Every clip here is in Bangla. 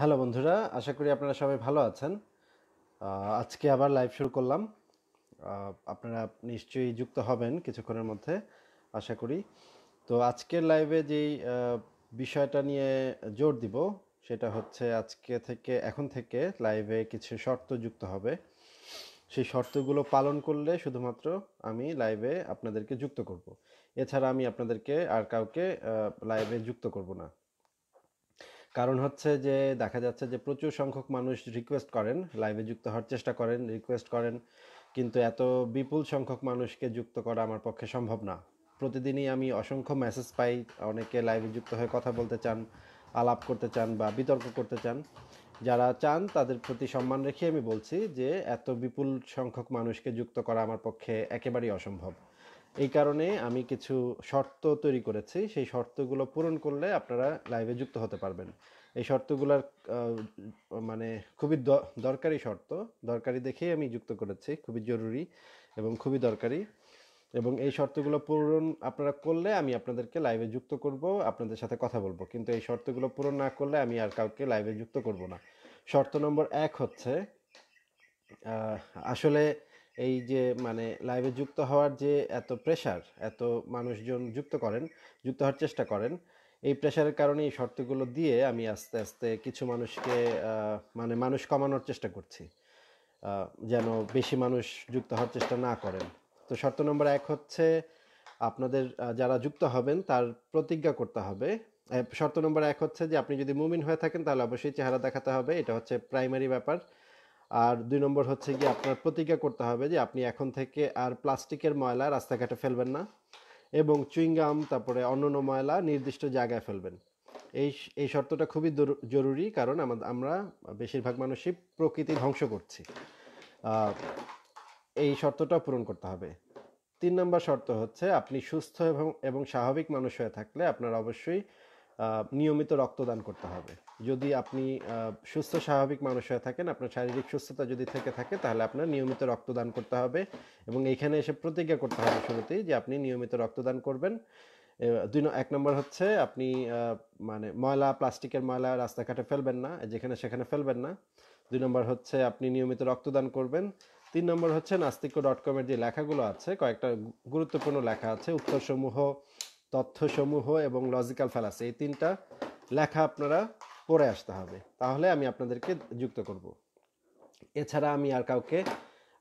হ্যালো বন্ধুরা আশা করি আপনারা সবাই ভালো আছেন আজকে আবার লাইভ শুরু করলাম আপনারা নিশ্চয়ই যুক্ত হবেন কিছুক্ষণের মধ্যে আশা করি তো আজকের লাইভে যেই বিষয়টা নিয়ে জোর দিব সেটা হচ্ছে আজকে থেকে এখন থেকে লাইভে কিছু শর্ত যুক্ত হবে সেই শর্তগুলো পালন করলে শুধুমাত্র আমি লাইভে আপনাদেরকে যুক্ত করব। এছাড়া আমি আপনাদেরকে আর কাউকে লাইভে যুক্ত করব না কারণ হচ্ছে যে দেখা যাচ্ছে যে প্রচুর সংখ্যক মানুষ রিকোয়েস্ট করেন লাইভে যুক্ত হওয়ার চেষ্টা করেন রিকোয়েস্ট করেন কিন্তু এত বিপুল সংখ্যক মানুষকে যুক্ত করা আমার পক্ষে সম্ভব না প্রতিদিনই আমি অসংখ্য মেসেজ পাই অনেকে লাইভে যুক্ত হয়ে কথা বলতে চান আলাপ করতে চান বা বিতর্ক করতে চান যারা চান তাদের প্রতি সম্মান রেখে আমি বলছি যে এত বিপুল সংখ্যক মানুষকে যুক্ত করা আমার পক্ষে একেবারেই অসম্ভব এই কারণে আমি কিছু শর্ত তৈরি করেছি সেই শর্তগুলো পূরণ করলে আপনারা লাইভে যুক্ত হতে পারবেন এই শর্তগুলার মানে খুবই দরকারি শর্ত দরকারি দেখেই আমি যুক্ত করেছি খুবই জরুরি এবং খুবই দরকারি এবং এই শর্তগুলো পূরণ আপনারা করলে আমি আপনাদেরকে লাইভে যুক্ত করব আপনাদের সাথে কথা বলবো কিন্তু এই শর্তগুলো পূরণ না করলে আমি আর কাউকে লাইভে যুক্ত করব না শর্ত নম্বর এক হচ্ছে আসলে এই যে মানে লাইভে যুক্ত হওয়ার যে এত প্রেশার এত মানুষজন যুক্ত করেন যুক্ত হওয়ার চেষ্টা করেন এই প্রেশারের কারণে এই শর্তগুলো দিয়ে আমি আস্তে আস্তে কিছু মানুষকে মানে মানুষ কমানোর চেষ্টা করছি যেন বেশি মানুষ যুক্ত হওয়ার চেষ্টা না করেন তো শর্ত নম্বর এক হচ্ছে আপনাদের যারা যুক্ত হবেন তার প্রতিজ্ঞা করতে হবে শর্ত নম্বর এক হচ্ছে যে আপনি যদি মুমিন হয়ে থাকেন তাহলে অবশ্যই চেহারা দেখাতে হবে এটা হচ্ছে প্রাইমারি ব্যাপার আর দুই নম্বর হচ্ছে কি আপনার প্রতিজ্ঞা করতে হবে যে আপনি এখন থেকে আর প্লাস্টিকের ময়লা রাস্তাঘাটে ফেলবেন না এবং চুইংগাম তারপরে অন্যান্য ময়লা নির্দিষ্ট জায়গায় ফেলবেন এই এই শর্তটা খুবই জরুরি কারণ আমরা বেশিরভাগ মানুষই প্রকৃতি ধ্বংস করছি এই শর্তটা পূরণ করতে হবে তিন নম্বর শর্ত হচ্ছে আপনি সুস্থ এবং এবং স্বাভাবিক মানুষ হয়ে থাকলে আপনার অবশ্যই নিয়মিত রক্তদান করতে হবে যদি আপনি সুস্থ স্বাভাবিক মানুষ হয়ে থাকেন আপনার শারীরিক সুস্থতা যদি থেকে থাকে তাহলে আপনার নিয়মিত রক্তদান করতে হবে এবং এইখানে এসে প্রতিজ্ঞা করতে হবে শুরুতেই যে আপনি নিয়মিত রক্তদান করবেন দুই এক নম্বর হচ্ছে আপনি মানে ময়লা প্লাস্টিকের ময়লা রাস্তাঘাটে ফেলবেন না যেখানে সেখানে ফেলবেন না দুই নম্বর হচ্ছে আপনি নিয়মিত রক্তদান করবেন তিন নম্বর হচ্ছে নাস্তিক্য ডট কমের যে লেখাগুলো আছে কয়েকটা গুরুত্বপূর্ণ লেখা আছে উত্তরসমূহ তথ্যসমূহ এবং লজিক্যাল ফ্যালাসি এই তিনটা লেখা আপনারা পরে আসতে হবে তাহলে আমি আপনাদেরকে যুক্ত করব। এছাড়া আমি আর কাউকে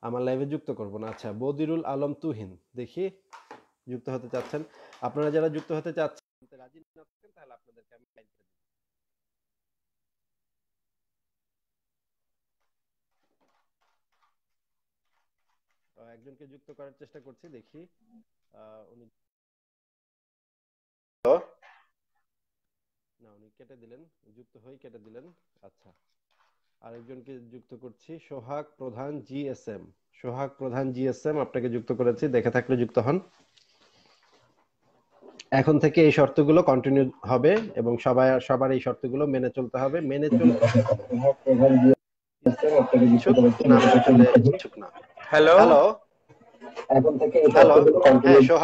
আমার লাইভে যুক্ত করব না আচ্ছা বদিরুল আলম তুহিন দেখি যুক্ত হতে চাচ্ছেন আপনারা যারা যুক্ত হতে চাচ্ছেন রাজি না থাকেন তাহলে আপনাদেরকে আমি একজনকে যুক্ত করার চেষ্টা করছি দেখি উনি না উনি কেটে দিলেন যুক্ত হয়ে কেটে দিলেন আচ্ছা আরেকজনকে যুক্ত করছি সোহাগ প্রধান জিএসএম সোহাগ প্রধান জিএসএম আপনাকে যুক্ত করেছি দেখে থাকলে যুক্ত হন এখন থেকে এই শর্তগুলো কন্টিনিউ হবে এবং সবাই সবার এই শর্তগুলো মেনে চলতে হবে মেনে চলতে হ্যালো হ্যালো এখন থেকে হ্যাঁ,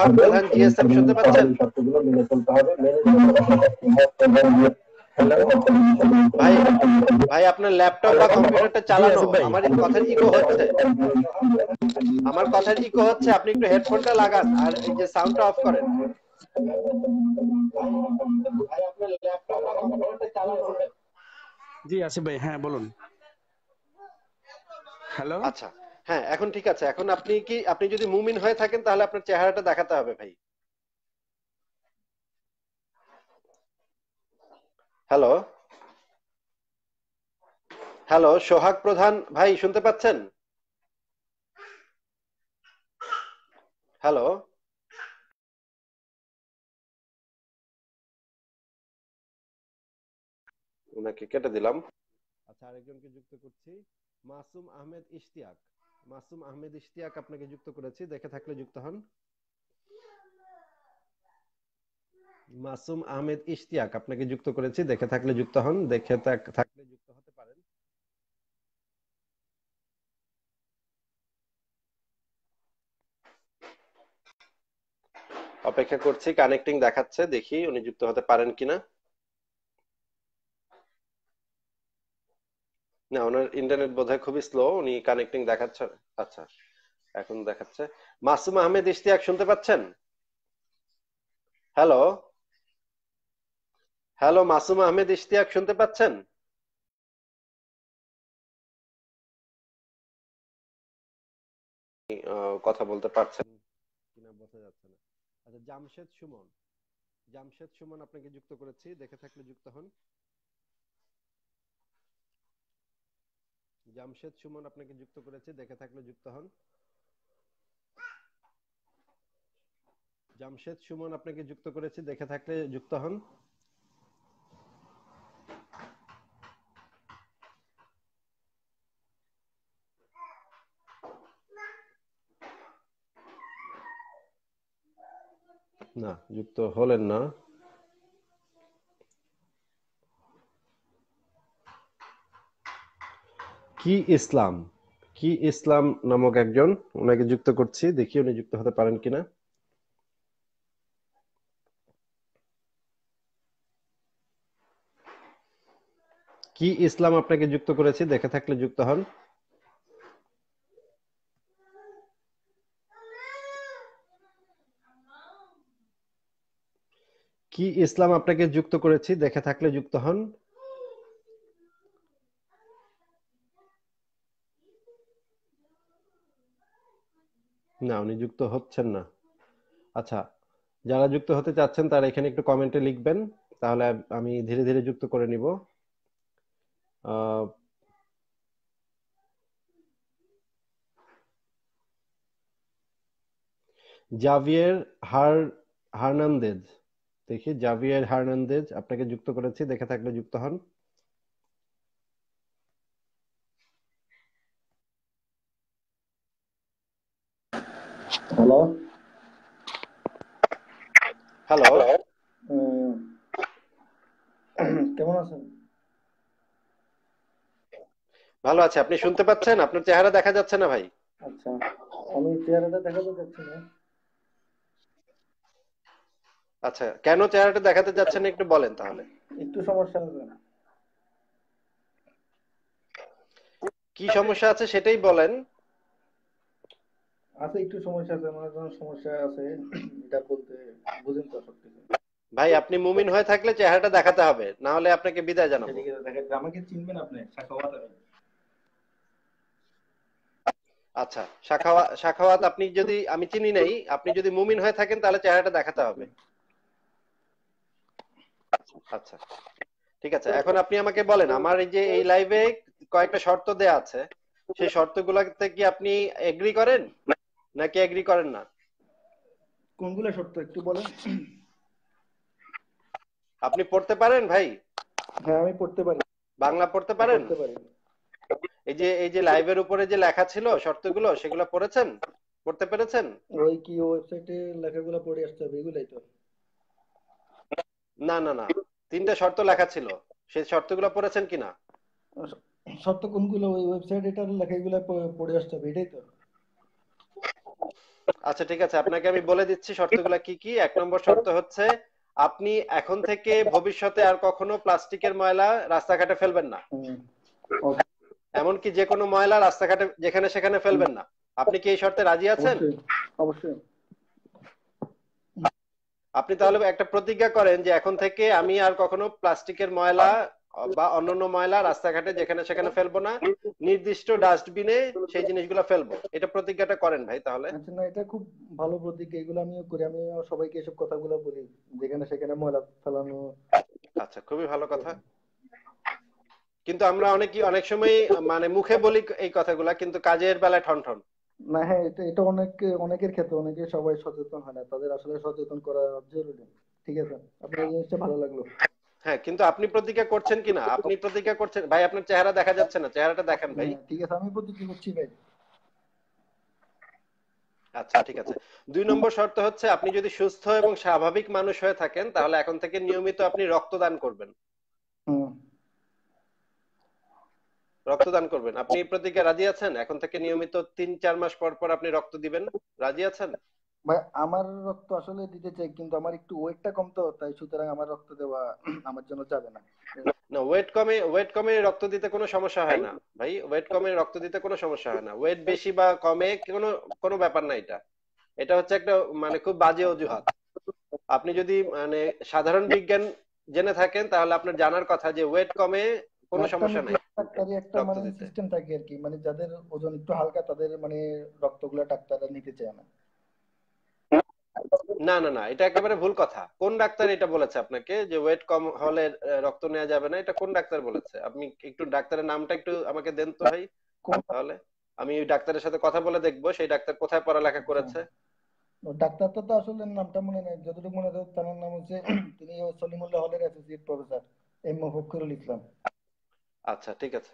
ভাই আপনার ল্যাপটপ বা কম্পিউটারটা চালানো আমার ইকো হচ্ছে আমার ইকো হচ্ছে আপনি একটু হেডফোনটা লাগান আর এই যে সাউন্ডটা অফ করেন জি আসিফ ভাই হ্যাঁ বলুন হ্যালো আচ্ছা হ্যাঁ এখন ঠিক আছে এখন আপনি কি আপনি যদি মুমিন হয়ে থাকেন তাহলে আপনার চেহারাটা দেখাতে হবে ভাই হ্যালো হ্যালো সোহাগ প্রধান ভাই শুনতে পাচ্ছেন হ্যালো ওনাকে কেটে দিলাম আচ্ছা আরেকজনকে যুক্ত করছি মাসুম আহমেদ ইশতিয়াক মাসুম আহমেদ ইশতিয়াক আপনাকে যুক্ত করেছি দেখে থাকলে যুক্ত হন মাসুম আহমেদ ইশতিয়াক আপনাকে যুক্ত করেছি দেখে থাকলে যুক্ত হন দেখে থাকলে যুক্ত হতে পারেন অপেক্ষা করছি কানেক্টিং দেখাচ্ছে দেখি উনি যুক্ত হতে পারেন কিনা না ওনার ইন্টারনেট বোধ হয় খুবই স্লো উনি কানেক্টিং দেখাচ্ছে আচ্ছা এখন দেখাচ্ছে মাসুম আহমেদ ইশতিয়াক শুনতে পাচ্ছেন হ্যালো হ্যালো মাসুম আহমেদ ইশতিয়াক শুনতে পাচ্ছেন কথা বলতে পারছেন কিনা বোঝা যাচ্ছে না আচ্ছা জামশেদ সুমন জামশেদ সুমন আপনাকে যুক্ত করেছি দেখে থাকলে যুক্ত হন জামশেদ সুমন আপনাকে যুক্ত করেছে দেখে থাকলে যুক্ত হন জামশেদ সুমন আপনাকে যুক্ত করেছে দেখে থাকলে যুক্ত হন না যুক্ত হলেন না কি ইসলাম কি ইসলাম নামক একজন ওনাকে যুক্ত করছি দেখি উনি যুক্ত হতে পারেন কিনা কি ইসলাম আপনাকে যুক্ত করেছি দেখে থাকলে যুক্ত হন কি ইসলাম আপনাকে যুক্ত করেছি দেখে থাকলে যুক্ত হন না উনি যুক্ত হচ্ছেন না আচ্ছা যারা যুক্ত হতে চাচ্ছেন তারা এখানে একটু কমেন্টে লিখবেন তাহলে আমি ধীরে ধীরে যুক্ত করে নিব জাভিয়ের হার হার্নান্দেজ দেখি জাভিয়ের হার্নান্দেজ আপনাকে যুক্ত করেছি দেখে থাকলে যুক্ত হন Hello? Hello. কেমন আছেন ভালো আছে আপনি শুনতে পাচ্ছেন আপনার চেহারা দেখা যাচ্ছে না ভাই আচ্ছা আমি চেহারাটা দেখাতে যাচ্ছি না আচ্ছা কেন চেহারাটা দেখাতে যাচ্ছেন একটু বলেন তাহলে একটু সমস্যা হবে কি সমস্যা আছে সেটাই বলেন আচ্ছা একটু সমস্যা আছে আমার কোনো সমস্যা আছে এটা বলতে বুঝেন তো সব ভাই আপনি মুমিন হয়ে থাকলে চেহারাটা দেখাতে হবে না হলে আপনাকে বিদায় জানাবো আমাকে চিনবেন আপনি শাখাওয়াত আচ্ছা শাখাওয়াত শাখাওয়াত আপনি যদি আমি চিনি নাই আপনি যদি মুমিন হয়ে থাকেন তাহলে চেহারাটা দেখাতে হবে আচ্ছা ঠিক আছে এখন আপনি আমাকে বলেন আমার এই যে এই লাইভে কয়েকটা শর্ত দেয়া আছে সেই শর্তগুলোতে কি আপনি এগ্রি করেন নাকি এগ্রি করেন না কোনগুলো শর্ত একটু বলেন আপনি পড়তে পারেন ভাই হ্যাঁ আমি পড়তে পারি বাংলা পড়তে পারেন এই যে এই যে লাইভের উপরে যে লেখা ছিল শর্তগুলো সেগুলো পড়েছেন পড়তে পেরেছেন ওই কি ওয়েবসাইটে লেখাগুলো পড়ে আসতে হবে এগুলাই তো না না না তিনটা শর্ত লেখা ছিল সেই শর্তগুলো পড়েছেন কিনা শর্ত কোনগুলো ওই ওয়েবসাইট এটার লেখাগুলো পড়ে আসতে হবে এটাই তো আচ্ছা ঠিক আছে আপনাকে আমি বলে দিচ্ছি শর্তগুলো কি কি এক নম্বর শর্ত হচ্ছে আপনি এখন থেকে ভবিষ্যতে আর কখনো প্লাস্টিকের ময়লা রাস্তাঘাটে ফেলবেন না এমন কি যে কোনো ময়লা রাস্তাঘাটে যেখানে সেখানে ফেলবেন না আপনি কি এই শর্তে রাজি আছেন অবশ্যই আপনি তাহলে একটা প্রতিজ্ঞা করেন যে এখন থেকে আমি আর কখনো প্লাস্টিকের ময়লা বা অন্যান্য ময়লা রাস্তাঘাটে যেখানে সেখানে ফেলবো না নির্দিষ্ট ডাস্টবিনে সেই জিনিসগুলো ফেলবো এটা প্রতিজ্ঞাটা করেন ভাই তাহলে আচ্ছা, না এটা খুব ভালো প্রতিজ্ঞা এগুলো আমিও করি আমি সবাইকে এসব কথাগুলো বলি যেখানে সেখানে ময়লা ফেলানো আচ্ছা খুবই ভালো কথা কিন্তু আমরা অনেকই অনেক সময় মানে মুখে বলি এই কথাগুলা কিন্তু কাজের বেলায় ঠন ঠন না হ্যাঁ এটা এটা অনেক অনেকের ক্ষেত্রে অনেকে সবাই সচেতন হয় না তাদের আসলে সচেতন করা জরুরি ঠিক আছে আপনার জিনিসটা ভালো লাগলো হ্যাঁ কিন্তু আপনি প্রতিজ্ঞা করছেন কিনা আপনি প্রতিজ্ঞা করছেন ভাই আপনার চেহারা দেখা যাচ্ছে না চেহারাটা দেখেন ভাই হ্যাঁ, ঠিক আছে আমি প্রতিজ্ঞা করছি ভাই আচ্ছা ঠিক আছে দুই নম্বর শর্ত হচ্ছে আপনি যদি সুস্থ এবং স্বাভাবিক মানুষ হয়ে থাকেন তাহলে এখন থেকে নিয়মিত আপনি রক্তদান করবেন রক্তদান করবেন আপনি এই প্রতিজ্ঞা রাজি আছেন এখন থেকে নিয়মিত তিন চার মাস পর পর আপনি রক্ত দিবেন রাজি আছেন ভাই আমার রক্ত আসলে দিতে চাই কিন্তু আমার একটু ওয়েটটা কম তো তাই সুতরাং আমার রক্ত দেওয়া আমার জন্য যাবে না না ওয়েট কমে ওয়েট কমে রক্ত দিতে কোনো সমস্যা হয় না ভাই ওয়েট কমে রক্ত দিতে কোনো সমস্যা হয় না ওয়েট বেশি বা কমে কোনো কোনো ব্যাপার না এটা এটা হচ্ছে একটা মানে খুব বাজে অজুহাত আপনি যদি মানে সাধারণ বিজ্ঞান জেনে থাকেন তাহলে আপনার জানার কথা যে ওয়েট কমে কোনো সমস্যা নাই একটা মানে সিস্টেম থাকে আর কি মানে যাদের ওজন একটু হালকা তাদের মানে রক্তগুলা ডাক্তাররা নিতে চায় না না না না এটা একেবারে ভুল কথা কোন ডাক্তার এটা বলেছে আপনাকে যে ওয়েট কম হলে রক্ত নেওয়া যাবে না এটা কোন ডাক্তার বলেছে আপনি একটু ডাক্তারের নামটা একটু আমাকে দেন তো ভাই তাহলে আমি ওই ডাক্তারের সাথে কথা বলে দেখব সেই ডাক্তার কোথায় পড়ালেখা আচ্ছা। করেছে ডাক্তারটা তো আসলে নামটা মনে যতটুকু মনে তার নাম হচ্ছে তিনি সলিমুল্লাহ হলের অ্যাসোসিয়েট প্রফেসর এম ইসলাম আচ্ছা ঠিক আছে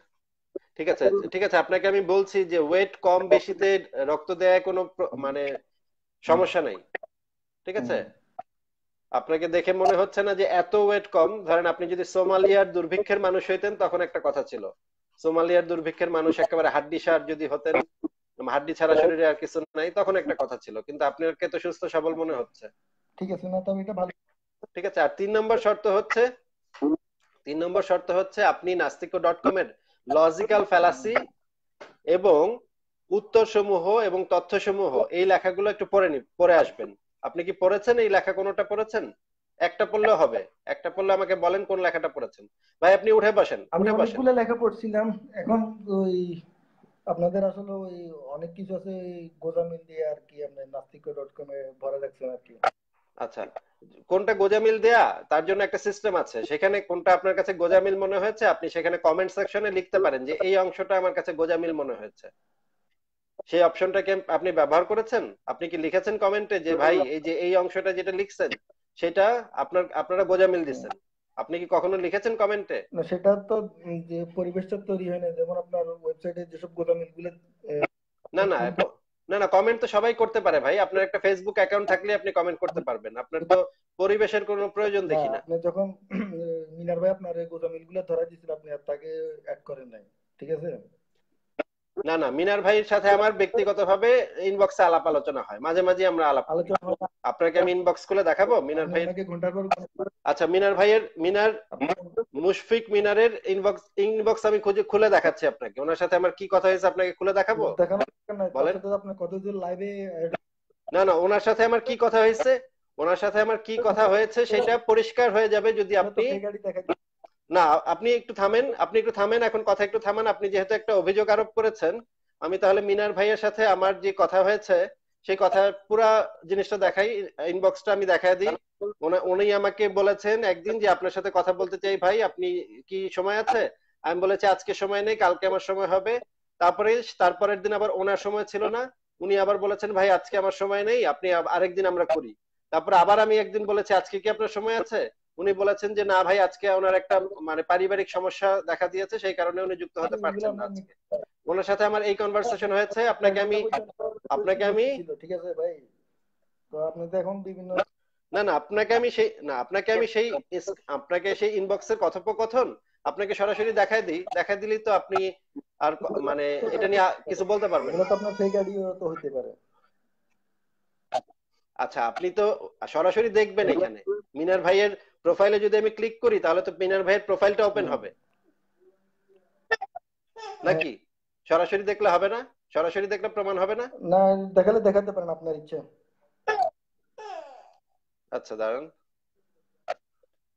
ঠিক আছে ঠিক আছে আপনাকে আমি বলছি যে ওয়েট কম আচ্ছা। বেশিতে রক্ত দেয়া কোনো মানে আচ্ছা। সমস্যা নাই ঠিক আছে আপনাকে দেখে মনে হচ্ছে না যে এত ওয়েট কম ধরেন আপনি যদি সোমালিয়ার দুর্ভিক্ষের মানুষ হইতেন তখন একটা কথা ছিল সোমালিয়ার দুর্ভিক্ষের মানুষ একেবারে হাড্ডি সার যদি হতেন হাড্ডি ছাড়া শরীরে আর কিছু নাই তখন একটা কথা ছিল কিন্তু আপনাকে তো সুস্থ সবল মনে হচ্ছে ঠিক আছে না তবে এটা ভালো ঠিক আছে আর তিন নম্বর শর্ত হচ্ছে তিন নম্বর শর্ত হচ্ছে আপনি নাস্তিকো ডট কম এর লজিক্যাল ফ্যালাসি এবং উত্তর সমূহ এবং তথ্য সমূহ এই লেখাগুলো একটু পরে পরে আসবেন আপনি কি পড়েছেন এই লেখা কোনটা পড়েছেন একটা পড়লে হবে একটা পড়লে আমাকে বলেন কোন লেখাটা পড়েছেন ভাই আপনি উঠে বসেন আমি অনেকগুলো লেখা পড়ছিলাম এখন ওই আপনাদের আসলে ওই অনেক কিছু আছে গোজামিল দিয়ে আর কি আপনি নাস্তিকা ডট কম এ ভরা রাখছেন আর কি আচ্ছা কোনটা গোজামিল দেয়া তার জন্য একটা সিস্টেম আছে সেখানে কোনটা আপনার কাছে গোজামিল মনে হয়েছে আপনি সেখানে কমেন্ট সেকশনে লিখতে পারেন যে এই অংশটা আমার কাছে গোজামিল মনে হয়েছে সেই অপশনটাকে আপনি ব্যবহার করেছেন আপনি কি লিখেছেন কমেন্টে যে ভাই এই যে এই অংশটা যেটা লিখছেন সেটা আপনার আপনারা বোঝা মিল দিচ্ছেন আপনি কি কখনো লিখেছেন কমেন্টে না সেটা তো যে পরিবেশটা তৈরি হয় না যেমন আপনার ওয়েবসাইটে যেসব গোজামিলগুলো না না না না কমেন্ট তো সবাই করতে পারে ভাই আপনার একটা ফেসবুক অ্যাকাউন্ট থাকলে আপনি কমেন্ট করতে পারবেন আপনার তো পরিবেশের কোনো প্রয়োজন দেখি না আপনি যখন মিনার ভাই আপনার গোজামিলগুলো ধরা দিয়েছিল আপনি আর তাকে অ্যাড করেন নাই ঠিক আছে না না মিনার ভাইয়ের সাথে আমার ব্যক্তিগত ভাবে ইনবক্সে আলাপ আলোচনা হয় মাঝে মাঝে আমরা আলাপ আপনাকে আমি ইনবক্স খুলে দেখাবো মিনার ভাইয়ের আচ্ছা মিনার ভাইয়ের মিনার মুশফিক মিনারের ইনবক্স ইনবক্স আমি খুঁজে খুলে দেখাচ্ছি আপনাকে ওনার সাথে আমার কি কথা হয়েছে আপনাকে খুলে দেখাবো বলেন আপনি কতদূর লাইভে না না ওনার সাথে আমার কি কথা হয়েছে ওনার সাথে আমার কি কথা হয়েছে সেটা পরিষ্কার হয়ে যাবে যদি আপনি না আপনি একটু থামেন আপনি একটু থামেন এখন কথা একটু থামেন আপনি যেহেতু একটা অভিযোগ আরোপ করেছেন আমি তাহলে মিনার ভাইয়ের সাথে আমার যে কথা হয়েছে সেই কথা পুরা জিনিসটা দেখাই ইনবক্সটা আমি দেখা দিই উনি আমাকে বলেছেন একদিন যে আপনার সাথে কথা বলতে চাই ভাই আপনি কি সময় আছে আমি বলেছি আজকে সময় নেই কালকে আমার সময় হবে তারপরে তারপরের দিন আবার ওনার সময় ছিল না উনি আবার বলেছেন ভাই আজকে আমার সময় নেই আপনি আরেকদিন আমরা করি তারপর আবার আমি একদিন বলেছি আজকে কি আপনার সময় আছে উনি বলেছেন যে না ভাই আজকে ওনার একটা মানে পারিবারিক সমস্যা দেখা দিয়েছে সেই কারণে উনি যুক্ত হতে পারছেন না আজকে ওনার সাথে আমার এই কনভারসেশন হয়েছে আপনাকে আমি আপনাকে আমি ঠিক আছে ভাই তো আপনি তো এখন বিভিন্ন না না আপনাকে আমি সেই না আপনাকে আমি সেই আপনাকে সেই ইনবক্সের কথোপকথন আপনাকে সরাসরি দেখাই দিই দেখাই দিলেই তো আপনি আর মানে এটা নিয়ে কিছু বলতে পারবেন এটা তো আপনার ফেক আইডিও তো হতে পারে আচ্ছা আপনি তো সরাসরি দেখবেন এখানে মিনার ভাইয়ের প্রোফাইলে যদি আমি ক্লিক করি তাহলে তো মিনার ভাইয়ের প্রোফাইলটা ওপেন হবে নাকি সরাসরি দেখলে হবে না সরাসরি দেখলে প্রমাণ হবে না না দেখালে দেখাতে পারেন আপনার ইচ্ছে আচ্ছা দাঁড়ান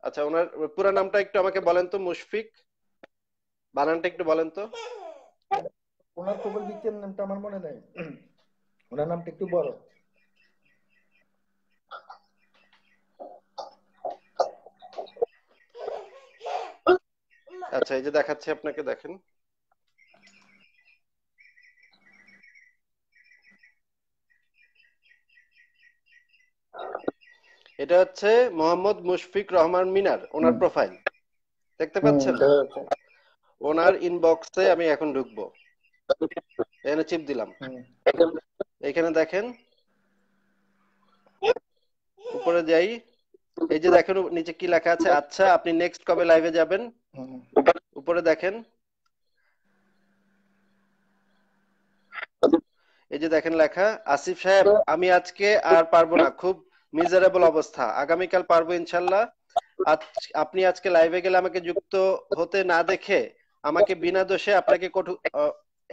আচ্ছা ওনার পুরো নামটা একটু আমাকে বলেন তো মুশফিক বানানটা একটু বলেন তো ওনার কবুল দিচ্ছেন নামটা আমার মনে নাই ওনার নামটা একটু বড় আচ্ছা এই যে দেখাচ্ছি আপনাকে দেখেন এটা হচ্ছে মোহাম্মদ মুশফিক রহমান মিনার ওনার প্রোফাইল দেখতে পাচ্ছেন ওনার ইনবক্সে আমি এখন ঢুকবো এখানে চিপ দিলাম এখানে দেখেন উপরে যাই এই যে দেখেন নিচে কি লেখা আছে আচ্ছা আপনি নেক্সট কবে লাইভে যাবেন উপরে দেখেন এই যে দেখেন লেখা আসিফ সাহেব আমি আজকে আর পারবো না খুব মিজারেবল অবস্থা আগামীকাল পারবো ইনশাল্লাহ আপনি আজকে লাইভে গেলে আমাকে যুক্ত হতে না দেখে আমাকে বিনা দোষে আপনাকে কঠু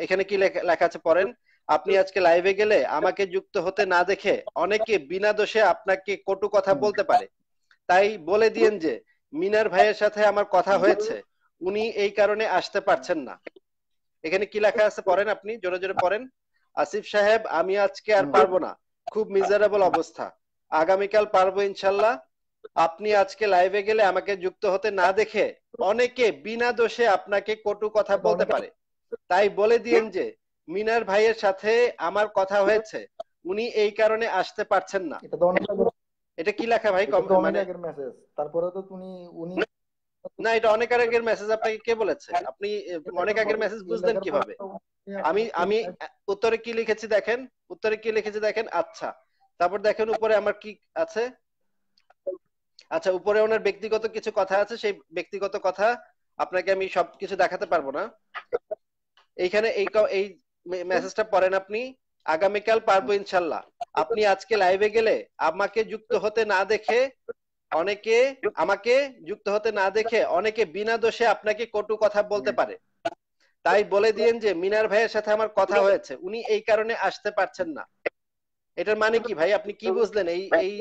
এখানে কি লেখা আছে পড়েন আপনি আজকে লাইভে গেলে আমাকে যুক্ত হতে না দেখে অনেকে বিনা দোষে আপনাকে কটু কথা বলতে পারে তাই বলে দিয়েন যে মিনার ভাইয়ের সাথে আমার কথা হয়েছে উনি এই কারণে আসতে পারছেন না এখানে কি লেখা আছে পড়েন আপনি জোরে জোরে পড়েন আসিফ সাহেব আমি আজকে আর পারবো না খুব মিজারেবল অবস্থা আগামীকাল পারবো ইনশাল্লাহ আপনি আজকে লাইভে গেলে আমাকে যুক্ত হতে না দেখে অনেকে বিনা দোষে আপনাকে কটু কথা বলতে পারে তাই বলে দিয়েন যে মিনার ভাইয়ের সাথে আমার কথা হয়েছে উনি এই কারণে আসতে পারছেন না এটা কি লেখা ভাই মানে আগের মেসেজ তারপরে তো তুমি উনি না এটা অনেক আগের মেসেজ আপনাকে কে বলেছে হ্যাঁ। আপনি অনেক আগের মেসেজ বুঝলেন কিভাবে আমি আমি উত্তরে কি লিখেছি দেখেন উত্তরে কি লিখেছি দেখেন আচ্ছা তারপর দেখেন উপরে আমার কি আছে আচ্ছা উপরে ওনার ব্যক্তিগত কিছু কথা আছে সেই ব্যক্তিগত কথা আপনাকে আমি সব কিছু দেখাতে পারবো না এইখানে এই এই মেসেজটা পড়েন আপনি আগামীকাল পারবো ইনশাল্লাহ আপনি আজকে লাইভে গেলে আমাকে যুক্ত হতে না দেখে অনেকে আমাকে যুক্ত হতে না দেখে অনেকে বিনা দোষে আপনাকে কটু কথা বলতে পারে তাই বলে দিয়েন যে মিনার ভাইয়ের সাথে আমার কথা হয়েছে উনি এই কারণে আসতে পারছেন না এটার মানে কি ভাই আপনি কি বুঝলেন এই এই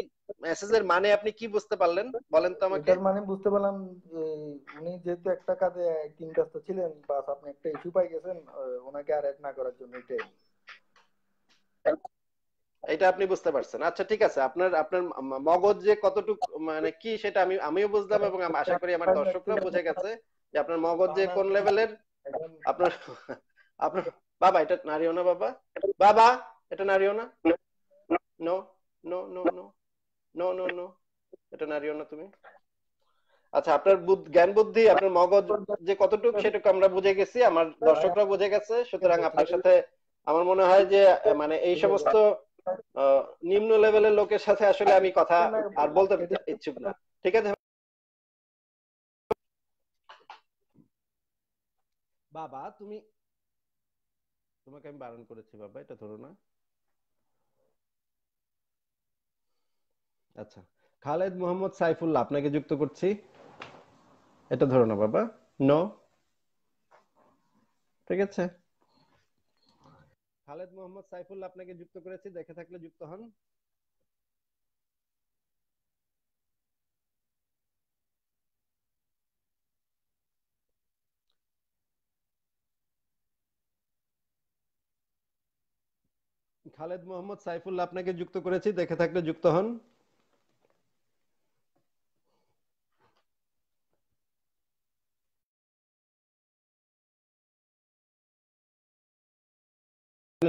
মেসেজের মানে আপনি কি বুঝতে পারলেন বলেন তো আমাকে এর মানে বুঝতে পারলাম উনি যেহেতু একটা কাজে একদিন ব্যস্ত ছিলেন বাস আপনি একটা ইস্যু পাই গেছেন ওনাকে আর এড না করার জন্য এটাই এটা আপনি বুঝতে পারছেন আচ্ছা ঠিক আছে আপনার আপনার মগজ যে কতটুক মানে কি সেটা আমি আমিও বুঝলাম এবং আশা করি আমার দর্শকরা বুঝে গেছে যে আপনার মগজ যে কোন লেভেলের আপনার আপনার বাবা এটা নারীও না বাবা বাবা এটা নারীও না no no no no no no no এটা নারীও না তুমি আচ্ছা আপনার জ্ঞান বুদ্ধি আপনার মগজ যে কতটুকু সেটুকু আমরা বুঝে গেছি আমার দর্শকরা বুঝে গেছে সুতরাং আপনার সাথে আমার মনে হয় যে মানে এই সমস্ত নিম্ন লেভেলের লোকের সাথে আসলে আমি কথা আর বলতে ইচ্ছুক না ঠিক আছে বাবা তুমি তোমাকে আমি বারণ করেছি বাবা এটা ধরো না আচ্ছা খালেদ মোহাম্মদ সাইফুল্লাহ আপনাকে যুক্ত করছি এটা ধরো না বাবা ন ঠিক আছে খালেদ মোহাম্মদ সাইফুল আপনাকে যুক্ত করেছি দেখে থাকলে যুক্ত হন খালেদ মোহাম্মদ সাইফুল্লাহ আপনাকে যুক্ত করেছি দেখে থাকলে যুক্ত হন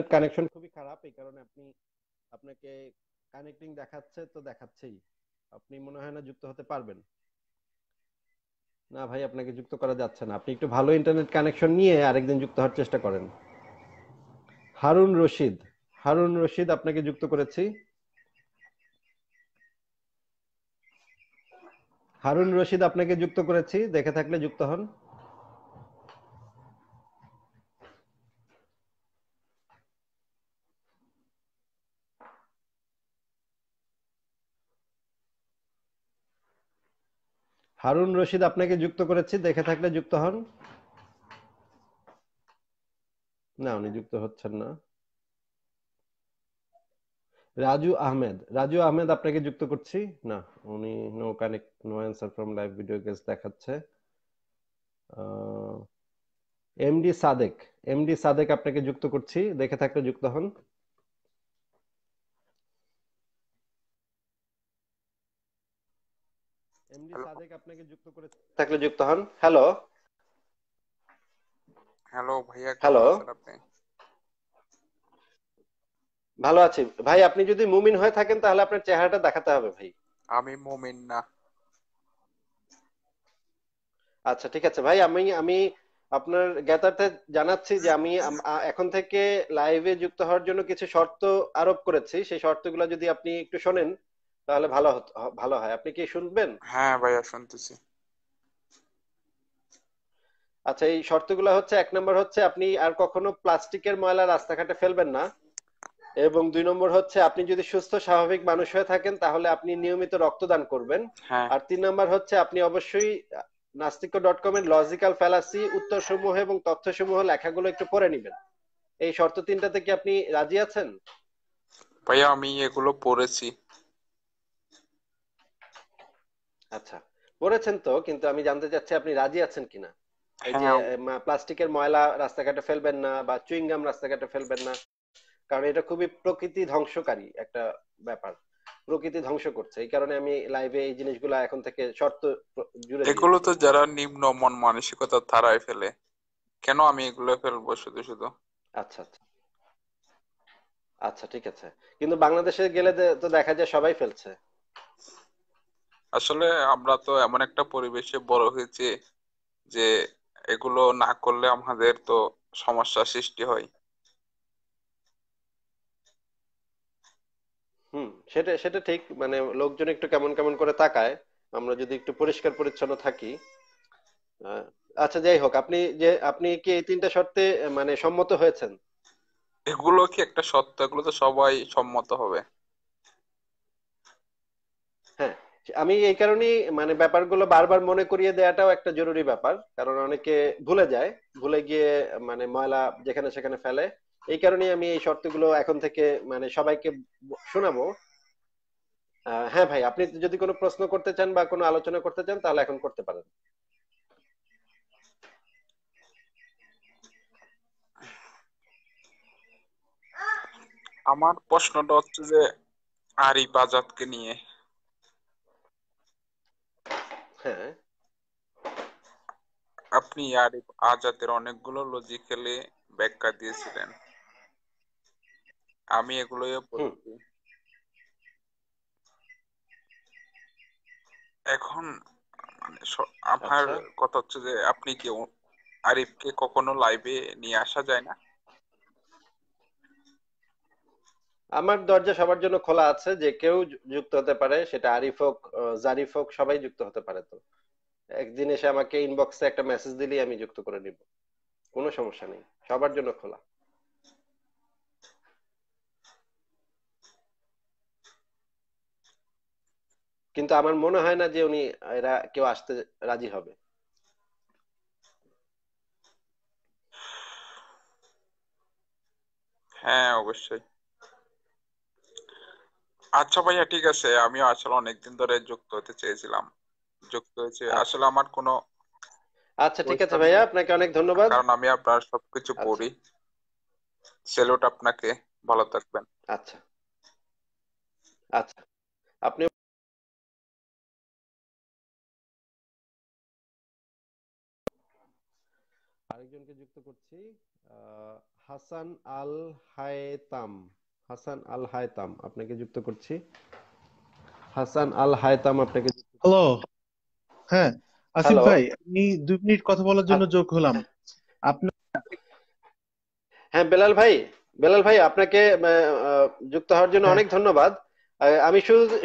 ইন্টারনেট কানেকশন খুবই খারাপ এই কারণে আপনি আপনাকে কানেক্টিং দেখাচ্ছে তো দেখাচ্ছেই আপনি মনে হয় না যুক্ত হতে পারবেন না ভাই আপনাকে যুক্ত করা যাচ্ছে না আপনি একটু ভালো ইন্টারনেট কানেকশন নিয়ে আরেকদিন যুক্ত হওয়ার চেষ্টা করেন হারুন রশিদ হারুন রশিদ আপনাকে যুক্ত করেছি হারুন রশিদ আপনাকে যুক্ত করেছি দেখে থাকলে যুক্ত হন হারুন রশিদ আপনাকে যুক্ত করেছি দেখে থাকলে যুক্ত হন না উনি যুক্ত হচ্ছেন না রাজু আহমেদ রাজু আহমেদ আপনাকে যুক্ত করছি না উনি no connect no answer from live video guest দেখাচ্ছে এমডি সাদেক এমডি সাদেক আপনাকে যুক্ত করছি দেখে থাকলে যুক্ত হন সাদেক আপনাকে যুক্ত করে থাকলে যুক্ত হন হ্যালো হ্যালো ভাইয়া হ্যালো ভালো আছি ভাই আপনি যদি মুমিন হয়ে থাকেন তাহলে আপনার চেহারাটা দেখাতে হবে ভাই আমি মুমিন না আচ্ছা ঠিক আছে ভাই আমি আমি আপনার জ্ঞাতার্থে জানাচ্ছি যে আমি এখন থেকে লাইভে যুক্ত হওয়ার জন্য কিছু শর্ত আরোপ করেছি সেই শর্তগুলো যদি আপনি একটু শোনেন তাহলে ভালো ভালো হয় আপনি কি শুনবেন হ্যাঁ ভাইয়া শুনতেছি আচ্ছা এই শর্তগুলো হচ্ছে এক নম্বর হচ্ছে আপনি আর কখনো প্লাস্টিকের ময়লা রাস্তাঘাটে ফেলবেন না এবং দুই নম্বর হচ্ছে আপনি যদি সুস্থ স্বাভাবিক মানুষ হয়ে থাকেন তাহলে আপনি নিয়মিত রক্তদান করবেন হ্যাঁ। আর তিন নম্বর হচ্ছে আপনি অবশ্যই নাস্তিক্য ডট কম এর লজিক্যাল ফ্যালাসি উত্তর সমূহ এবং তথ্য সমূহ লেখাগুলো একটু পড়ে নেবেন এই শর্ত তিনটাতে কি আপনি রাজি আছেন ভাইয়া আমি এগুলো পড়েছি আচ্ছা পড়েছেন তো কিন্তু আমি জানতে চাচ্ছি আপনি রাজি আছেন কিনা এই যে হ্যাঁ। প্লাস্টিকের ময়লা রাস্তাঘাটে ফেলবেন না বা চুইং গাম রাস্তাঘাটে ফেলবেন না কারণ এটা খুবই প্রকৃতি ধ্বংসকারী একটা ব্যাপার প্রকৃতি ধ্বংস করছে এই কারণে আমি লাইভে এই জিনিসগুলো এখন থেকে শর্ত জুড়ে এগুলো তো যারা নিম্ন মন মানসিকতা তারাই ফেলে কেন আমি এগুলো ফেলবো শুধু শুধু আচ্ছা আচ্ছা আচ্ছা ঠিক আছে কিন্তু বাংলাদেশে গেলে তো দেখা যায় সবাই ফেলছে আসলে আমরা তো এমন একটা পরিবেশে বড় হয়েছে যে এগুলো না করলে আমাদের তো সমস্যা সৃষ্টি হয় হুম সেটা সেটা ঠিক মানে লোকজন একটু কেমন কেমন করে তাকায় আমরা যদি একটু পরিষ্কার পরিচ্ছন্ন থাকি আহ, আচ্ছা যাই হোক আপনি যে আপনি কি এই তিনটা শর্তে মানে সম্মত হয়েছেন এগুলো কি একটা সত্য এগুলো তো সবাই সম্মত হবে হ্যাঁ আমি এই কারণেই মানে ব্যাপারগুলো বারবার মনে করিয়ে দেওয়াটাও একটা জরুরি ব্যাপার কারণ অনেকে ভুলে যায় ভুলে গিয়ে মানে ময়লা যেখানে সেখানে ফেলে এই কারণে আমি এই শর্তগুলো এখন থেকে মানে সবাইকে শোনাবো হ্যাঁ ভাই আপনি যদি কোনো প্রশ্ন করতে চান বা কোনো আলোচনা করতে চান তাহলে এখন করতে পারেন আমার প্রশ্নটা হচ্ছে যে আরি বাজাতকে নিয়ে হ্যাঁ। আপনি আরিফ আজাদের অনেকগুলো লজিক্যালি ব্যাখ্যা দিয়েছিলেন আমি এগুলোই পড়ছি এখন মানে আমার আচ্ছা। কথা হচ্ছে যে আপনি কি আরিফকে কখনো লাইভে নিয়ে আসা যায় না আমার দরজা সবার জন্য খোলা আছে যে কেউ যুক্ত হতে পারে সেটা আরিফ হোক জারিফ হোক সবাই যুক্ত হতে পারে তো একদিন এসে আমাকে ইনবক্সে একটা মেসেজ দিলেই আমি যুক্ত করে নিব কোনো সমস্যা নেই সবার জন্য খোলা কিন্তু আমার মনে হয় না যে উনি এরা কেউ আসতে রাজি হবে হ্যাঁ অবশ্যই আচ্ছা ভাইয়া ঠিক আছে আমিও আসলে অনেকদিন ধরে যুক্ত হতে চেয়েছিলাম যুক্ত হয়েছে আচ্ছা। আসলে আমার কোনো আচ্ছা ঠিক আছে ভাইয়া আপনাকে অনেক ধন্যবাদ কারণ আমি আপনার সবকিছু আচ্ছা। পড়ি সেলুট আপনাকে ভালো থাকবেন আচ্ছা আচ্ছা আপনি আরেকজনকে যুক্ত করছি হাসান আল হায়তাম হাসান আল হায়তাম আপনাকে যুক্ত করছি হাসান আল হায়তাম আপনাকে হ্যালো হ্যাঁ আসিফ ভাই আমি দুই মিনিট কথা বলার জন্য যোগ হলাম আপনি হ্যাঁ বেলাল ভাই বেলাল ভাই আপনাকে যুক্ত হওয়ার জন্য হ্যাঁ। অনেক ধন্যবাদ আমি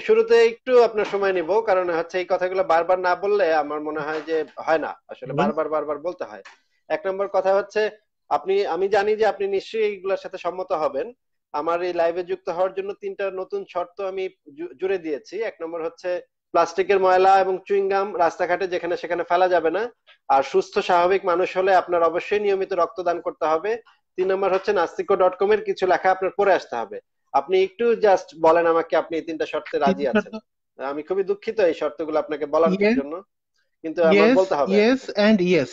শুরুতে একটু আপনার সময় নিব কারণ হচ্ছে এই কথাগুলো বারবার না বললে আমার মনে হয় যে হয় না আসলে বারবার বারবার বলতে হয় এক নম্বর কথা হচ্ছে আপনি আমি জানি যে আপনি নিশ্চয়ই এইগুলোর সাথে সম্মত হবেন আমার এই লাইভে যুক্ত হওয়ার জন্য তিনটা নতুন শর্ত আমি জুড়ে দিয়েছি এক নম্বর হচ্ছে প্লাস্টিকের ময়লা এবং চুইংগাম রাস্তাঘাটে যেখানে সেখানে ফেলা যাবে না আর সুস্থ স্বাভাবিক মানুষ হলে আপনার অবশ্যই নিয়মিত রক্তদান করতে হবে তিন নম্বর হচ্ছে নাস্তিকো ডট কম এর কিছু লেখা আপনার পরে আসতে হবে আপনি একটু জাস্ট বলেন আমাকে আপনি এই তিনটা শর্তে রাজি আছেন আমি খুবই দুঃখিত এই শর্তগুলো আপনাকে বলার জন্য কিন্তু আমার বলতে হবে ইয়েস এন্ড ইয়েস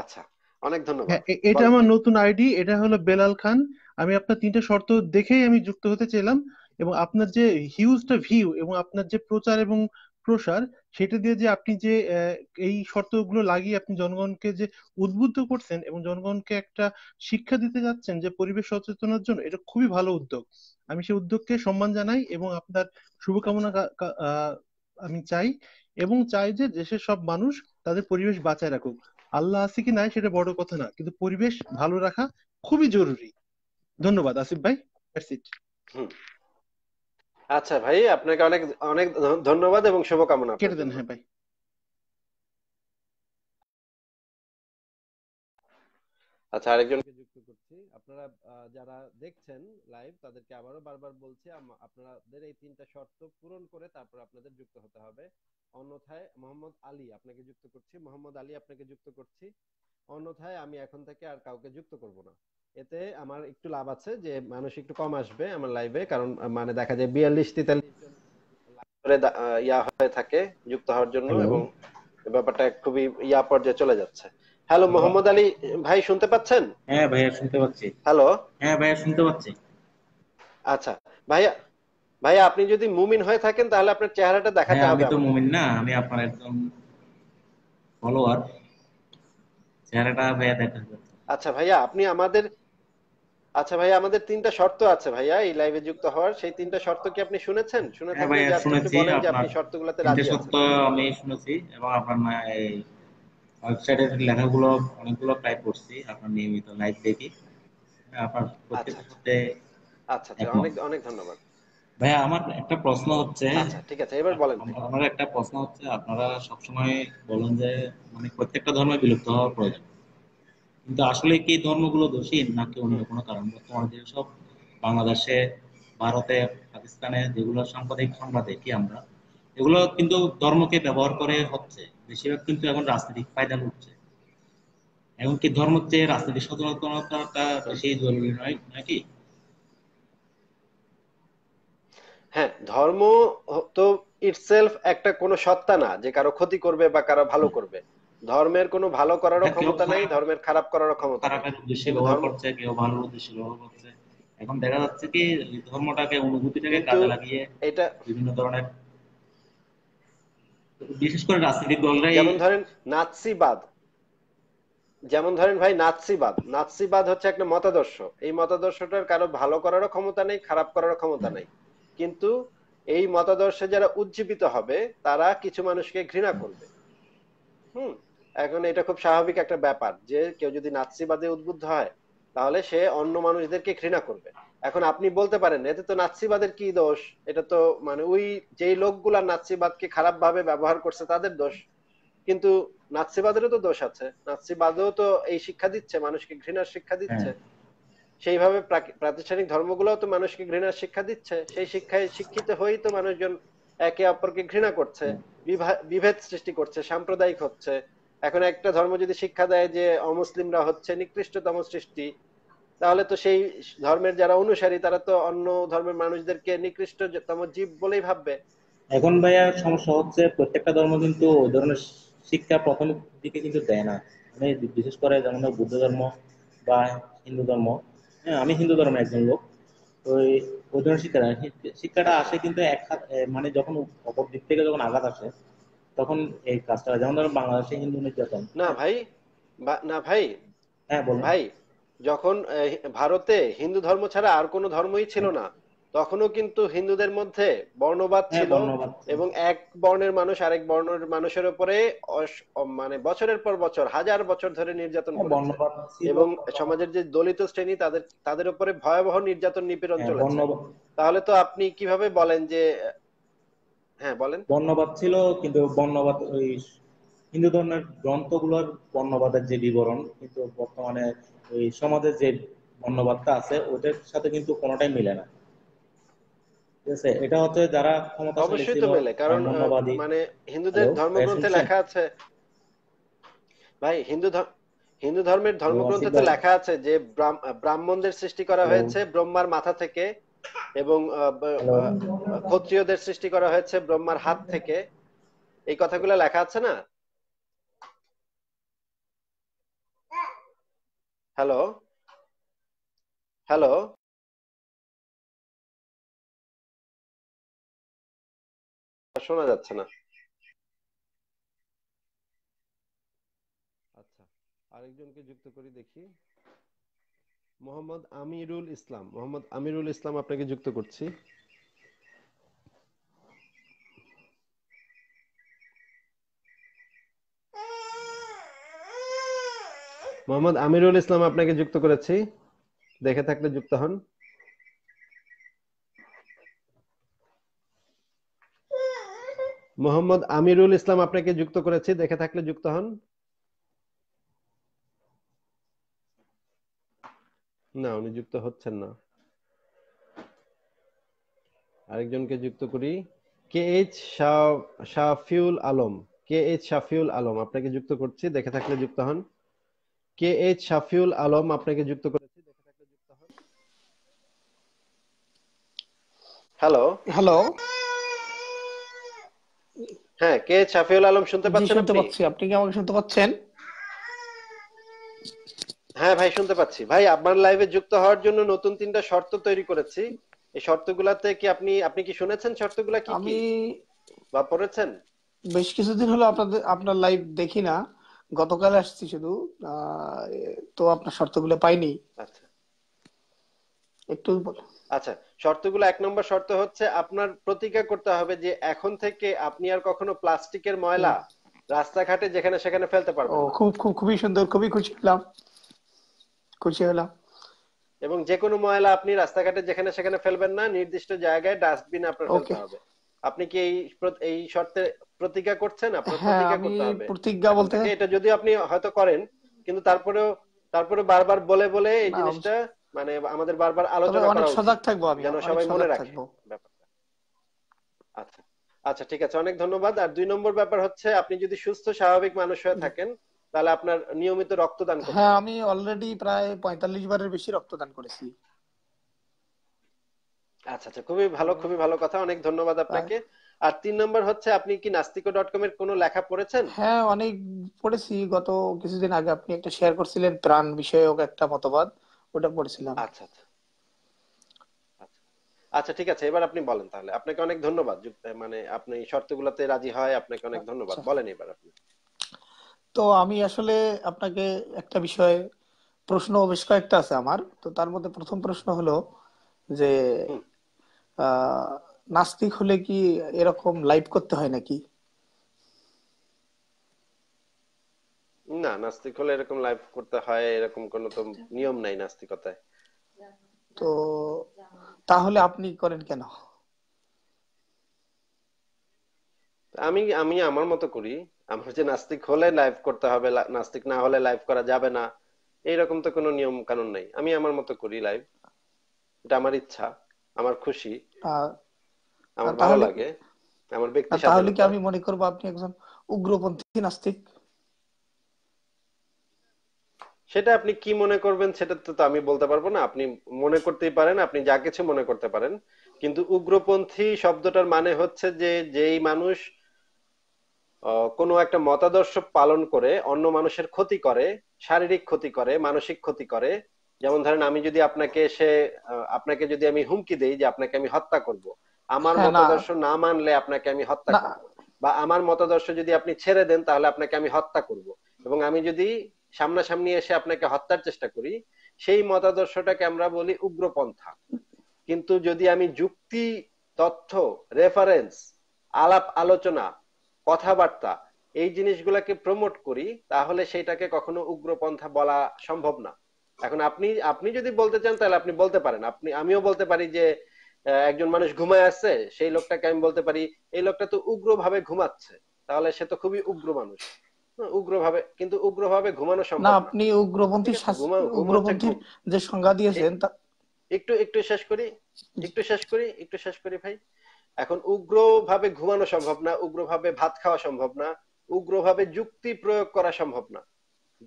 আচ্ছা অনেক ধন্যবাদ হ্যাঁ, এটা আমার নতুন আইডি এটা হলো বেলাল খান আমি আপনার তিনটা শর্ত দেখেই আমি যুক্ত হতে চাইলাম এবং আপনার যে হিউজটা ভিউ এবং আপনার যে প্রচার এবং প্রসার সেটা দিয়ে যে আপনি যে এই শর্তগুলো লাগিয়ে আপনি জনগণকে যে উদ্বুদ্ধ করছেন এবং জনগণকে একটা শিক্ষা দিতে যাচ্ছেন যে পরিবেশ সচেতনার জন্য এটা খুবই ভালো উদ্যোগ আমি সেই উদ্যোগকে সম্মান জানাই এবং আপনার শুভকামনা আমি চাই এবং চাই যে দেশের সব মানুষ তাদের পরিবেশ বাঁচায় রাখুক আল্লাহ আছে কি নাই সেটা বড় কথা না কিন্তু পরিবেশ ভালো রাখা খুবই জরুরি ধন্যবাদ আসিফ ভাই আচ্ছা ভাই আপনাকে অনেক অনেক ধন্যবাদ এবং শুভকামনা কেটে দেন হ্যাঁ ভাই আচ্ছা আরেকজনকে লক্ষ্য করছি আপনারা যারা দেখছেন লাইভ তাদেরকে আবারও বারবার বলছি আপনাদের এই তিনটা শর্ত পূরণ করে তারপর আপনাদের যুক্ত হতে হবে অন্যথায় মোহাম্মদ আলী আপনাকে যুক্ত করছি মোহাম্মদ আলী আপনাকে যুক্ত করছি অন্যথায় আমি এখন থেকে আর কাউকে যুক্ত করব না এতে আমার একটু লাভ আছে যে মানুষ একটু কম আসবে আমার লাইভে কারণ মানে দেখা যায় বিয়াল্লিশ তেতাল্লিশ জন ইয়া হয়ে থাকে যুক্ত হওয়ার জন্য এবং ব্যাপারটা খুবই ইয়া পর্যায়ে চলে যাচ্ছে হ্যালো মোহাম্মদ আলী ভাই শুনতে পাচ্ছেন হ্যাঁ ভাইয়া শুনতে পাচ্ছি হ্যালো হ্যাঁ ভাইয়া শুনতে পাচ্ছি আচ্ছা ভাইয়া ভাইয়া আপনি যদি মুমিন হয়ে থাকেন তাহলে আপনার চেহারাটা দেখাতে হ্যাঁ, হবে আমি তো মুমিন না আমি আপনার একদম ফলোয়ার চেহারাটা ভাইয়া দেখা আচ্ছা ভাইয়া আপনি আমাদের আচ্ছা ভাইয়া আমাদের তিনটা শর্ত আছে ভাইয়া এই লাইভে যুক্ত হওয়ার সেই তিনটা শর্ত কি আপনি শুনেছেন শুনে হ্যাঁ, থাকলে আপনি বলেন যে আপনি শর্তগুলোতে রাজি আছেন আমি শুনেছি এবং আপনার ওয়েবসাইটের লেখাগুলো অনেকগুলো ট্রাই করছি আপনার নিয়মিত লাইভ দেখি আপনার আচ্ছা, আচ্ছা। প্রত্যেকটাতে আচ্ছা, আচ্ছা অনেক অনেক ধন্যবাদ ভাইয়া আমার একটা প্রশ্ন হচ্ছে আচ্ছা ঠিক আছে এবার বলেন আমার একটা প্রশ্ন হচ্ছে আপনারা সব সময় বলেন যে মানে প্রত্যেকটা ধর্ম বিলুপ্ত হওয়ার প্রয়োজন কিন্তু আসলে কি ধর্মগুলো দোষী নাকি অন্য কোনো কারণ বর্তমানে যেসব বাংলাদেশে ভারতে পাকিস্তানে যেগুলো সাম্প্রদায়িক সংবাদে কি আমরা এগুলো কিন্তু ধর্মকে ব্যবহার করে হচ্ছে বেশিরভাগ কিন্তু এখন রাজনৈতিক ফায়দা হচ্ছে এমনকি ধর্ম চেয়ে রাজনৈতিক সচেতনতা বেশি জরুরি নয় নাকি হ্যাঁ ধর্ম তো ইটসেলফ একটা কোনো সত্তা না যে কারো ক্ষতি করবে বা কারো ভালো করবে ধর্মের কোনো ভালো করারও হ্যাঁ, ক্ষমতা নাই ধর্মের খারাপ করার ক্ষমতা খারাপের উদ্দেশ্যে ব্যবহার করছে কেউ ভালোর উদ্দেশ্যে ব্যবহার করছে এখন দেখা যাচ্ছে কি ধর্মটাকে অনুভূতিটাকে কাজে লাগিয়ে এটা বিভিন্ন ধরনের বিশেষ করে রাজনৈতিক দলরা যেমন ধরেন নাৎসিবাদ যেমন ধরেন ভাই নাৎসিবাদ নাৎসিবাদ হচ্ছে একটা মতাদর্শ এই মতাদর্শটার কারো ভালো করারও ক্ষমতা নেই খারাপ করারও ক্ষমতা নেই কিন্তু এই মতাদর্শে যারা উজ্জীবিত হবে তারা কিছু মানুষকে ঘৃণা করবে হুম এখন এটা খুব স্বাভাবিক একটা ব্যাপার যে কেউ যদি নাৎসিবাদে উদ্বুদ্ধ হয় তাহলে সে অন্য মানুষদেরকে ঘৃণা করবে এখন আপনি বলতে পারেন এতে তো নাৎসিবাদের কি দোষ এটা তো মানে ওই যেই লোকগুলা নাৎসিবাদকে খারাপ ভাবে ব্যবহার করছে তাদের দোষ কিন্তু নাৎসিবাদেরও তো দোষ আছে নাৎসিবাদও তো এই শিক্ষা দিচ্ছে মানুষকে ঘৃণার শিক্ষা হ্যাঁ। দিচ্ছে সেইভাবে প্রাতিষ্ঠানিক ধর্মগুলোও তো মানুষকে ঘৃণার শিক্ষা দিচ্ছে সেই শিক্ষায় শিক্ষিত হয়েই তো মানুষজন একে অপরকে ঘৃণা করছে বিভেদ সৃষ্টি করছে সাম্প্রদায়িক হচ্ছে এখন একটা ধর্ম যদি শিক্ষা দেয় যে অমুসলিমরা হচ্ছে নিকৃষ্টতম সৃষ্টি তাহলে তো সেই ধর্মের যারা অনুসারী তারা তো অন্য ধর্মের মানুষদেরকে নিকৃষ্টতম জীব বলেই ভাববে এখন ভাইয়া সমস্যা হচ্ছে প্রত্যেকটা ধর্ম কিন্তু ওই ধরনের শিক্ষা প্রথম দিকে কিন্তু দেয় না মানে বিশেষ করে যেমন বুদ্ধ ধর্ম বা হিন্দু ধর্ম হ্যাঁ আমি হিন্দু ধর্মের একজন লোক ওই ওই ধরনের শিক্ষা শিক্ষাটা আসে কিন্তু এক মানে যখন অপর দিক থেকে যখন আঘাত আসে তখন এই কাজটা যেমন ধরো বাংলাদেশে হিন্দু নির্যাতন না ভাই না ভাই হ্যাঁ বলুন ভাই যখন ভারতে হিন্দু ধর্ম ছাড়া আর কোনো ধর্মই ছিল না তখনও কিন্তু হিন্দুদের মধ্যে বর্ণবাদ হ্যাঁ, ছিল এবং এক বর্ণের মানুষ আরেক বর্ণের মানুষের উপরে মানে বছরের পর বছর হাজার বছর ধরে নির্যাতন হ্যাঁ, এবং সমাজের যে দলিত শ্রেণী তাদের তাদের উপরে ভয়াবহ নির্যাতন নিপীড়ন হ্যাঁ, চলে তাহলে তো আপনি কিভাবে বলেন যে হ্যাঁ বলেন বর্ণবাদ ছিল কিন্তু বর্ণবাদ ওই হিন্দু ধর্মের গ্রন্থগুলোর বর্ণবাদের যে বিবরণ কিন্তু বর্তমানে ওই সমাজের যে বর্ণবাদটা আছে ওটার সাথে কিন্তু কোনোটাই মিলে না এটা হচ্ছে যারা অবশ্যই তো মেলে কারণ মানে হিন্দুদের ধর্মগ্রন্থে লেখা আছে ভাই হিন্দু হিন্দু ধর্মের ধর্মগ্রন্থে তো লেখা আছে যে ব্রাহ্মণদের সৃষ্টি করা হয়েছে ব্রহ্মার মাথা থেকে এবং ক্ষত্রিয়দের সৃষ্টি করা হয়েছে ব্রহ্মার হাত থেকে এই কথাগুলো লেখা আছে না হ্যালো হ্যালো শোনা যাচ্ছে না আচ্ছা আরেকজনকে যুক্ত করি দেখি মোহাম্মদ আমিরুল ইসলাম মোহাম্মদ আমিরুল ইসলাম আপনাকে যুক্ত করছি মোহাম্মদ আমিরুল ইসলাম আপনাকে যুক্ত করেছি দেখে থাকলে যুক্ত হন মোহাম্মদ আমিরুল ইসলাম আপনাকে যুক্ত করেছি দেখে থাকলে যুক্ত হন না উনি যুক্ত হচ্ছেন না আরেকজনকে যুক্ত করি K H Shah Shahfiul Alam K H Shahfiul Alam আপনাকে যুক্ত করছি দেখে থাকলে যুক্ত হন কে এইচ শাফিউল আলম আপনাকে যুক্ত করেছি হ্যালো হ্যালো হ্যাঁ কে শাফিউল আলম শুনতে পাচ্ছেন শুনতে পাচ্ছি আপনি কি আমাকে শুনতে পাচ্ছেন হ্যাঁ ভাই শুনতে পাচ্ছি ভাই আপনার লাইভে যুক্ত হওয়ার জন্য নতুন তিনটা শর্ত তৈরি করেছি এই শর্তগুলাতে কি আপনি আপনি কি শুনেছেন শর্তগুলা কি কি বা পড়েছেন বেশ কিছুদিন হলো আপনাদের আপনার লাইভ দেখি না গতকাল আসছি শুধু তো আপনার শর্তগুলো পাইনি আচ্ছা একটু আচ্ছা শর্তগুলো এক নম্বর শর্ত হচ্ছে আপনার প্রতিজ্ঞা করতে হবে যে এখন থেকে আপনি আর কখনো প্লাস্টিকের ময়লা রাস্তাঘাটে যেখানে সেখানে ফেলতে পারবেন খুব খুব খুবই সুন্দর খুবই খুশি হলাম খুশি হলাম এবং যে কোনো ময়লা আপনি রাস্তাঘাটে যেখানে সেখানে ফেলবেন না নির্দিষ্ট জায়গায় ডাস্টবিন আপনার ফেলতে হবে আপনি কি এই এই শর্তে প্রতিজ্ঞা করছেন আপনার হ্যাঁ, প্রতিজ্ঞা করতে হবে প্রতিজ্ঞা বলতে এটা যদি আপনি হয়তো করেন কিন্তু তারপরেও তারপরে বারবার বলে বলে এই জিনিসটা মানে আমাদের বারবার আলোচনা করা সজাগ থাকবো আমি যেন সবাই মনে রাখে আচ্ছা আচ্ছা ঠিক আছে অনেক ধন্যবাদ আর দুই নম্বর ব্যাপার হচ্ছে আপনি যদি সুস্থ স্বাভাবিক মানুষ হয়ে থাকেন তাহলে আপনার নিয়মিত রক্তদান হ্যাঁ আমি অলরেডি প্রায় পঁয়তাল্লিশ বারের বেশি রক্তদান করেছি আচ্ছা আচ্ছা খুবই ভালো খুবই ভালো কথা অনেক ধন্যবাদ আপনাকে আর তিন নম্বর হচ্ছে আপনি কি নাস্তিকো ডট কম এর কোনো লেখা পড়েছেন হ্যাঁ অনেক পড়েছি গত কিছুদিন আগে আপনি একটা শেয়ার করছিলেন প্রাণ বিষয়ক একটা মতবাদ ওটা পড়েছিলাম আচ্ছা আচ্ছা আচ্ছা ঠিক আছে এবার আপনি বলেন তাহলে আপনাকে অনেক ধন্যবাদ মানে আপনি শর্তগুলোতে রাজি হয় আপনাকে অনেক আচ্ছা। ধন্যবাদ বলেন এবার আপনি তো আমি আসলে আপনাকে একটা বিষয়ে প্রশ্ন বেশ কয়েকটা আছে আমার তো তার মধ্যে প্রথম প্রশ্ন হলো যে নাস্তিক হলে কি এরকম লাইভ করতে হয় নাকি না নাস্তিক হলে এরকম লাইভ করতে হয় এরকম কোনো তো নিয়ম নাই নাস্তিকতায় তো তাহলে আপনি করেন কেন আমি আমি আমার মতো করি আমার যে নাস্তিক হলে লাইভ করতে হবে নাস্তিক না হলে লাইভ করা যাবে না এইরকম তো কোনো নিয়ম কানুন নাই আমি আমার মতো করি লাইভ এটা আমার ইচ্ছা আমার খুশি আমার ভালো লাগে আমার ব্যক্তি তাহলে কি আমি মনে করব আপনি একজন উগ্রপন্থী নাস্তিক সেটা আপনি কি মনে করবেন সেটা তো আমি বলতে পারবো না আপনি মনে করতেই পারেন আপনি যা কিছু মনে করতে পারেন কিন্তু উগ্রপন্থী শব্দটার মানে হচ্ছে যে যেই মানুষ কোনো একটা মতাদর্শ পালন করে অন্য মানুষের ক্ষতি করে শারীরিক ক্ষতি করে মানসিক ক্ষতি করে যেমন ধরেন আমি যদি আপনাকে এসে আপনাকে যদি আমি হুমকি দেই যে আপনাকে আমি হত্যা করব আমার হ্যাঁ, মতাদর্শ না মানলে আপনাকে আমি হত্যা করব বা আমার মতাদর্শ যদি আপনি ছেড়ে দেন তাহলে আপনাকে আমি হত্যা করব এবং আমি যদি সামনাসামনি এসে আপনাকে হত্যার চেষ্টা করি সেই মতাদর্শটাকে আমরা বলি উগ্রপন্থা কিন্তু যদি আমি যুক্তি তথ্য রেফারেন্স আলাপ আলোচনা কথাবার্তা এই জিনিসগুলোকে প্রমোট করি তাহলে সেটাকে কখনো উগ্রপন্থা বলা সম্ভব না এখন আপনি আপনি যদি বলতে চান তাহলে আপনি বলতে পারেন আপনি আমিও বলতে পারি যে একজন মানুষ ঘুমায় আছে সেই লোকটাকে আমি বলতে পারি এই লোকটা তো উগ্রভাবে ঘুমাচ্ছে তাহলে সে তো খুবই উগ্র মানুষ হ্যাঁ, উগ্রভাবে কিন্তু উগ্রভাবে ঘুমানো সম্ভব না আপনি উগ্রপন্থী উগ্রপন্থী যে সংজ্ঞা দিয়েছেন তা একটু একটু শেষ করি একটু শেষ করি একটু শেষ করি ভাই এখন উগ্রভাবে ঘুমানো সম্ভব না উগ্রভাবে ভাত খাওয়া সম্ভব না উগ্রভাবে যুক্তি প্রয়োগ করা সম্ভব না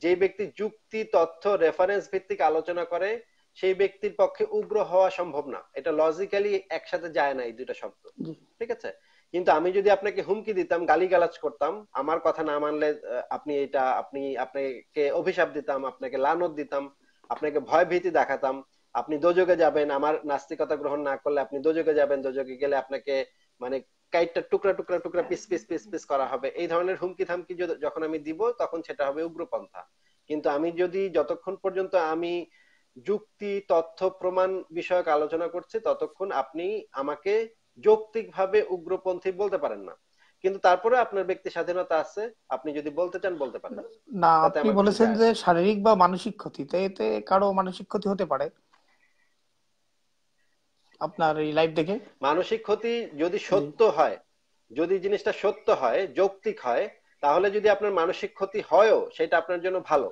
যে ব্যক্তি যুক্তি তথ্য রেফারেন্স ভিত্তিক আলোচনা করে সেই ব্যক্তির পক্ষে উগ্র হওয়া সম্ভব না এটা লজিক্যালি একসাথে যায় না এই দুটো শব্দ ঠিক আছে কিন্তু আমি যদি আপনাকে হুমকি দিতাম গালি গালাজ করতাম আমার কথা না মানলে আপনি এটা আপনি আপনাকে অভিশাপ দিতাম আপনাকে লানত দিতাম আপনাকে ভয় ভীতি দেখাতাম আপনি দোজকে যাবেন আমার নাস্তিকতা গ্রহণ না করলে আপনি দোজকে যাবেন দোজকে গেলে আপনাকে মানে কাইটটা টুকরা টুকরা টুকরা হ্যাঁ। পিস পিস পিস পিস করা হবে এই ধরনের হুমকি থামকি যখন আমি দিব তখন সেটা হবে উগ্রপন্থা কিন্তু আমি যদি যতক্ষণ পর্যন্ত আমি যুক্তি তথ্য প্রমাণ বিষয়ক আলোচনা করছি ততক্ষণ আপনি আমাকে যৌক্তিকভাবে উগ্রপন্থী বলতে পারেন না কিন্তু তারপরে আপনার ব্যক্তি স্বাধীনতা আছে আপনি যদি বলতে চান বলতে পারেন না আপনি বলেছেন যে শারীরিক বা মানসিক ক্ষতি তো এতে কারো মানসিক ক্ষতি হতে পারে আপনার এই লাইভ দেখে মানসিক ক্ষতি যদি সত্য হয় যদি জিনিসটা সত্য হয় যৌক্তিক হয় তাহলে যদি আপনার মানসিক ক্ষতি হয়ও সেটা আপনার জন্য ভালো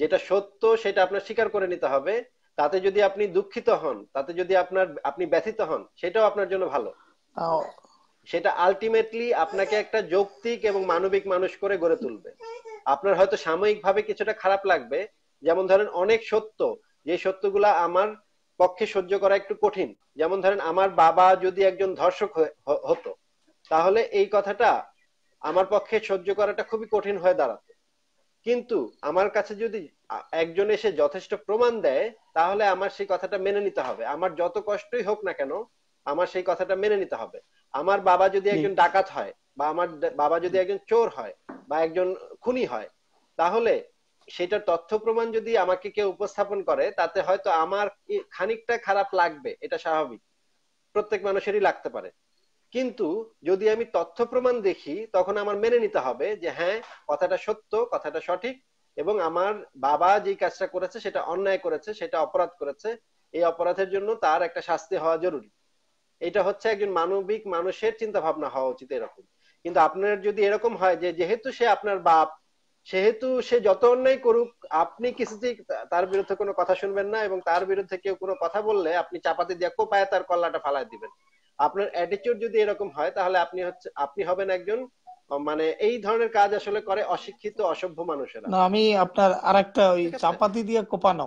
যেটা সত্য সেটা আপনার স্বীকার করে নিতে হবে তাতে যদি আপনি দুঃখিত হন তাতে যদি আপনার আপনি ব্যথিত হন সেটাও আপনার জন্য ভালো সেটা আলটিমেটলি আপনাকে একটা যৌক্তিক এবং মানবিক মানুষ করে গড়ে তুলবে আপনার হয়তো সাময়িকভাবে কিছুটা খারাপ লাগবে যেমন ধরেন অনেক সত্য যে সত্যগুলা আমার পক্ষে সহ্য করা একটু কঠিন যেমন ধরেন আমার বাবা যদি একজন ধর্ষক হতো তাহলে এই কথাটা আমার পক্ষে সহ্য করাটা খুবই কঠিন হয়ে দাঁড়াতো কিন্তু আমার কাছে যদি একজন এসে যথেষ্ট প্রমাণ দেয় তাহলে আমার সেই কথাটা মেনে নিতে হবে আমার যত কষ্টই হোক না কেন আমার সেই কথাটা মেনে নিতে হবে আমার বাবা যদি একজন ডাকাত হয় বা আমার বাবা যদি একজন চোর হয় বা একজন খুনি হয় তাহলে সেটার তথ্য প্রমাণ যদি আমাকে কেউ উপস্থাপন করে তাতে হয়তো আমার খানিকটা খারাপ লাগবে এটা স্বাভাবিক প্রত্যেক মানুষেরই লাগতে পারে কিন্তু যদি আমি তথ্য প্রমাণ দেখি তখন আমার মেনে নিতে হবে যে হ্যাঁ কথাটা সত্য কথাটা সঠিক এবং আমার বাবা যে কাজটা করেছে সেটা অন্যায় করেছে সেটা অপরাধ করেছে এই অপরাধের জন্য তার একটা শাস্তি হওয়া জরুরি এটা হচ্ছে একজন মানবিক মানুষের চিন্তা ভাবনা হওয়া উচিত এরকম কিন্তু আপনার যদি এরকম হয় যে যেহেতু সে আপনার বাপ সেহেতু সে যত অন্যায় করুক আপনি কিছুতেই তার বিরুদ্ধে কোনো কথা শুনবেন না এবং তার বিরুদ্ধে কেউ কোনো কথা বললে আপনি চাপাতি দিয়ে কোপায় তার কল্লাটা ফালাই দিবেন আপনার অ্যাটিচিউড যদি এরকম হয় তাহলে আপনি হচ্ছে আপনি হবেন একজন মানে এই ধরনের কাজ আসলে করে অশিক্ষিত অসভ্য মানুষেরা না আমি আপনার আরেকটা ওই চাপাতি দিয়ে কোপানো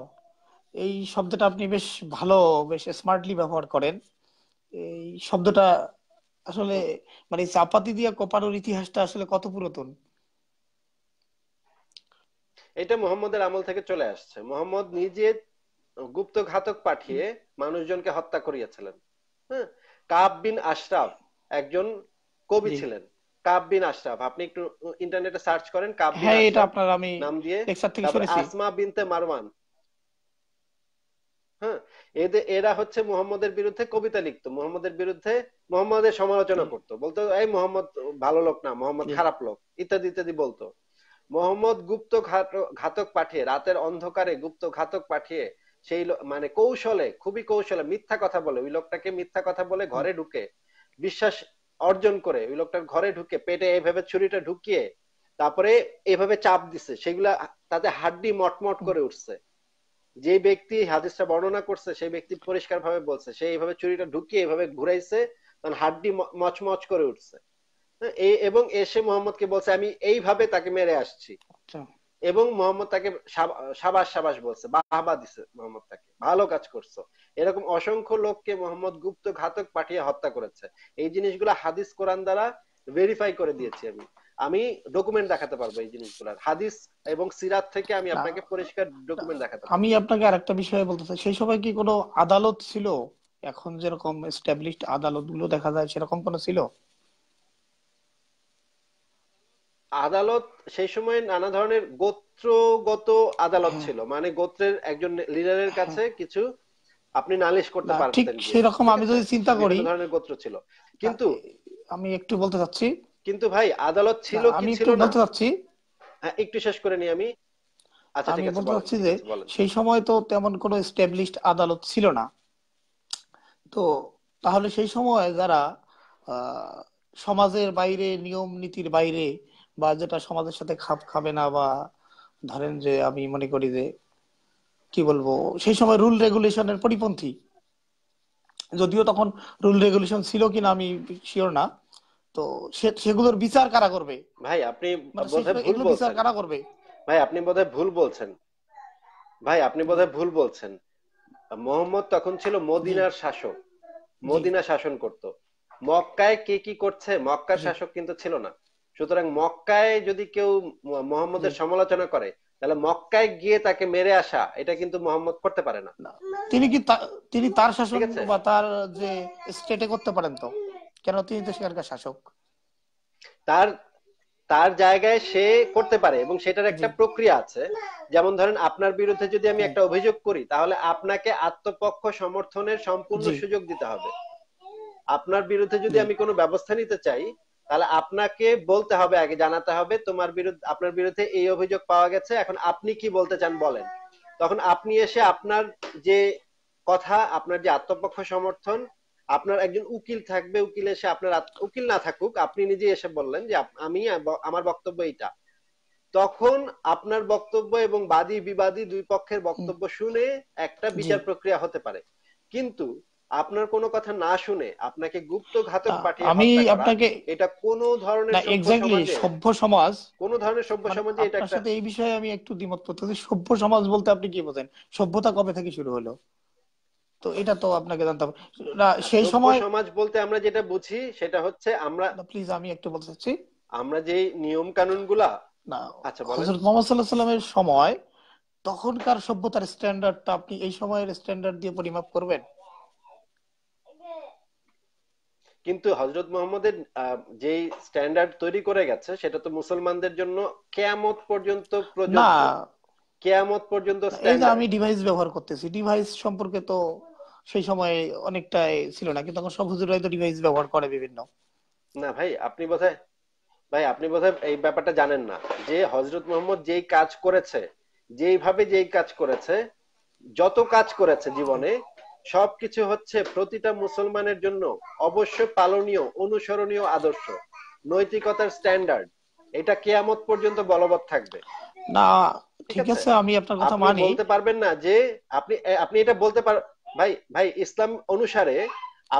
এই শব্দটা আপনি বেশ ভালো বেশ স্মার্টলি ব্যবহার করেন এই শব্দটা আসলে মানে চাপাতি দিয়ে কোপানোর ইতিহাসটা আসলে কত পুরাতন এটা মোহাম্মদের আমল থেকে চলে আসছে মোহাম্মদ নিজে গুপ্ত ঘাতক পাঠিয়ে মানুষজনকে হত্যা করিয়াছিলেন হ্যাঁ কাব বিন আশরাফ একজন কবি ছিলেন কাব বিন আশরাফ আপনি একটু ইন্টারনেটে সার্চ করেন কাব বিন হ্যাঁ, এটা আপনার আমি নাম দিয়ে আসমা বিনতে মারওয়ান হ্যাঁ এরা হচ্ছে মোহাম্মদের বিরুদ্ধে কবিতা লিখতো মোহাম্মদের বিরুদ্ধে মোহাম্মদের সমালোচনা করতো বলতো এই মোহাম্মদ ভালো লোক না মোহাম্মদ খারাপ লোক ইত্যাদি ইত্যাদি বলতো মোহাম্মদ গুপ্ত ঘাতক পাঠিয়ে রাতের অন্ধকারে গুপ্ত ঘাতক পাঠিয়ে সেই মানে কৌশলে খুবই কৌশলে মিথ্যা কথা বলে ওই লোকটাকে মিথ্যা কথা বলে ঘরে ঢুকে বিশ্বাস অর্জন করে ওই লোকটার ঘরে ঢুকে পেটে এভাবে ছুরিটা ঢুকিয়ে তারপরে এভাবে চাপ দিছে সেগুলা তাতে হাড্ডি মটমট করে উঠছে যে ব্যক্তি হাদিসটা বর্ণনা করছে সেই ব্যক্তি পরিষ্কার ভাবে বলছে সে এইভাবে ছুরিটা ঢুকিয়ে এভাবে ঘুরাইছে তখন হাড্ডি মচমচ করে উঠছে এবং এসে মোহাম্মদকে বলছে আমি এইভাবে তাকে মেরে আসছি আচ্ছা। এবং মোহাম্মদ তাকে সাবাস সাবাস বলছে বাহাবা দিছে মোহাম্মদ তাকে ভালো কাজ করছো এরকম অসংখ্য লোককে মোহাম্মদ গুপ্ত ঘাতক পাঠিয়ে হত্যা করেছে এই জিনিসগুলো হাদিস কোরআন দ্বারা ভেরিফাই করে দিয়েছি আমি আমি ডকুমেন্ট দেখাতে পারবো এই জিনিসগুলোর হাদিস এবং সিরাত থেকে আমি আপনাকে পরিষ্কার ডকুমেন্ট দেখাতে আমি আপনাকে আরেকটা বিষয়ে বলতে চাই সেই সময় কি কোনো আদালত ছিল এখন যেরকম এস্টাবলিশড আদালতগুলো দেখা যায় সেরকম কোনো ছিল আদালত সেই সময় নানা ধরনের গোত্রগত আদালত হ্যাঁ। ছিল মানে গোত্রের একজন লিডারের কাছে হ্যাঁ। কিছু আপনি নালিশ করতে পারতেন ঠিক সেরকম আমি যদি চিন্তা করি ধরনের গোত্র ছিল কিন্তু আমি একটু বলতে চাচ্ছি কিন্তু ভাই আদালত ছিল কি ছিল না বলতে চাচ্ছি হ্যাঁ একটু শেষ করে নি আমি আচ্ছা ঠিক আছে বলতে চাচ্ছি যে সেই সময় তো তেমন কোনো এস্টাবলিশড আদালত ছিল না তো তাহলে সেই সময় যারা সমাজের বাইরে নিয়ম নীতির বাইরে বা যেটা সমাজের সাথে খাপ খাবে না বা ধরেন যে আমি মনে করি যে কি বলবো সেই সময় রুল রেগুলেশনের পরিপন্থী যদিও তখন রুল রেগুলেশন ছিল কিনা আমি শিওর না তো সেগুলোর বিচার কারা করবে ভাই আপনি মানে বিচার কারা করবে ভাই আপনি বোধহয় ভুল বলছেন ভাই আপনি বোধহয় ভুল বলছেন মোহাম্মদ তখন ছিল মদিনার শাসক মদিনা শাসন করত মক্কায় কে কি করছে মক্কার শাসক কিন্তু ছিল না সুতরাং মক্কায় যদি কেউ মোহাম্মদের সমালোচনা করে তাহলে মক্কায় গিয়ে তাকে মেরে আসা এটা কিন্তু মোহাম্মদ করতে পারে না তিনি কি তিনি তার শাসক বা তার যে স্টেটে করতে পারেন তো কেন তিনি তো সেখানকার শাসক তার তার জায়গায় সে করতে পারে এবং সেটার একটা প্রক্রিয়া আছে যেমন ধরেন আপনার বিরুদ্ধে যদি আমি একটা অভিযোগ করি তাহলে আপনাকে আত্মপক্ষ সমর্থনের সম্পূর্ণ সুযোগ দিতে হবে আপনার বিরুদ্ধে যদি আমি কোনো ব্যবস্থা নিতে চাই তাহলে আপনাকে বলতে হবে আগে জানাতে হবে তোমার বিরুদ্ধে আপনার বিরুদ্ধে এই অভিযোগ পাওয়া গেছে এখন আপনি কি বলতে চান বলেন তখন আপনি এসে আপনার যে কথা আপনার যে আত্মপক্ষ সমর্থন আপনার একজন উকিল থাকবে উকিল এসে আপনার উকিল না থাকুক আপনি নিজে এসে বললেন যে আমি আমার বক্তব্য এটা তখন আপনার বক্তব্য এবং বাদী বিবাদী দুই পক্ষের বক্তব্য শুনে একটা বিচার প্রক্রিয়া হতে পারে কিন্তু আপনার কোনো কথা না শুনে আপনাকে গুপ্ত ঘাতক পাঠিয়ে আমি আপনাকে এটা কোন ধরনের এক্স্যাক্টলি সভ্য সমাজ কোন ধরনের সভ্য মানে সমাজে এটা একটা সাথে এই বিষয়ে আমি একটু দ্বিমত করতেছি সভ্য সমাজ বলতে আপনি কি বলেন সভ্যতা কবে থেকে শুরু হলো তো এটা তো আপনাকে জানতে হবে না সেই সময় সমাজ বলতে আমরা যেটা বুঝি সেটা হচ্ছে আমরা প্লিজ আমি একটু বলতে চাচ্ছি আমরা যে নিয়ম কানুন গুলা না আচ্ছা হযরত মুহাম্মদ সাল্লাল্লাহু আলাইহি সাল্লামের সময় তখনকার সভ্যতার স্ট্যান্ডার্ডটা আপনি এই সময়ের স্ট্যান্ডার্ড দিয়ে পরিমাপ করবেন কিন্তু হজরত মোহাম্মদের যে স্ট্যান্ডার্ড তৈরি করে গেছে সেটা তো মুসলমানদের জন্য কেয়ামত পর্যন্ত কেয়ামত পর্যন্ত আমি ডিভাইস ব্যবহার করতেছি ডিভাইস সম্পর্কে তো সেই সময় অনেকটাই ছিল না কিন্তু তখন সব হুজুরাই তো ডিভাইস ব্যবহার করে বিভিন্ন না ভাই আপনি বোধহয় ভাই আপনি বোধহয় এই ব্যাপারটা জানেন না যে হজরত মোহাম্মদ যেই কাজ করেছে যেইভাবে যেই কাজ করেছে যত কাজ করেছে জীবনে সবকিছু হচ্ছে প্রতিটা মুসলমানের জন্য অবশ্য পালনীয় অনুসরণীয় আদর্শ নৈতিকতার স্ট্যান্ডার্ড এটা কেয়ামত পর্যন্ত বলবৎ থাকবে না ঠিক আছে আমি আপনার কথা মানি বলতে পারবেন না যে আপনি আপনি এটা বলতে পার ভাই ভাই ইসলাম অনুসারে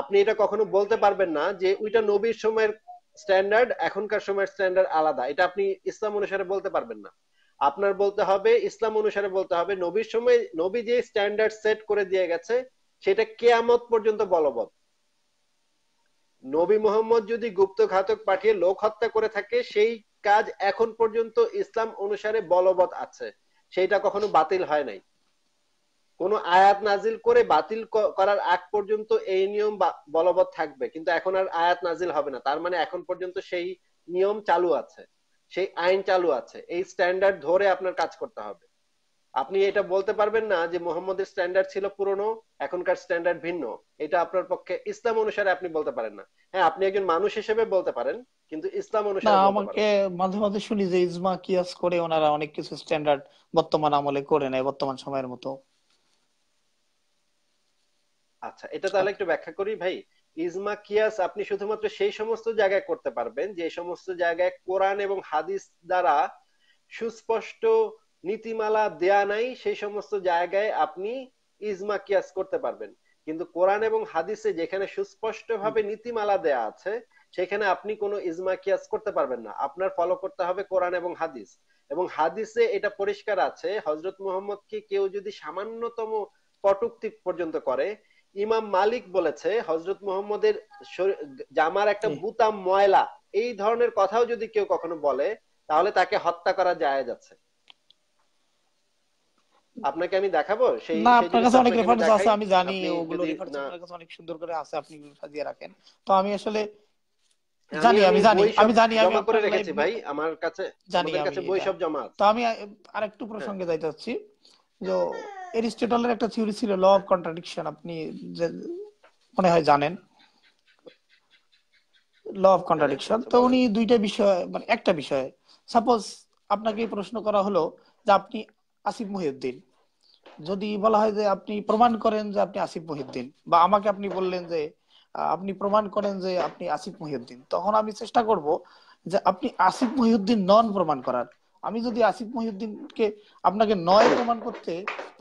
আপনি এটা কখনো বলতে পারবেন না যে ওইটা নবীর সময়ের স্ট্যান্ডার্ড এখনকার সময়ের স্ট্যান্ডার্ড আলাদা এটা আপনি ইসলাম অনুসারে বলতে পারবেন না আপনার বলতে হবে ইসলাম অনুসারে বলতে হবে নবীর সময় নবী যে স্ট্যান্ডার্ড সেট করে দিয়ে গেছে সেটা কেয়ামত পর্যন্ত বলবৎ নবী মোহাম্মদ যদি গুপ্ত ঘাতক পাঠিয়ে লোক হত্যা করে থাকে সেই কাজ এখন পর্যন্ত ইসলাম অনুসারে বলবৎ আছে সেইটা কখনো বাতিল হয় নাই কোন আয়াত নাজিল করে বাতিল করার আগ পর্যন্ত এই নিয়ম বলবৎ থাকবে কিন্তু এখন আর আয়াত নাজিল হবে না তার মানে এখন পর্যন্ত সেই নিয়ম চালু আছে সেই আইন চালু আছে এই স্ট্যান্ডার্ড ধরে আপনার কাজ করতে হবে আপনি এটা বলতে পারবেন না যে মোহাম্মদের স্ট্যান্ডার্ড ছিল পুরনো এখনকার স্ট্যান্ডার্ড ভিন্ন এটা আপনার পক্ষে ইসলাম অনুসারে আপনি বলতে পারেন না হ্যাঁ আপনি একজন মানুষ হিসেবে বলতে পারেন কিন্তু ইসলাম অনুসারে আমাকে মাঝে মাঝে শুনি যে ইজমা কিয়াস করে ওনারা অনেক কিছু স্ট্যান্ডার্ড বর্তমান আমলে করে নেয় বর্তমান সময়ের মতো আচ্ছা এটা তাহলে একটু ব্যাখ্যা করি ভাই ইজমা কিয়াস আপনি শুধুমাত্র সেই সমস্ত জায়গায় করতে পারবেন যে সমস্ত জায়গায় কোরআন এবং হাদিস দ্বারা সুস্পষ্ট নীতিমালা দেয়া নাই সেই সমস্ত জায়গায় আপনি ইজমা কিয়াস করতে পারবেন কিন্তু কোরআন এবং হাদিসে যেখানে সুস্পষ্ট ভাবে নীতিমালা দেয়া আছে সেখানে আপনি কোনো ইজমা কিয়াস করতে পারবেন না আপনার ফলো করতে হবে কোরআন এবং হাদিস এবং হাদিসে এটা পরিষ্কার আছে হজরত কে কেউ যদি সামান্যতম কটুক্তি পর্যন্ত করে ইমাম মালিক বলেছে হজরত মোহাম্মদের জামার একটা বুতাম ময়লা এই ধরনের কথাও যদি কেউ কখনো বলে তাহলে তাকে হত্যা করা যায় যাচ্ছে আপনাকে আমি দেখাবো সেই না আপনার কাছে অনেক রেফারেন্স আছে আমি জানি ওগুলো রেফারেন্স আপনার কাছে অনেক সুন্দর করে আছে আপনি সাজিয়ে রাখেন তো আমি আসলে জানি আমি জানি আমি জানি আমি করে রেখেছি ভাই আমার কাছে জানি আমার কাছে বই সব জমা আছে তো আমি আরেকটু প্রসঙ্গে হ্যাঁ। যাইতে যাচ্ছি যে এরিস্টটলের একটা থিওরি ছিল ল অফ কন্ট্রাডিকশন আপনি যে মনে হয় জানেন ল অফ কন্ট্রাডিকশন হ্যাঁ, তো আচ্ছা, উনি দুইটা বিষয় মানে একটা বিষয় সাপোজ আপনাকে প্রশ্ন করা হলো যে আপনি আসিফ মহিউদ্দিন যদি বলা হয় যে আপনি প্রমাণ করেন যে আপনি আসিফ মহিউদ্দিন বা আমাকে আপনি বললেন যে আপনি প্রমাণ করেন যে আপনি আসিফ মহিউদ্দিন তখন আমি চেষ্টা করব যে আপনি আসিফ মহিউদ্দিন নন প্রমাণ করার আমি যদি আসিফ মহিউদ্দিনকে আপনাকে নয় প্রমাণ করতে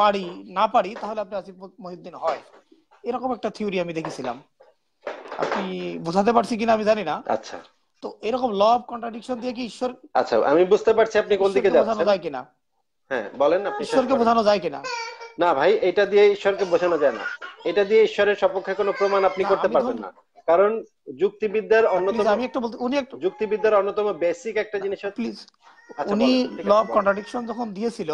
পারি না পারি তাহলে আপনি আসিফ মহিউদ্দিন হয় এরকম একটা থিওরি আমি দেখেছিলাম আপনি বোঝাতে পারছি কিনা আমি জানি না আচ্ছা তো এরকম ল অফ কন্ট্রাডিকশন দিয়ে কি ঈশ্বর আচ্ছা আমি বুঝতে পারছি আপনি কোন দিকে যাচ্ছেন কিনা হ্যাঁ বলেন আপনি ঈশ্বরকে বোঝানো যায় কিনা না ভাই এটা দিয়ে ঈশ্বরকে বোঝানো যায় না এটা দিয়ে ঈশ্বরের সপক্ষে কোনো প্রমাণ আপনি করতে পারবেন না কারণ যুক্তিবিদ্যার অন্যতম আমি একটু বলতে উনি একটু যুক্তিবিদ্যার অন্যতম বেসিক একটা জিনিস প্লিজ আচ্ছা, উনি ল অফ কন্ট্রাডিকশন যখন দিয়েছিল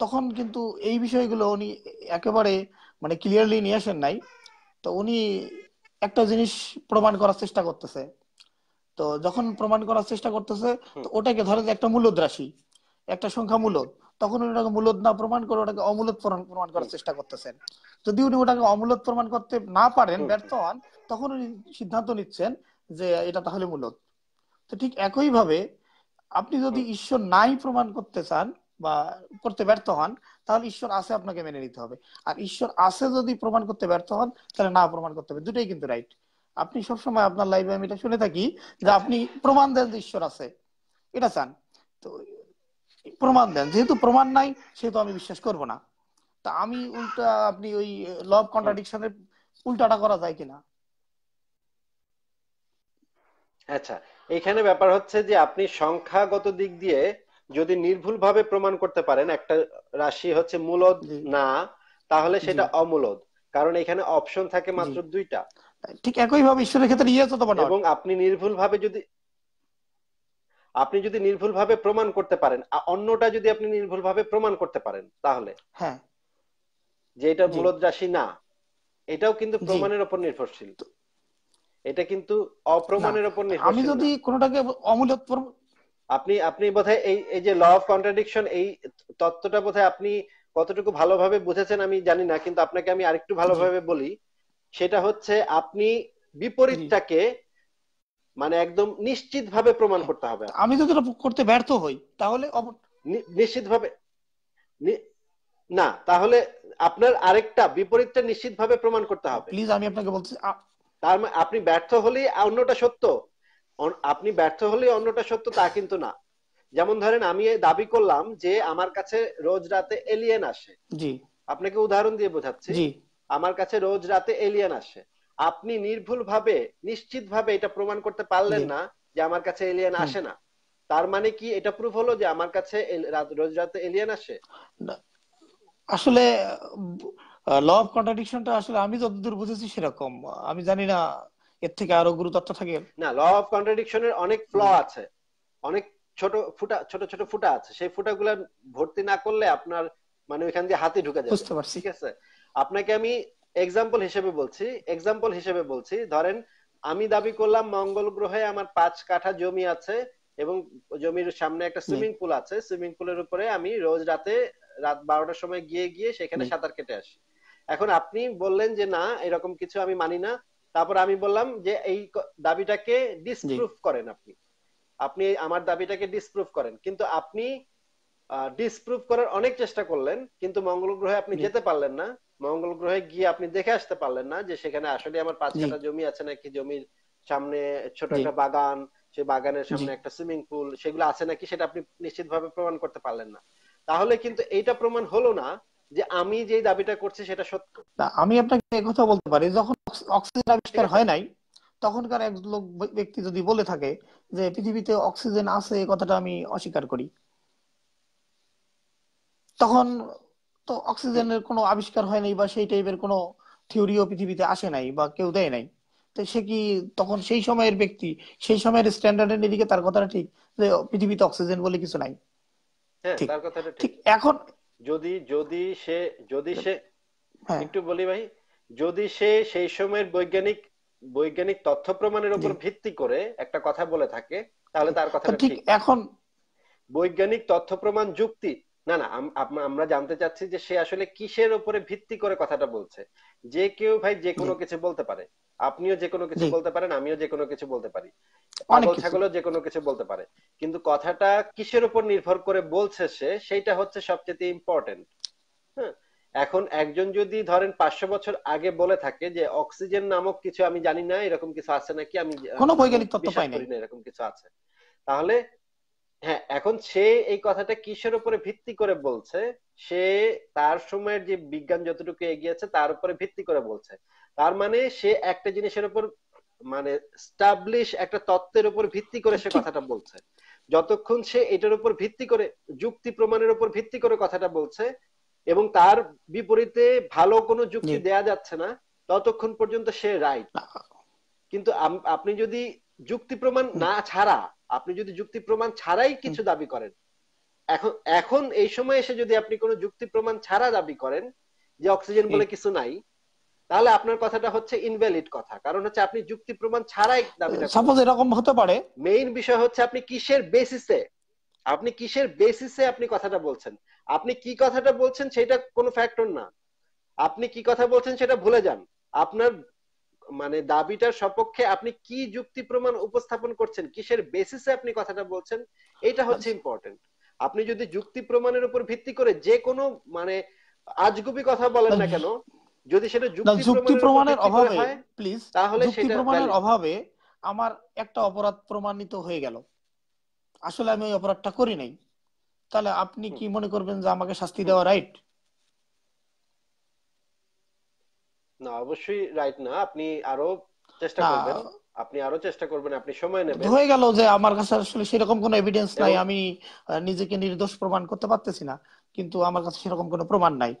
তখন কিন্তু এই বিষয়গুলো উনি একেবারে মানে ক্লিয়ারলি নিয়ে আসেন নাই তো উনি একটা জিনিস প্রমাণ করার চেষ্টা করতেছে তো যখন প্রমাণ করার চেষ্টা করতেছে তো ওটাকে ধরে যে একটা মূল্যদ্রাসী একটা সংখ্যা মূলত তখন উনি ওটাকে মূলত না প্রমাণ করে ওটাকে অমূলত প্রমাণ করার চেষ্টা করতেছেন যদি উনি ওটাকে অমূলত প্রমাণ করতে না পারেন ব্যর্থ হন তখন উনি সিদ্ধান্ত নিচ্ছেন যে এটা তাহলে মূলত তো ঠিক একই ভাবে আপনি যদি ঈশ্বর নাই প্রমাণ করতে চান বা করতে ব্যর্থ হন তাহলে ঈশ্বর আছে আপনাকে মেনে নিতে হবে আর ঈশ্বর আছে যদি প্রমাণ করতে ব্যর্থ হন তাহলে না প্রমাণ করতে হবে দুটাই কিন্তু রাইট আপনি সবসময় আপনার লাইফে আমি এটা শুনে থাকি যে আচ্ছা। আপনি প্রমাণ দেন যে ঈশ্বর আছে এটা চান তো প্রমাণ দেন যেহেতু প্রমাণ নাই সেহেতু আমি বিশ্বাস করব না তা আমি উল্টা আপনি ওই ল অফ কন্ট্রাডিকশনের উল্টাটা করা যায় কিনা আচ্ছা এখানে ব্যাপার হচ্ছে যে আপনি সংখ্যাগত দিক দিয়ে যদি নির্ভুলভাবে প্রমাণ করতে পারেন একটা রাশি হচ্ছে মূলদ না তাহলে সেটা অমূলদ কারণ এখানে অপশন থাকে মাত্র দুইটা ঠিক একই ভাবে ঈশ্বরের ক্ষেত্রে ইয়ে হতে পারে এবং আপনি নির্ভুলভাবে যদি আপনি যদি নির্ভুলভাবে প্রমাণ করতে পারেন অন্যটা যদি আপনি নির্ভুলভাবে প্রমাণ করতে পারেন তাহলে হ্যাঁ যে এটা মূলত রাশি না এটাও কিন্তু প্রমাণের উপর নির্ভরশীল এটা কিন্তু অপ্রমাণের উপর নির্ভর আমি যদি কোনটাকে অমূলক আপনি আপনি বোধহয় এই এই যে ল অফ কন্ট্রাডিকশন এই তত্ত্বটা বোধহয় আপনি কতটুকু ভালোভাবে বুঝেছেন আমি জানি না কিন্তু আপনাকে আমি আরেকটু ভালোভাবে বলি সেটা হচ্ছে আপনি বিপরীতটাকে মানে একদম নিশ্চিত ভাবে প্রমাণ করতে হবে আমি যদি করতে ব্যর্থ হই তাহলে নিশ্চিত ভাবে না তাহলে আপনার আরেকটা বিপরীতটা নিশ্চিত ভাবে প্রমাণ করতে হবে প্লিজ আমি আপনাকে বলছি তার মানে আপনি ব্যর্থ হলেই অন্যটা সত্য আপনি ব্যর্থ হলেই অন্যটা সত্য তা কিন্তু না যেমন ধরেন আমি দাবি করলাম যে আমার কাছে রোজ রাতে এলিয়েন আসে জি আপনাকে উদাহরণ দিয়ে বোঝাচ্ছি জি আমার কাছে রোজ রাতে এলিয়েন আসে আপনি নির্ভুলভাবে নিশ্চিতভাবে এটা প্রমাণ করতে পারলেন না যে আমার কাছে এলিয়ান আসে না তার মানে কি এটা প্রুফ হলো যে আমার কাছে রোজ রাতে এলিয়েন আসে আসলে ল অফ কন্ট্রাডিকশনটা আসলে আমি যতদূর বুঝেছি সেরকম আমি জানি না এর থেকে আরো গুরুত্ব থাকে না ল অফ কন্ট্রাডিকশনের অনেক ফ্ল আছে অনেক ছোট ফুটা ছোট ছোট ফুটা আছে সেই ফুটাগুলো ভর্তি না করলে আপনার মানে ওইখান দিয়ে হাতে ঢুকে যাবে বুঝতে পারছি ঠিক আছে আপনাকে আমি এক্সাম্পল হিসেবে বলছি এক্সাম্পল হিসেবে বলছি ধরেন আমি দাবি করলাম মঙ্গল গ্রহে আমার পাঁচ কাঠা জমি আছে এবং জমির সামনে একটা সুইমিং পুল আছে সুইমিং পুলের উপরে আমি রোজ রাতে রাত বারোটার সময় গিয়ে গিয়ে সেখানে সাঁতার কেটে আসি এখন আপনি বললেন যে না এরকম কিছু আমি মানি না তারপর আমি বললাম যে এই দাবিটাকে ডিসপ্রুভ করেন আপনি আপনি আমার দাবিটাকে ডিসপ্রুভ করেন কিন্তু আপনি ডিসপ্রুভ করার অনেক চেষ্টা করলেন কিন্তু মঙ্গল গ্রহে আপনি যেতে পারলেন না মঙ্গল গ্রহে গিয়ে আপনি দেখে আসতে পারলেন না যে সেখানে আসলে আমার পাঁচ কাঠা জমি আছে নাকি জমির সামনে ছোট একটা বাগান সেই বাগানের সামনে একটা সুইমিং পুল সেগুলো আছে নাকি সেটা আপনি নিশ্চিতভাবে প্রমাণ করতে পারলেন না তাহলে কিন্তু এইটা প্রমাণ হলো না যে আমি যে দাবিটা করছি সেটা সত্য না আমি আপনাকে এই কথা বলতে পারি যখন অক্সিজেন আবিষ্কার হয় নাই তখনকার এক লোক ব্যক্তি যদি বলে থাকে যে পৃথিবীতে অক্সিজেন আছে এই কথাটা আমি অস্বীকার করি তখন তো অক্সিজেনের কোনো আবিষ্কার হয় নাই বা সেই টাইপের কোনো থিওরিও পৃথিবীতে আসে নাই বা কেউ দেয় নাই তো সে কি তখন সেই সময়ের ব্যক্তি সেই সময়ের স্ট্যান্ডার্ডের এদিকে তার কথাটা ঠিক যে পৃথিবীতে অক্সিজেন বলে কিছু নাই হ্যাঁ, ঠিক এখন যদি যদি সে যদি সে হ্যাঁ। একটু বলি ভাই যদি সে সেই সময়ের বৈজ্ঞানিক বৈজ্ঞানিক তথ্য প্রমাণের উপর ভিত্তি করে একটা কথা বলে থাকে তাহলে তার কথা ঠিক এখন বৈজ্ঞানিক তথ্য প্রমাণ যুক্তি না না আমরা জানতে চাচ্ছি যে সে আসলে কিসের উপরে ভিত্তি করে কথাটা বলছে যে কেউ ভাই যে কোনো কিছু বলতে পারে আপনিও যে কোনো কিছু বলতে পারেন আমিও যে কোনো কিছু বলতে পারি পাগল ছাগলও যে কোনো কিছু বলতে পারে কিন্তু কথাটা কিসের উপর নির্ভর করে বলছে সে সেইটা হচ্ছে সবচেয়ে ইম্পর্টেন্ট হ্যাঁ এখন একজন যদি ধরেন পাঁচশো বছর আগে বলে থাকে যে অক্সিজেন নামক কিছু আমি জানি না এরকম কিছু আছে নাকি আমি কোনো বৈজ্ঞানিক তথ্য পাইনি এরকম কিছু আছে তাহলে হ্যাঁ এখন সে এই কথাটা কিসের উপরে ভিত্তি করে বলছে সে তার সময়ের যে বিজ্ঞান যতটুকু এগিয়েছে তার উপরে ভিত্তি করে বলছে তার মানে সে একটা জিনিসের উপর মানে স্টাবলিশ একটা তত্ত্বের উপর ভিত্তি করে সে কথাটা বলছে যতক্ষণ সে এটার উপর ভিত্তি করে যুক্তি প্রমাণের উপর ভিত্তি করে কথাটা বলছে এবং তার বিপরীতে ভালো কোনো যুক্তি দেয়া যাচ্ছে না ততক্ষণ পর্যন্ত সে রাইট কিন্তু আপনি যদি যুক্তি প্রমাণ না ছাড়া আপনি যদি যুক্তি প্রমাণ ছাড়াই কিছু দাবি করেন এখন এখন এই সময় এসে যদি আপনি কোনো যুক্তি প্রমাণ ছাড়া দাবি করেন যে অক্সিজেন বলে কিছু নাই তাহলে আপনার কথাটা হচ্ছে ইনভ্যালিড কথা কারণ হচ্ছে আপনি যুক্তি প্রমাণ ছাড়াই দাবিটা সাপোজ এরকম হতে পারে মেইন বিষয় হচ্ছে আপনি কিসের বেসিসে আপনি কিসের বেসিসে আপনি কথাটা বলছেন আপনি কি কথাটা বলছেন সেটা কোনো ফ্যাক্টর না আপনি কি কথা বলছেন সেটা ভুলে যান আপনার মানে দাবিটার সপক্ষে আপনি কি যুক্তি প্রমাণ উপস্থাপন করছেন কিসের বেসিসে আপনি কথাটা বলছেন এটা হচ্ছে ইম্পর্টেন্ট আচ্ছা। আপনি যদি যুক্তি প্রমাণের উপর ভিত্তি করে যে কোনো মানে আজগুবি কথা বলেন না কেন যদি সেটা যুক্তি প্রমাণের অভাবে প্লিজ তাহলে যুক্তি প্রমাণের অভাবে আমার একটা অপরাধ প্রমাণিত হয়ে গেল আসলে আমি ওই অপরাধটা করি নাই তাহলে আপনি কি মনে করবেন যে আমাকে শাস্তি দেওয়া রাইট না অবশ্যই রাইট না আপনি আরো চেষ্টা করবেন আপনি আরো চেষ্টা করবেন আপনি সময় নেবেন হয়ে গেল যে আমার কাছে আসলে সেরকম কোনো এভিডেন্স নাই আমি নিজেকে নির্দোষ প্রমাণ করতে পারতেছি না কিন্তু আমার কাছে সেরকম কোনো প্রমাণ নাই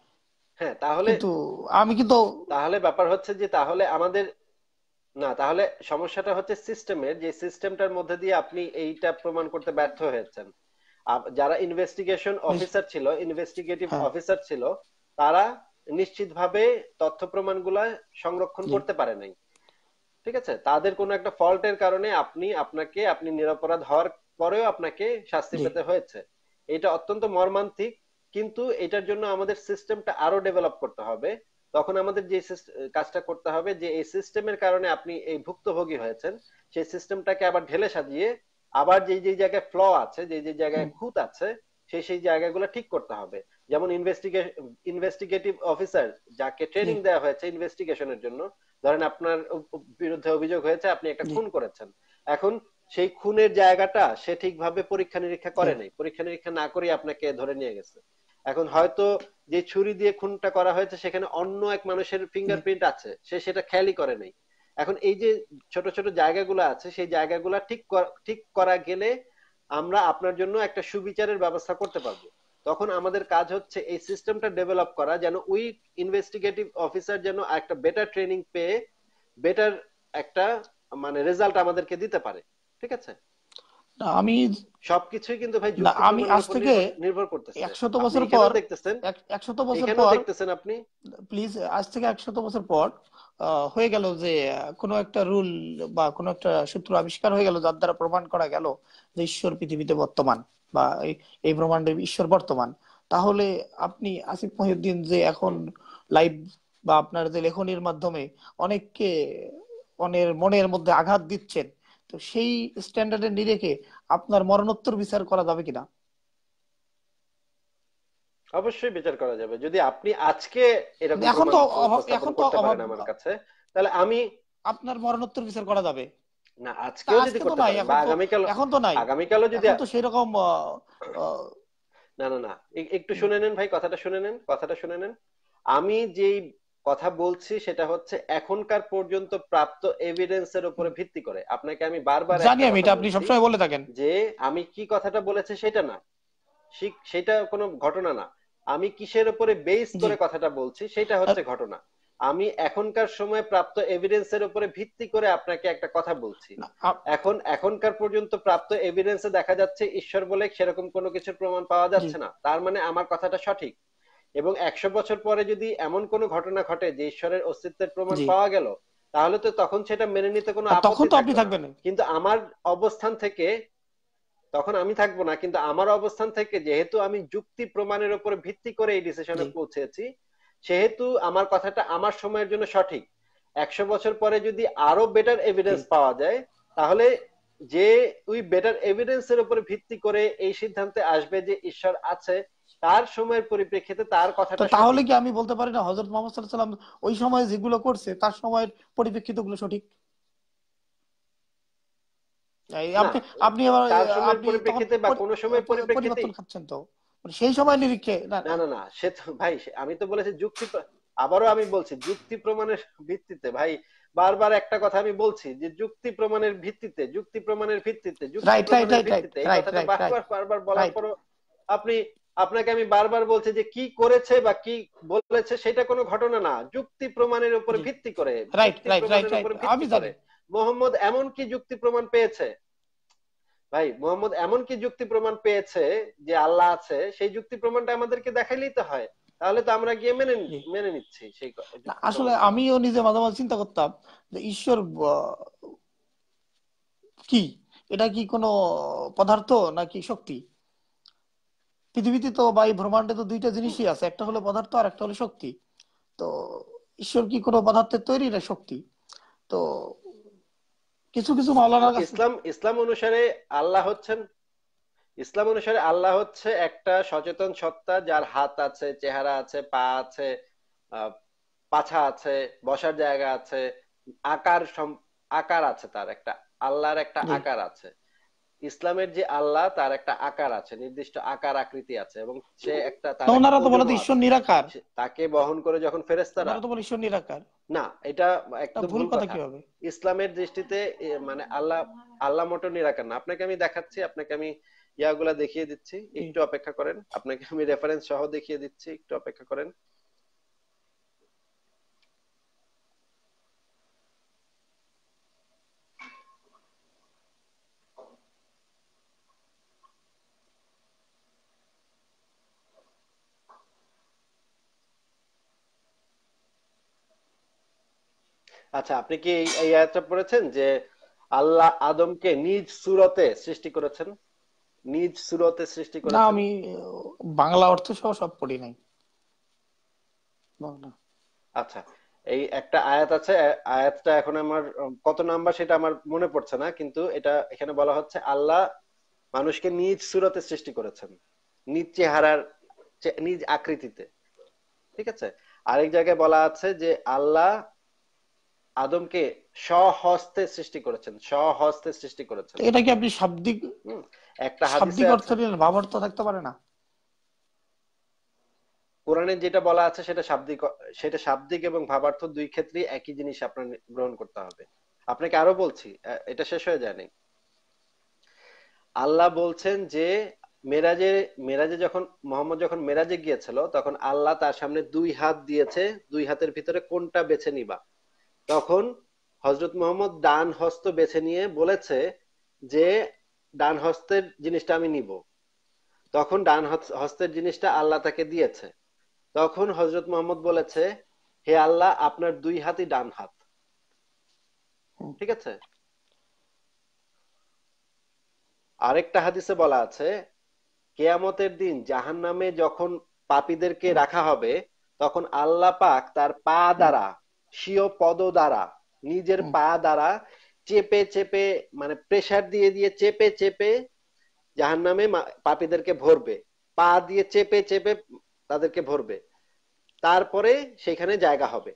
হ্যাঁ তাহলে কিন্তু আমি কিন্তু তাহলে ব্যাপার হচ্ছে যে তাহলে আমাদের না তাহলে সমস্যাটা হচ্ছে সিস্টেমের যে সিস্টেমটার মধ্যে দিয়ে আপনি এইটা প্রমাণ করতে ব্যর্থ হয়েছেন যারা ইনভেস্টিগেশন অফিসার ছিল ইনভেস্টিগেটিভ হ্যাঁ। অফিসার ছিল তারা নিশ্চিতভাবে তথ্য প্রমাণগুলা সংরক্ষণ করতে পারে নাই ঠিক আছে তাদের কোনো একটা ফল্টের কারণে আপনি আপনাকে আপনি নিরপরাধ হওয়ার পরেও আপনাকে শাস্তি পেতে হয়েছে এটা অত্যন্ত মর্মান্তিক কিন্তু এটার জন্য আমাদের সিস্টেমটা আরো ডেভেলপ করতে হবে তখন আমাদের যে কাজটা করতে হবে যে এই সিস্টেমের কারণে আপনি এই ভুক্তভোগী হয়েছেন সেই সিস্টেমটাকে আবার ঢেলে সাজিয়ে আবার যে যে জায়গায় ফ্ল আছে যে যে জায়গায় খুঁত আছে সেই সেই জায়গাগুলো ঠিক করতে হবে যেমন ইনভেস্টিগেটিভ অফিসার যাকে ট্রেনিং দেওয়া হয়েছে ইনভেস্টিগেশনের জন্য ধরেন আপনার বিরুদ্ধে অভিযোগ হয়েছে আপনি একটা খুন করেছেন এখন সেই খুনের জায়গাটা সে ঠিকভাবে পরীক্ষা নিরীক্ষা করে নাই পরীক্ষা নিরীক্ষা না করে আপনাকে ধরে নিয়ে গেছে এখন হয়তো যে ছুরি দিয়ে খুনটা করা হয়েছে সেখানে অন্য এক মানুষের ফিঙ্গারপ্রিন্ট আছে সে সেটা খেয়ালই করে নাই এখন এই যে ছোট ছোট জায়গাগুলো আছে সেই জায়গাগুলো ঠিক ঠিক করা গেলে আমরা আপনার জন্য একটা সুবিচারের ব্যবস্থা করতে পারবো তখন আমাদের কাজ হচ্ছে এই সিস্টেমটা ডেভেলপ করা যেন ওই ইনভেস্টিগেটিভ অফিসার যেন একটা বেটার ট্রেনিং পেয়ে বেটার একটা মানে রেজাল্ট আমাদেরকে দিতে পারে ঠিক আছে আমি সবকিছুই কিন্তু ভাই আমি আজ থেকে নির্ভর করতেছে 100 বছর পর দেখতেছেন 100 বছর পর দেখতেছেন আপনি প্লিজ আজ থেকে 100 বছর পর হয়ে গেল যে কোনো একটা রুল বা কোনো একটা সূত্র আবিষ্কার হয়ে গেল যার দ্বারা প্রমাণ করা গেল যে ঈশ্বর পৃথিবীতে বর্তমান বা এই ব্রহ্মাণ্ডে ঈশ্বর বর্তমান তাহলে আপনি আসিফ মহিউদ্দিন যে এখন লাইভ বা আপনার যে লেখনির মাধ্যমে অনেককে অনের মনের মধ্যে আঘাত দিচ্ছেন তো সেই স্ট্যান্ডার্ডের নিরেখে আপনার মরণোত্তর বিচার করা যাবে কিনা অবশ্যই বিচার করা যাবে যদি আপনি আজকে এরকম এখন তো এখন তো আমার কাছে তাহলে আমি আপনার মরণোত্তর বিচার করা যাবে না আজকেও যদি করতে আগামীকাল এখন তো নাই আগামীকালও যদি তো সেরকম না না না একটু শুনে নেন ভাই কথাটা শুনে নেন কথাটা শুনে নেন আমি যেই কথা বলছি সেটা হচ্ছে এখনকার পর্যন্ত প্রাপ্ত এর উপরে ভিত্তি করে আপনাকে আমি বারবার জানি আমি এটা আপনি সবসময় বলে থাকেন যে আমি কি কথাটা বলেছি সেটা না সেটা কোনো ঘটনা না আমি কিসের উপরে বেস করে কথাটা বলছি সেটা হচ্ছে ঘটনা আমি এখনকার সময়ে প্রাপ্ত এভিডেন্স এর উপরে ভিত্তি করে আপনাকে একটা কথা বলছি এখন এখনকার পর্যন্ত প্রাপ্ত এভিডেন্সে দেখা যাচ্ছে ঈশ্বর বলে সেরকম কোনো কিছুর প্রমাণ পাওয়া যাচ্ছে না তার মানে আমার কথাটা সঠিক এবং একশো বছর পরে যদি এমন কোন ঘটনা ঘটে যে ঈশ্বরের অস্তিত্বের প্রমাণ পাওয়া গেল তাহলে তো তখন সেটা মেনে নিতে কোনো তখন তো আপনি কিন্তু আমার অবস্থান থেকে তখন আমি থাকবো না কিন্তু আমার অবস্থান থেকে যেহেতু আমি যুক্তি প্রমাণের উপর ভিত্তি করে এই ডিসিশনে পৌঁছেছি সেহেতু আমার কথাটা আমার সময়ের জন্য সঠিক একশো বছর পরে যদি আরো বেটার এভিডেন্স পাওয়া যায় তাহলে যে ওই বেটার এভিডেন্স এর উপরে ভিত্তি করে এই সিদ্ধান্তে আসবে যে ঈশ্বর আছে তার সময়ের পরিপ্রেক্ষিতে তার কথাটা তাহলে কি আমি বলতে পারি না হজরত মোহাম্মদ সাল্লাম ওই সময় যেগুলো করছে তার সময়ের পরিপ্রেক্ষিত গুলো সঠিক আপনি আপনি আবার পরিপ্রেক্ষিতে বা কোন সময় পরিপ্রেক্ষিতে খাচ্ছেন তো মানে সেই সময় নিরীক্ষে না না না সে তো ভাই আমি তো বলেছি যুক্তি আবারও আমি বলছি যুক্তি প্রমাণের ভিত্তিতে ভাই বারবার একটা কথা আমি বলছি যে যুক্তি প্রমাণের ভিত্তিতে যুক্তি প্রমাণের ভিত্তিতে যুক্তি প্রমাণের ভিত্তিতে এই কথাটা বারবার বারবার বলার পর আপনি আপনাকে আমি বারবার বলছি যে কি করেছে বা কি বলেছে সেটা কোনো ঘটনা না যুক্তি প্রমাণের উপর ভিত্তি করে রাইট রাইট রাইট আমি জানি মোহাম্মদ এমন কি যুক্তি প্রমাণ পেয়েছে ভাই মোহাম্মদ এমন কি যুক্তি প্রমাণ পেয়েছে যে আল্লাহ আছে সেই যুক্তি প্রমাণটা আমাদেরকে দেখাইলেই তো হয় তাহলে তো আমরা গিয়ে মেনে মেনে নিচ্ছি সেই আসলে আমিও নিজে মাঝে মাঝে চিন্তা করতাম যে ঈশ্বর কি এটা কি কোনো পদার্থ নাকি শক্তি পৃথিবীতে তো বা এই ব্রহ্মাণ্ডে তো দুইটা জিনিসই আছে একটা হলো পদার্থ আর একটা হলো শক্তি তো ঈশ্বর কি কোনো পদার্থের তৈরি না শক্তি তো কিছু কিছু মাওলানা ইসলাম ইসলাম অনুসারে আল্লাহ হচ্ছেন ইসলাম অনুসারে আল্লাহ হচ্ছে একটা সচেতন সত্তা যার হাত আছে চেহারা আছে পা আছে পাছা আছে বসার জায়গা আছে আকার আকার আছে তার একটা আল্লাহর একটা আকার আছে ইসলামের যে আল্লাহ তার একটা আকার আছে নির্দিষ্ট আকার আকৃতি আছে এবং সে একটা তো বলে ঈশ্বর নিরাকার তাকে বহন করে যখন ফেরেস্তারা তো বলে ঈশ্বর নিরাকার না এটা একদম ভুল কথা কি হবে ইসলামের দৃষ্টিতে মানে আল্লাহ আল্লাহ মোটেও নিরাকার না আপনাকে আমি দেখাচ্ছি আপনাকে আমি ইয়াগুলা দেখিয়ে দিচ্ছি একটু অপেক্ষা করেন আপনাকে আমি রেফারেন্স সহ দেখিয়ে দিচ্ছি একটু অপেক্ষা করেন আচ্ছা আপনি কি এই আয়াতটা পড়েছেন যে আল্লাহ আদমকে নিজ সুরতে সৃষ্টি করেছেন নিজ সুরতে সৃষ্টি করেছেন না আমি বাংলা অর্থ সহ সব পড়ি নাই বাংলা আচ্ছা এই একটা আয়াত আছে আয়াতটা এখন আমার কত নাম্বার সেটা আমার মনে পড়ছে না কিন্তু এটা এখানে বলা হচ্ছে আল্লাহ মানুষকে নিজ সুরতে সৃষ্টি করেছেন নিজ চেহারার নিজ আকৃতিতে ঠিক আছে আরেক জায়গায় বলা আছে যে আল্লাহ আদমকে সহস্তে সৃষ্টি করেছেন সহস্তে সৃষ্টি করেছেন এটা কি আপনি শাব্দিক একটা শাব্দিক অর্থ নিয়ে ভাবার্থ থাকতে পারে না কোরআনে যেটা বলা আছে সেটা শাব্দিক সেটা শাব্দিক এবং ভাবার্থ দুই ক্ষেত্রেই একই জিনিস আপনার গ্রহণ করতে হবে আপনাকে আরো বলছি এটা শেষ হয়ে যায়নি আল্লাহ বলছেন যে মেরাজে মেরাজে যখন মোহাম্মদ যখন মেরাজে গিয়েছিল তখন আল্লাহ তার সামনে দুই হাত দিয়েছে দুই হাতের ভিতরে কোনটা বেছে নিবা তখন হজরত মোহাম্মদ ডান হস্ত বেছে নিয়ে বলেছে যে ডান হস্তের জিনিসটা আমি নিব তখন ডান হস্তের জিনিসটা আল্লাহ তাকে দিয়েছে তখন হজরত মোহাম্মদ বলেছে হে আল্লাহ আপনার দুই হাতই ডান হাত ঠিক আছে আরেকটা হাদিসে বলা আছে কেয়ামতের দিন জাহান নামে যখন পাপীদেরকে রাখা হবে তখন আল্লাহ পাক তার পা দ্বারা স্বীয় পদ দ্বারা নিজের পা দ্বারা চেপে চেপে মানে প্রেসার দিয়ে দিয়ে চেপে চেপে জাহান নামে পাপীদেরকে ভরবে পা দিয়ে চেপে চেপে তাদেরকে ভরবে তারপরে সেখানে জায়গা হবে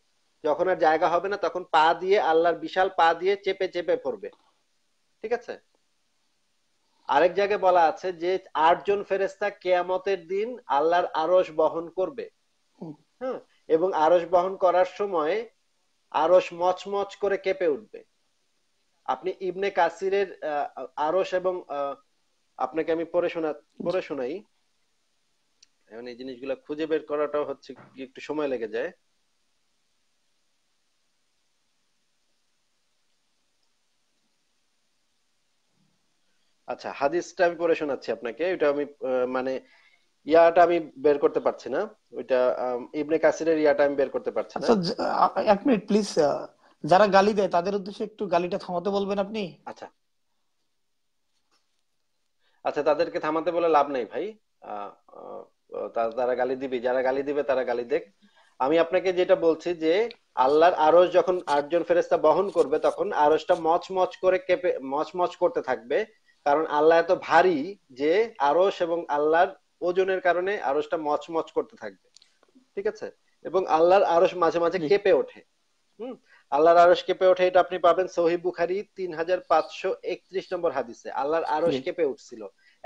যখন আর জায়গা হবে না তখন পা দিয়ে আল্লাহর বিশাল পা দিয়ে চেপে চেপে ভরবে ঠিক আছে আরেক জায়গায় বলা আছে যে আটজন ফেরেস্তা কেয়ামতের দিন আল্লাহর আরস বহন করবে হ্যাঁ এবং আরস বহন করার সময় আরস মচমচ করে কেঁপে উঠবে আপনি ইবনে কাসিরের আরস এবং আপনাকে আমি পড়ে শোনা পড়ে শোনাই এখন এই জিনিসগুলো খুঁজে বের করাটাও হচ্ছে একটু সময় লেগে যায় আচ্ছা হাদিসটা আমি পড়ে শোনাচ্ছি আপনাকে এটা আমি মানে ইয়াটা আমি বের করতে পারছি না ওইটা ইবনে কাসিরের ইয়াটা আমি বের করতে পারছি না আচ্ছা, এক মিনিট প্লিজ যারা গালি দেয় তাদের উদ্দেশ্যে একটু গালিটা থামাতে বলবেন আপনি আচ্ছা আচ্ছা তাদেরকে থামাতে বলে লাভ নাই ভাই তারা গালি দিবে যারা গালি দিবে তারা গালি দেখ আমি আপনাকে যেটা বলছি যে আল্লাহর আরস যখন আটজন ফেরেস্তা বহন করবে তখন আরসটা মচ করে কেঁপে মচ মচ করতে থাকবে কারণ আল্লাহ এত ভারী যে আরস এবং আল্লাহর ওজনের কারণে আরসটা মচমচ করতে থাকবে ঠিক আছে এবং আল্লাহর আরস মাঝে মাঝে কেঁপে ওঠে হুম আল্লাহর আরস কেঁপে ওঠে এটা আপনি পাবেন সহি বুখারি তিন হাজার পাঁচশো একত্রিশ নম্বর হাদিসে আল্লাহর আরস কেঁপে উঠছিল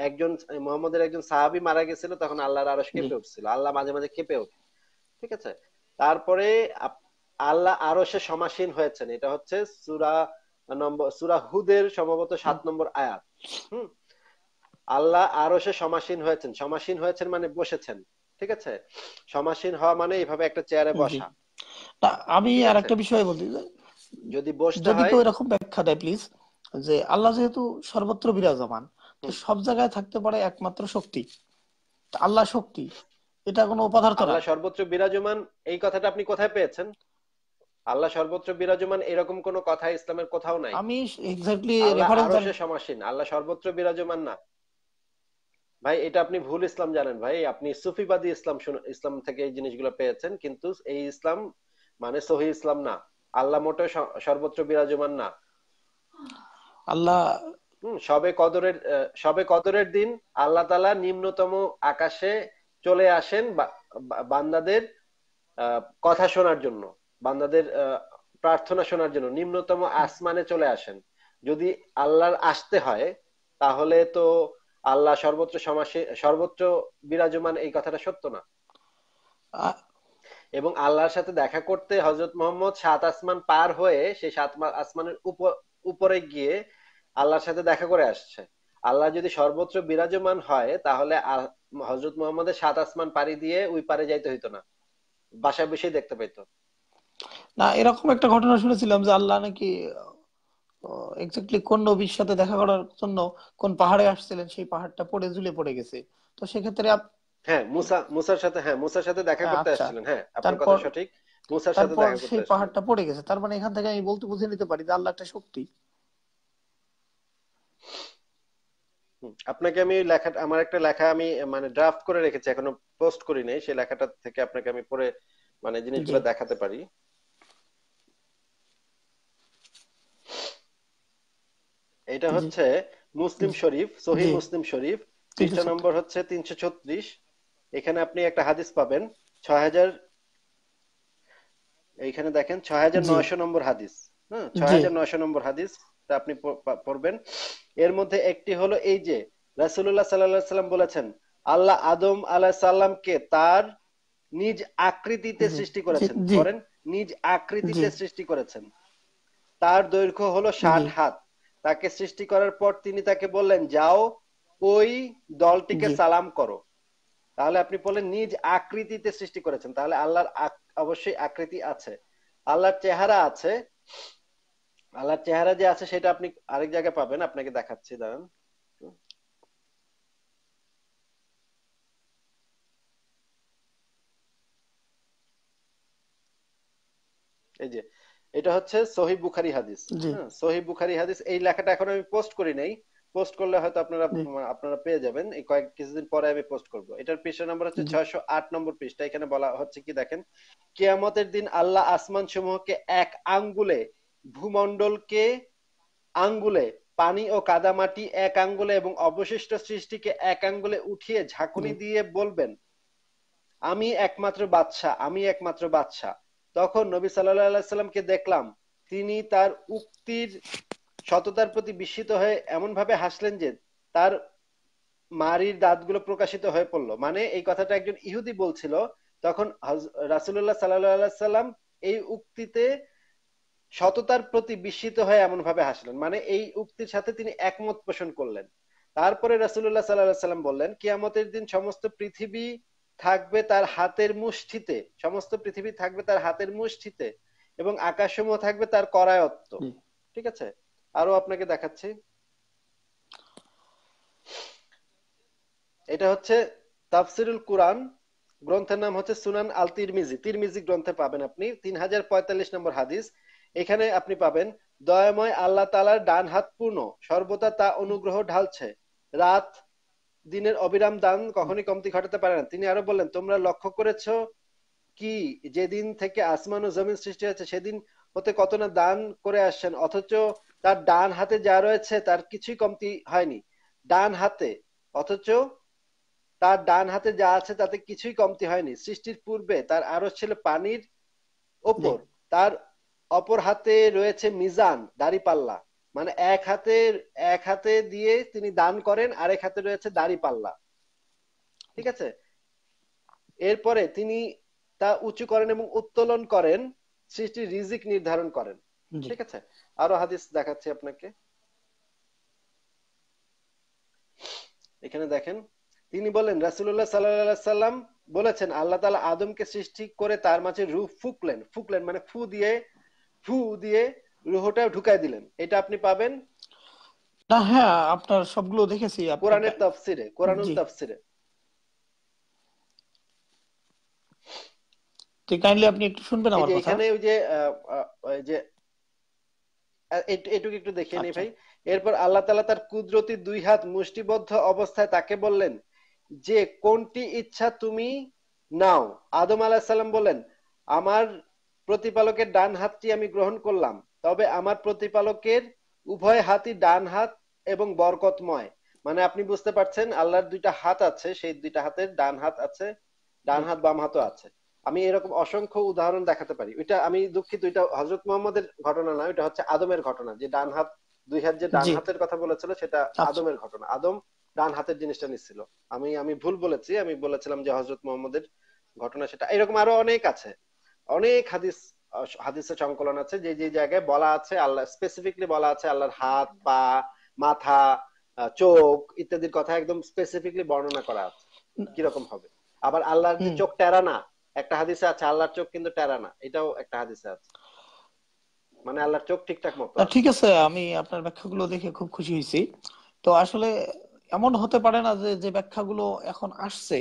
একজন মোহাম্মদের একজন সাহাবি মারা গেছিল তখন আল্লাহর আরস কেঁপে উঠছিল আল্লাহ মাঝে মাঝে কেঁপে ওঠে ঠিক আছে তারপরে আল্লাহ আরসে সমাসীন হয়েছেন এটা হচ্ছে সুরা নম্বর সুরা হুদের সম্ভবত সাত নম্বর আয়াত হুম আল্লাহ আরো সে সমাসীন হয়েছেন সমাসীন হয়েছেন মানে বসেছেন ঠিক আছে সমাসীন হওয়া মানে এইভাবে একটা চেয়ারে বসা আমি আর একটা বিষয় বলতে যদি বসতে যদি তো এরকম ব্যাখ্যা দেয় প্লিজ যে আল্লাহ যেহেতু সর্বত্র বিরাজমান তো সব জায়গায় থাকতে পারে একমাত্র শক্তি আল্লাহ শক্তি এটা কোনো পদার্থ না আল্লাহ সর্বত্র বিরাজমান এই কথাটা আপনি কোথায় পেয়েছেন আল্লাহ সর্বত্র বিরাজমান এরকম কোন কথা ইসলামের কোথাও নাই আমি এক্স্যাক্টলি রেফারেন্স সমাসীন আল্লাহ সর্বত্র বিরাজমান না ভাই এটা আপনি ভুল ইসলাম জানেন ভাই আপনি সুফিবাদী ইসলাম ইসলাম থেকে এই জিনিসগুলো পেয়েছেন কিন্তু এই ইসলাম মানে সহি ইসলাম না আল্লাহ মোটে সর্বত্র বিরাজমান না আল্লাহ সবে কদরের সবে কদরের দিন আল্লাহ তালা নিম্নতম আকাশে চলে আসেন বান্দাদের কথা শোনার জন্য বান্দাদের প্রার্থনা শোনার জন্য নিম্নতম আসমানে চলে আসেন যদি আল্লাহর আসতে হয় তাহলে তো আল্লাহ সর্বত্র সমাসে সর্বত্র বিরাজমান এই কথাটা সত্য না এবং আল্লাহর সাথে দেখা করতে হজরত মোহাম্মদ সাত আসমান পার হয়ে সেই সাত আসমানের উপরে গিয়ে আল্লাহর সাথে দেখা করে আসছে আল্লাহ যদি সর্বত্র বিরাজমান হয় তাহলে হজরত মোহাম্মদের সাত আসমান পাড়ি দিয়ে ওই পারে যাইতে হইতো না বাসায় বসেই দেখতে পাইতো না এরকম একটা ঘটনা শুনেছিলাম যে আল্লাহ নাকি এক্স্যাক্টলি কোন নবীর সাথে দেখা করার জন্য কোন পাহাড়ে আসছিলেন সেই পাহাড়টা পড়ে ঝুলে পড়ে গেছে তো সেক্ষেত্রে হ্যাঁ মুসা মুসার সাথে হ্যাঁ মুসার সাথে দেখা হ্যাঁ, করতে আচ্ছা। আসছিলেন হ্যাঁ আপনার কথা সঠিক মুসার সাথে দেখা করতে সেই পাহাড়টা পড়ে গেছে তার মানে এখান থেকে আমি বলতে বুঝে নিতে পারি যে আল্লাহ একটা শক্তি আপনাকে আমি লেখা আমার একটা লেখা আমি মানে ড্রাফট করে রেখেছি এখনো পোস্ট করি নাই সেই লেখাটা থেকে আপনাকে আমি পরে মানে জিনিসগুলো দেখাতে পারি এটা হচ্ছে মুসলিম শরীফ সহি মুসলিম শরীফ পৃষ্ঠা নম্বর হচ্ছে তিনশো ছত্রিশ এখানে আপনি একটা হাদিস পাবেন ছয় হাজার এইখানে দেখেন ছয় হাজার নয়শো নম্বর হাদিস হ্যাঁ ছয় হাজার নয়শো নম্বর হাদিস আপনি পড়বেন এর মধ্যে একটি হলো এই যে রাসুল্লাহ সাল্লাহ সাল্লাম বলেছেন আল্লাহ আদম আলাহ সাল্লামকে তার নিজ আকৃতিতে সৃষ্টি করেছেন করেন নিজ আকৃতিতে সৃষ্টি করেছেন তার দৈর্ঘ্য হলো ষাট হাত তাকে সৃষ্টি করার পর তিনি তাকে বললেন যাও ওই দলটিকে সালাম করো তাহলে আপনি বললেন নিজ আকৃতিতে সৃষ্টি করেছেন তাহলে আল্লাহর অবশ্যই আকৃতি আছে আল্লাহর চেহারা আছে আল্লাহর চেহারা যে আছে সেটা আপনি আরেক জায়গায় পাবেন আপনাকে দেখাচ্ছি দাঁড়ান এই যে এটা হচ্ছে সহি বুখারি হাদিস হ্যাঁ, সহি বুখারি হাদিস এই লেখাটা এখন আমি পোস্ট করি নাই পোস্ট করলে হয়তো আপনারা আপনারা পেয়ে যাবেন এই কয়েক কিছুদিন পরে আমি পোস্ট করব এটার পৃষ্ঠা নম্বর হচ্ছে ছয়শো আট নম্বর পৃষ্ঠা এখানে বলা হচ্ছে কি দেখেন কেয়ামতের দিন আল্লাহ আসমান সমূহকে এক আঙ্গুলে ভূমণ্ডলকে আঙ্গুলে পানি ও কাদা মাটি এক আঙ্গুলে এবং অবশিষ্ট সৃষ্টিকে এক আঙ্গুলে উঠিয়ে ঝাঁকুনি দিয়ে বলবেন আমি একমাত্র বাদশাহ আমি একমাত্র বাদশাহ তখন নবী সাল্লাহ আলাইসাল্লামকে দেখলাম তিনি তার উক্তির সততার প্রতি বিস্মিত হয়ে এমনভাবে হাসলেন যে তার মারির দাঁতগুলো প্রকাশিত হয়ে পড়লো মানে এই কথাটা একজন ইহুদি বলছিল তখন রাসুল্লাহ সাল্লাহ সাল্লাম এই উক্তিতে সততার প্রতি বিস্মিত হয়ে এমন ভাবে হাসলেন মানে এই উক্তির সাথে তিনি একমত পোষণ করলেন তারপরে রাসুল্লাহ সাল্লাহ সাল্লাম বললেন কিয়ামতের দিন সমস্ত পৃথিবী থাকবে তার হাতের মুষ্টিতে সমস্ত পৃথিবী থাকবে তার হাতের মুষ্টিতে এবং আকাশসমূহ থাকবে তার করায়ত্ত ঠিক আছে আরো আপনাকে দেখাচ্ছি এটা হচ্ছে তাফসিরুল কোরআন গ্রন্থের নাম হচ্ছে সুনান আল তিরমিজি তিরমিজি গ্রন্থে পাবেন আপনি তিন হাজার পঁয়তাল্লিশ নম্বর হাদিস এখানে আপনি পাবেন দয়াময় আল্লাহ তালার ডান হাত পূর্ণ সর্বদা তা অনুগ্রহ ঢালছে রাত দিনের অবিরাম দান কখনই কমতি ঘটাতে পারে না তিনি আরো বললেন তোমরা লক্ষ্য করেছ কি যেদিন থেকে আসমান ও জমিন সৃষ্টি হয়েছে সেদিন হতে কত না দান করে আসছেন অথচ তার ডান হাতে যা রয়েছে তার কিছুই কমতি হয়নি ডান হাতে অথচ তার ডান হাতে যা আছে তাতে কিছুই কমতি হয়নি সৃষ্টির পূর্বে তার আরো ছিল পানির ওপর তার অপর হাতে রয়েছে মিজান দাড়ি পাল্লা মানে এক হাতে এক হাতে দিয়ে তিনি দান করেন আর এক হাতে রয়েছে দাড়ি পাল্লা ঠিক আছে এরপরে তিনি তা উঁচু করেন এবং উত্তোলন করেন সৃষ্টির রিজিক নির্ধারণ করেন ঠিক আছে আরো হাদিস দেখাচ্ছি আপনাকে এখানে দেখেন তিনি বলেন রাসুল্লাহ সাল্লাহ সাল্লাম বলেছেন আল্লাহ তালা আদমকে সৃষ্টি করে তার মাঝে রূপ ফুকলেন ফুকলেন মানে ফু দিয়ে ফু দিয়ে রুহটা ঢুকায় দিলেন এটা আপনি পাবেন না হ্যাঁ আপনার সবগুলো দেখেছি কোরআনের তাফসিরে কোরআনুল তাফসিরে তো কাইন্ডলি আপনি একটু শুনবেন আমার কথা এখানে ওই যে যে এটুকু একটু দেখিয়ে নিই আচ্ছা। ভাই এরপর আল্লাহ তাআলা তার কুদরতি দুই হাত মুষ্টিবদ্ধ অবস্থায় তাকে বললেন যে কোনটি ইচ্ছা তুমি নাও আদম আলাইহিস সালাম বলেন আমার প্রতিপালকের ডান হাতটি আমি গ্রহণ করলাম তবে আমার প্রতিপালকের উভয় হাতই ডান হাত এবং বরকতময় মানে আপনি বুঝতে পারছেন আল্লাহর দুইটা হাত আছে সেই দুইটা হাতের ডান হাত আছে ডান হাত বাম হাতও আছে আমি এরকম অসংখ্য উদাহরণ দেখাতে পারি ওইটা আমি দুঃখিত ওইটা হজরত মোহাম্মদের ঘটনা না ওইটা হচ্ছে আদমের ঘটনা যে ডান হাত দুই হাত যে ডান হাতের কথা বলেছিল সেটা আচ্ছা। আদমের ঘটনা আদম ডান হাতের জিনিসটা নিচ্ছিল আমি আমি ভুল বলেছি আমি বলেছিলাম যে হজরত মোহাম্মদের ঘটনা সেটা এরকম আরো অনেক আছে অনেক হাদিস হাদিসে সংকলন আছে যে যে জায়গায় বলা আছে আল্লাহ স্পেসিফিকলি বলা আছে আল্লাহর হাত পা মাথা চোখ ইত্যাদির কথা একদম স্পেসিফিকলি বর্ণনা করা আছে কিরকম হবে আবার আল্লাহর যে চোখ টেরা না একটা হাদিসে আছে আল্লাহর চোখ কিন্তু টেরা না এটাও একটা হাদিসে আছে মানে আল্লাহর চোখ ঠিকঠাক মতো ঠিক আছে আমি আপনার ব্যাখ্যাগুলো দেখে খুব খুশি হয়েছি তো আসলে এমন হতে পারে না যে যে ব্যাখ্যাগুলো এখন আসছে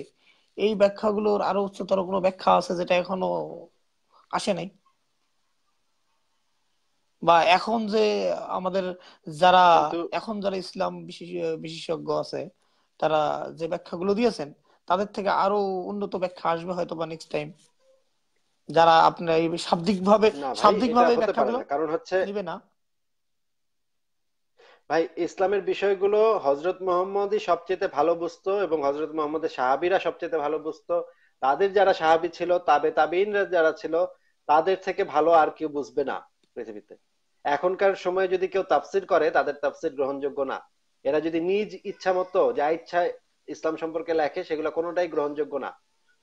এই ব্যাখ্যাগুলোর আরো উচ্চতর কোনো ব্যাখ্যা আছে যেটা এখনো আসে নাই বা এখন যে আমাদের যারা এখন যারা ইসলাম বিশেষজ্ঞ আছে তারা যে ব্যাখ্যাগুলো দিয়েছেন তাদের থেকে আরো উন্নত ব্যাখ্যা আসবে হয়তো বা নেক্সট টাইম যারা আপনার এই শাব্দিক ভাবে শাব্দিক ভাবে ব্যাখ্যাগুলো কারণ হচ্ছে দিবে না ভাই ইসলামের বিষয়গুলো হজরত মোহাম্মদই সবচেয়ে ভালো বুঝতো এবং হজরত মোহাম্মদের সাহাবিরা সবচেয়ে ভালো বুঝতো তাদের যারা সাহাবি ছিল তাবে তাবিনরা যারা ছিল তাদের থেকে ভালো আর কেউ বুঝবে না পৃথিবীতে এখনকার সময়ে যদি কেউ তাফসির করে তাদের তাফসির গ্রহণযোগ্য না এরা যদি নিজ ইচ্ছা মতো যা ইচ্ছা ইসলাম সম্পর্কে লেখে সেগুলো কোনোটাই গ্রহণযোগ্য না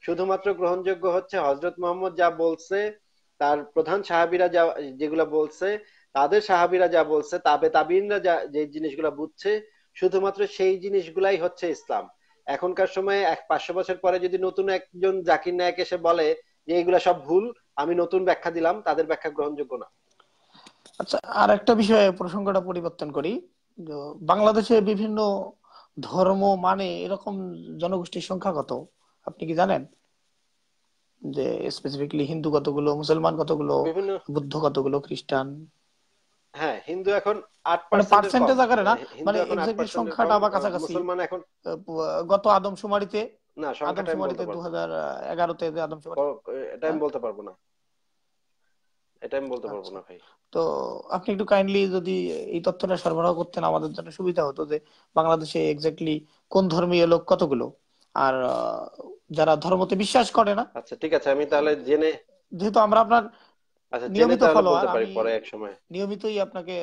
শুধুমাত্র গ্রহণযোগ্য হচ্ছে হজরত মোহাম্মদ যা বলছে তার প্রধান সাহাবিরা যা যেগুলো বলছে তাদের সাহাবিরা যা বলছে তাবে তাবিনরা যা যে জিনিসগুলো বুঝছে শুধুমাত্র সেই জিনিসগুলাই হচ্ছে ইসলাম এখনকার সময়ে এক পাঁচশো বছর পরে যদি নতুন একজন জাকির নায়ক এসে বলে যে এগুলা সব ভুল আমি নতুন ব্যাখ্যা দিলাম তাদের ব্যাখ্যা গ্রহণযোগ্য না আচ্ছা আর একটা বিষয়ে প্রসঙ্গটা পরিবর্তন করি বাংলাদেশে বিভিন্ন ধর্ম মানে এরকম জনগোষ্ঠীর সংখ্যা কত আপনি কি জানেন যে স্পেসিফিকলি হিন্দু কতগুলো মুসলমান কতগুলো বুদ্ধ কতগুলো খ্রিস্টান হ্যাঁ হিন্দু এখন 8 মানে পার্সেন্টেজ আকারে না মানে, মানে এক্স্যাক্টলি সংখ্যাটা বা কাছাকাছি মুসলমান এখন গত আদম শুমারিতে না সংখ্যাটা আমি বলতে পারবো না এটা আমি বলতে পারবো না এটা আমি বলতে পারবো আচ্ছা। না ভাই তো আপনি একটু কাইন্ডলি যদি এই তথ্যটা সরবরাহ করতেন আমাদের জন্য সুবিধা হতো যে বাংলাদেশে এক্স্যাক্টলি কোন ধর্মীয় লোক কতগুলো আর যারা ধর্মতে বিশ্বাস করে না আচ্ছা ঠিক আছে আমি তাহলে জেনে যেহেতু আমরা আপনার আচ্ছা, নিয়মিত ফলোয়ার পরে এক সময় নিয়মিতই আপনাকে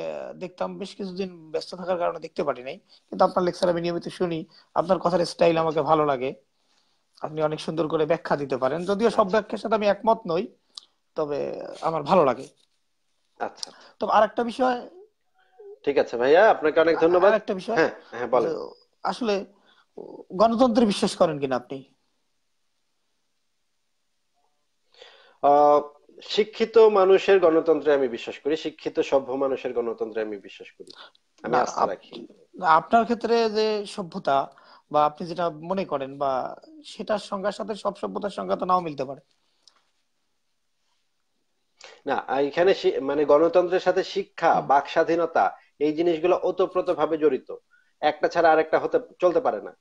দেখতাম বেশ কিছুদিন ব্যস্ত থাকার কারণে দেখতে পারি নাই কিন্তু আপনার লেকচার আমি নিয়মিত শুনি আপনার কথার স্টাইল আমাকে ভালো লাগে আপনি অনেক সুন্দর করে ব্যাখ্যা দিতে পারেন যদিও সব ব্যাখ্যার সাথে আমি একমত নই তবে আমার ভালো লাগে আচ্ছা তবে আরেকটা বিষয় ঠিক আছে ভাইয়া আপনাকে অনেক ধন্যবাদ আরেকটা বিষয় হ্যাঁ হ্যাঁ বলেন আসলে গণতন্ত্রে বিশ্বাস করেন কিনা আপনি শিক্ষিত মানুষের গণতন্ত্রে আমি বিশ্বাস করি শিক্ষিত সভ্য মানুষের গণতন্ত্রে আমি বিশ্বাস করি না আপনার ক্ষেত্রে যে সভ্যতা বা আপনি যেটা মনে করেন বা সেটার সংজ্ঞার সাথে সব সভ্যতার সংজ্ঞা তো নাও মিলতে পারে না এখানে মানে গণতন্ত্রের সাথে শিক্ষা বাক স্বাধীনতা এই জিনিসগুলো ওতপ্রোত ভাবে জড়িত একটা ছাড়া আরেকটা হতে চলতে পারে না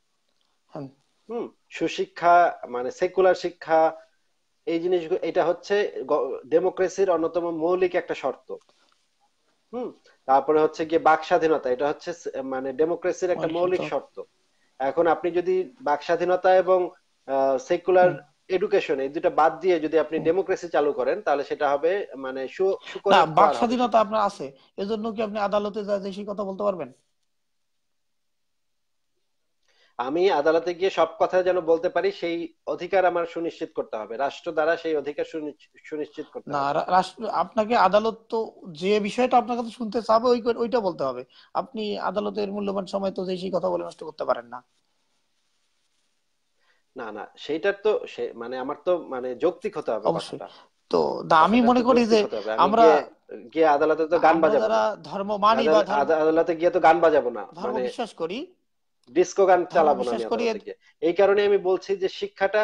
হ্যাঁ। হুম সুশিক্ষা মানে সেকুলার শিক্ষা এই জিনিসগুলো এটা হচ্ছে ডেমোক্রেসির অন্যতম মৌলিক একটা শর্ত হুম তারপরে হচ্ছে গিয়ে বাক স্বাধীনতা এটা হচ্ছে মানে ডেমোক্রেসির একটা মৌলিক শর্ত এখন আপনি যদি বাক স্বাধীনতা এবং সেকুলার এডুকেশন এই দুটা বাদ দিয়ে যদি আপনি ডেমোক্রেসি চালু করেন তাহলে সেটা হবে মানে বাক স্বাধীনতা আপনার আছে এজন্য কি আপনি আদালতে যা যে কথা বলতে পারবেন আমি আদালতে গিয়ে সব কথা যেন বলতে পারি সেই অধিকার আমার সুনিশ্চিত করতে হবে রাষ্ট্র দ্বারা সেই অধিকার সুনিশ্চিত করতে না রাষ্ট্র আপনাকে আদালত তো যে বিষয়টা আপনার কাছে শুনতে চাবে ওইটা বলতে হবে আপনি আদালতের মূল্যবান সময় তো যে সেই কথা বলে নষ্ট করতে পারেন না না না সেটার তো মানে আমার তো মানে যৌক্তিক হতে হবে অবশ্যই তো আমি মনে করি যে আমরা গিয়ে আদালতে তো গান বাজাবো না ধর্ম মানি বা আদালতে গিয়ে তো গান বাজাবো না মানে বিশ্বাস করি ডিস্কো গান চালাবো না বিশ্বাস করি এই কারণে আমি বলছি যে শিক্ষাটা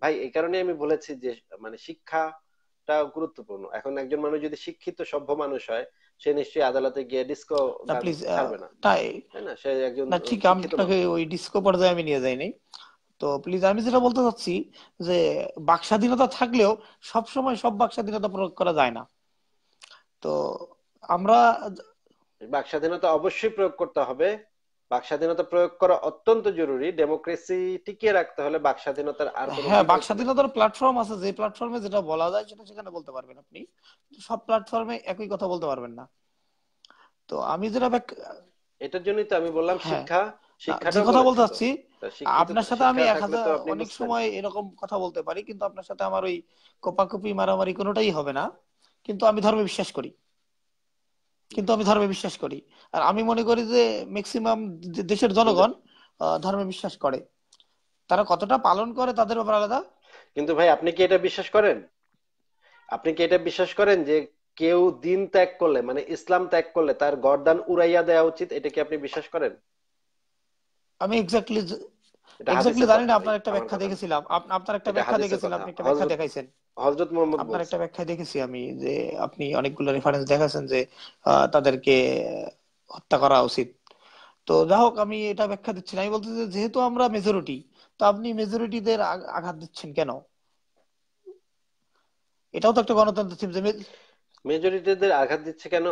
ভাই এই কারণে আমি বলেছি যে মানে শিক্ষাটা গুরুত্বপূর্ণ এখন একজন মানুষ যদি শিক্ষিত সভ্য মানুষ হয় সে নিশ্চয়ই আদালতে গিয়ে ডিস্কো চালাবে না তাই না সে একজন না ঠিক আমি আপনাকে ওই ডিস্কো পর্যায়ে আমি নিয়ে যাই নাই তো প্লিজ আমি যেটা বলতে চাচ্ছি যে বাক স্বাধীনতা থাকলেও সব সময় সব বাক স্বাধীনতা প্রয়োগ করা যায় না তো আমরা বাক স্বাধীনতা অবশ্যই প্রয়োগ করতে হবে বাক স্বাধীনতা প্রয়োগ করা অত্যন্ত জরুরি ডেমোক্রেসি টিকিয়ে রাখতে হলে বাক স্বাধীনতার আর হ্যাঁ বাক স্বাধীনতার প্ল্যাটফর্ম আছে যে প্ল্যাটফর্মে যেটা বলা যায় সেটা সেখানে বলতে পারবেন আপনি সব প্ল্যাটফর্মে একই কথা বলতে পারবেন না তো আমি যেটা এটার জন্যই তো আমি বললাম হ্যাঁ। শিক্ষা কথা বলতে চাচ্ছি আপনার সাথে আমি অনেক সময় এরকম কথা বলতে পারি কিন্তু আপনার সাথে আমার ওই মারামারি কোনোটাই হবে না কিন্তু আমি ধর্মে বিশ্বাস করি কিন্তু আমি ধর্মে বিশ্বাস করি আর আমি মনে করি যে ম্যাক্সিমাম দেশের জনগণ ধর্মে বিশ্বাস করে তারা কতটা পালন করে তাদের ব্যাপার আলাদা কিন্তু ভাই আপনি কি এটা বিশ্বাস করেন আপনি কি এটা বিশ্বাস করেন যে কেউ দিন ত্যাগ করলে মানে ইসলাম ত্যাগ করলে তার গরদান উড়াইয়া দেওয়া উচিত এটা কি আপনি বিশ্বাস করেন আমি এক্স্যাক্টলি এক্স্যাক্টলি জানি না আপনার একটা ব্যাখ্যা দেখেছিলাম আপনার একটা ব্যাখ্যা দেখেছিলাম আপনি একটা ব্যাখ্যা দেখাইছেন হযরত মুহাম্মদ আপনার একটা ব্যাখ্যা দেখেছি আমি যে আপনি অনেকগুলো রেফারেন্স দেখাছেন যে তাদেরকে হত্যা করা উচিত তো যা হোক আমি এটা ব্যাখ্যা দিচ্ছি না আমি বলতে যেহেতু আমরা মেজরিটি তো আপনি মেজরিটিদের আঘাত দিচ্ছেন কেন এটাও তো একটা গণতন্ত্র ছিল যে মেজরিটিদের আঘাত দিচ্ছে কেন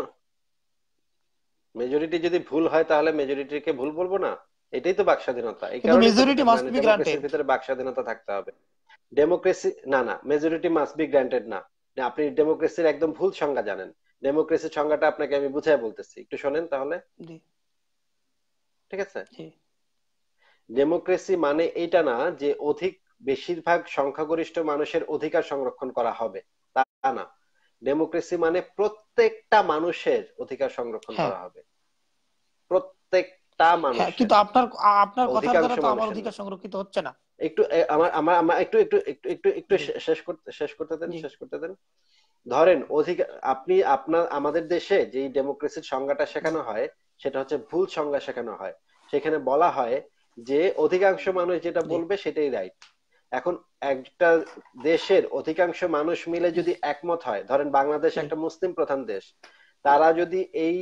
মেজরিটি যদি ভুল হয় তাহলে মেজরিটিকে ভুল বলবো না এটাই তো বাক স্বাধীনতা এই কারণে মেজরিটি মাস্ট বি গ্রান্টেড ভিতরে বাক স্বাধীনতা থাকতে হবে ডেমোক্রেসি না না মেজরিটি মাস্ট বি গ্রান্টেড না আপনি ডেমোক্রেসির একদম ভুল সংজ্ঞা জানেন ডেমোক্রেসির সংজ্ঞাটা আপনাকে আমি বুঝাই বলতেছি একটু শুনেন তাহলে ঠিক আছে ডেমোক্রেসি মানে এটা না যে অধিক বেশিরভাগ সংখ্যাগরিষ্ঠ মানুষের অধিকার সংরক্ষণ করা হবে তা না ডেমোক্রেসি মানে প্রত্যেকটা মানুষের অধিকার সংরক্ষণ হ্যাঁ। করা হবে প্রত্যেক তা মানুষ হ্যাঁ, কিন্তু আপনার আপনার কথার দ্বারা তো আমার অধিকার সংরক্ষিত হচ্ছে না একটু আমার আমার আমার একটু একটু একটু একটু শেষ করতে শেষ করতে দেন শেষ করতে দেন ধরেন অধিকার আপনি আপনার আমাদের দেশে যে ডেমোক্রেসির সংজ্ঞাটা শেখানো হয় সেটা হচ্ছে ভুল সংজ্ঞা শেখানো হয় সেখানে বলা হয় যে অধিকাংশ মানুষ যেটা বলবে সেটাই রাইট এখন একটা দেশের অধিকাংশ মানুষ মিলে যদি একমত হয় ধরেন বাংলাদেশ একটা মুসলিম প্রধান দেশ তারা যদি এই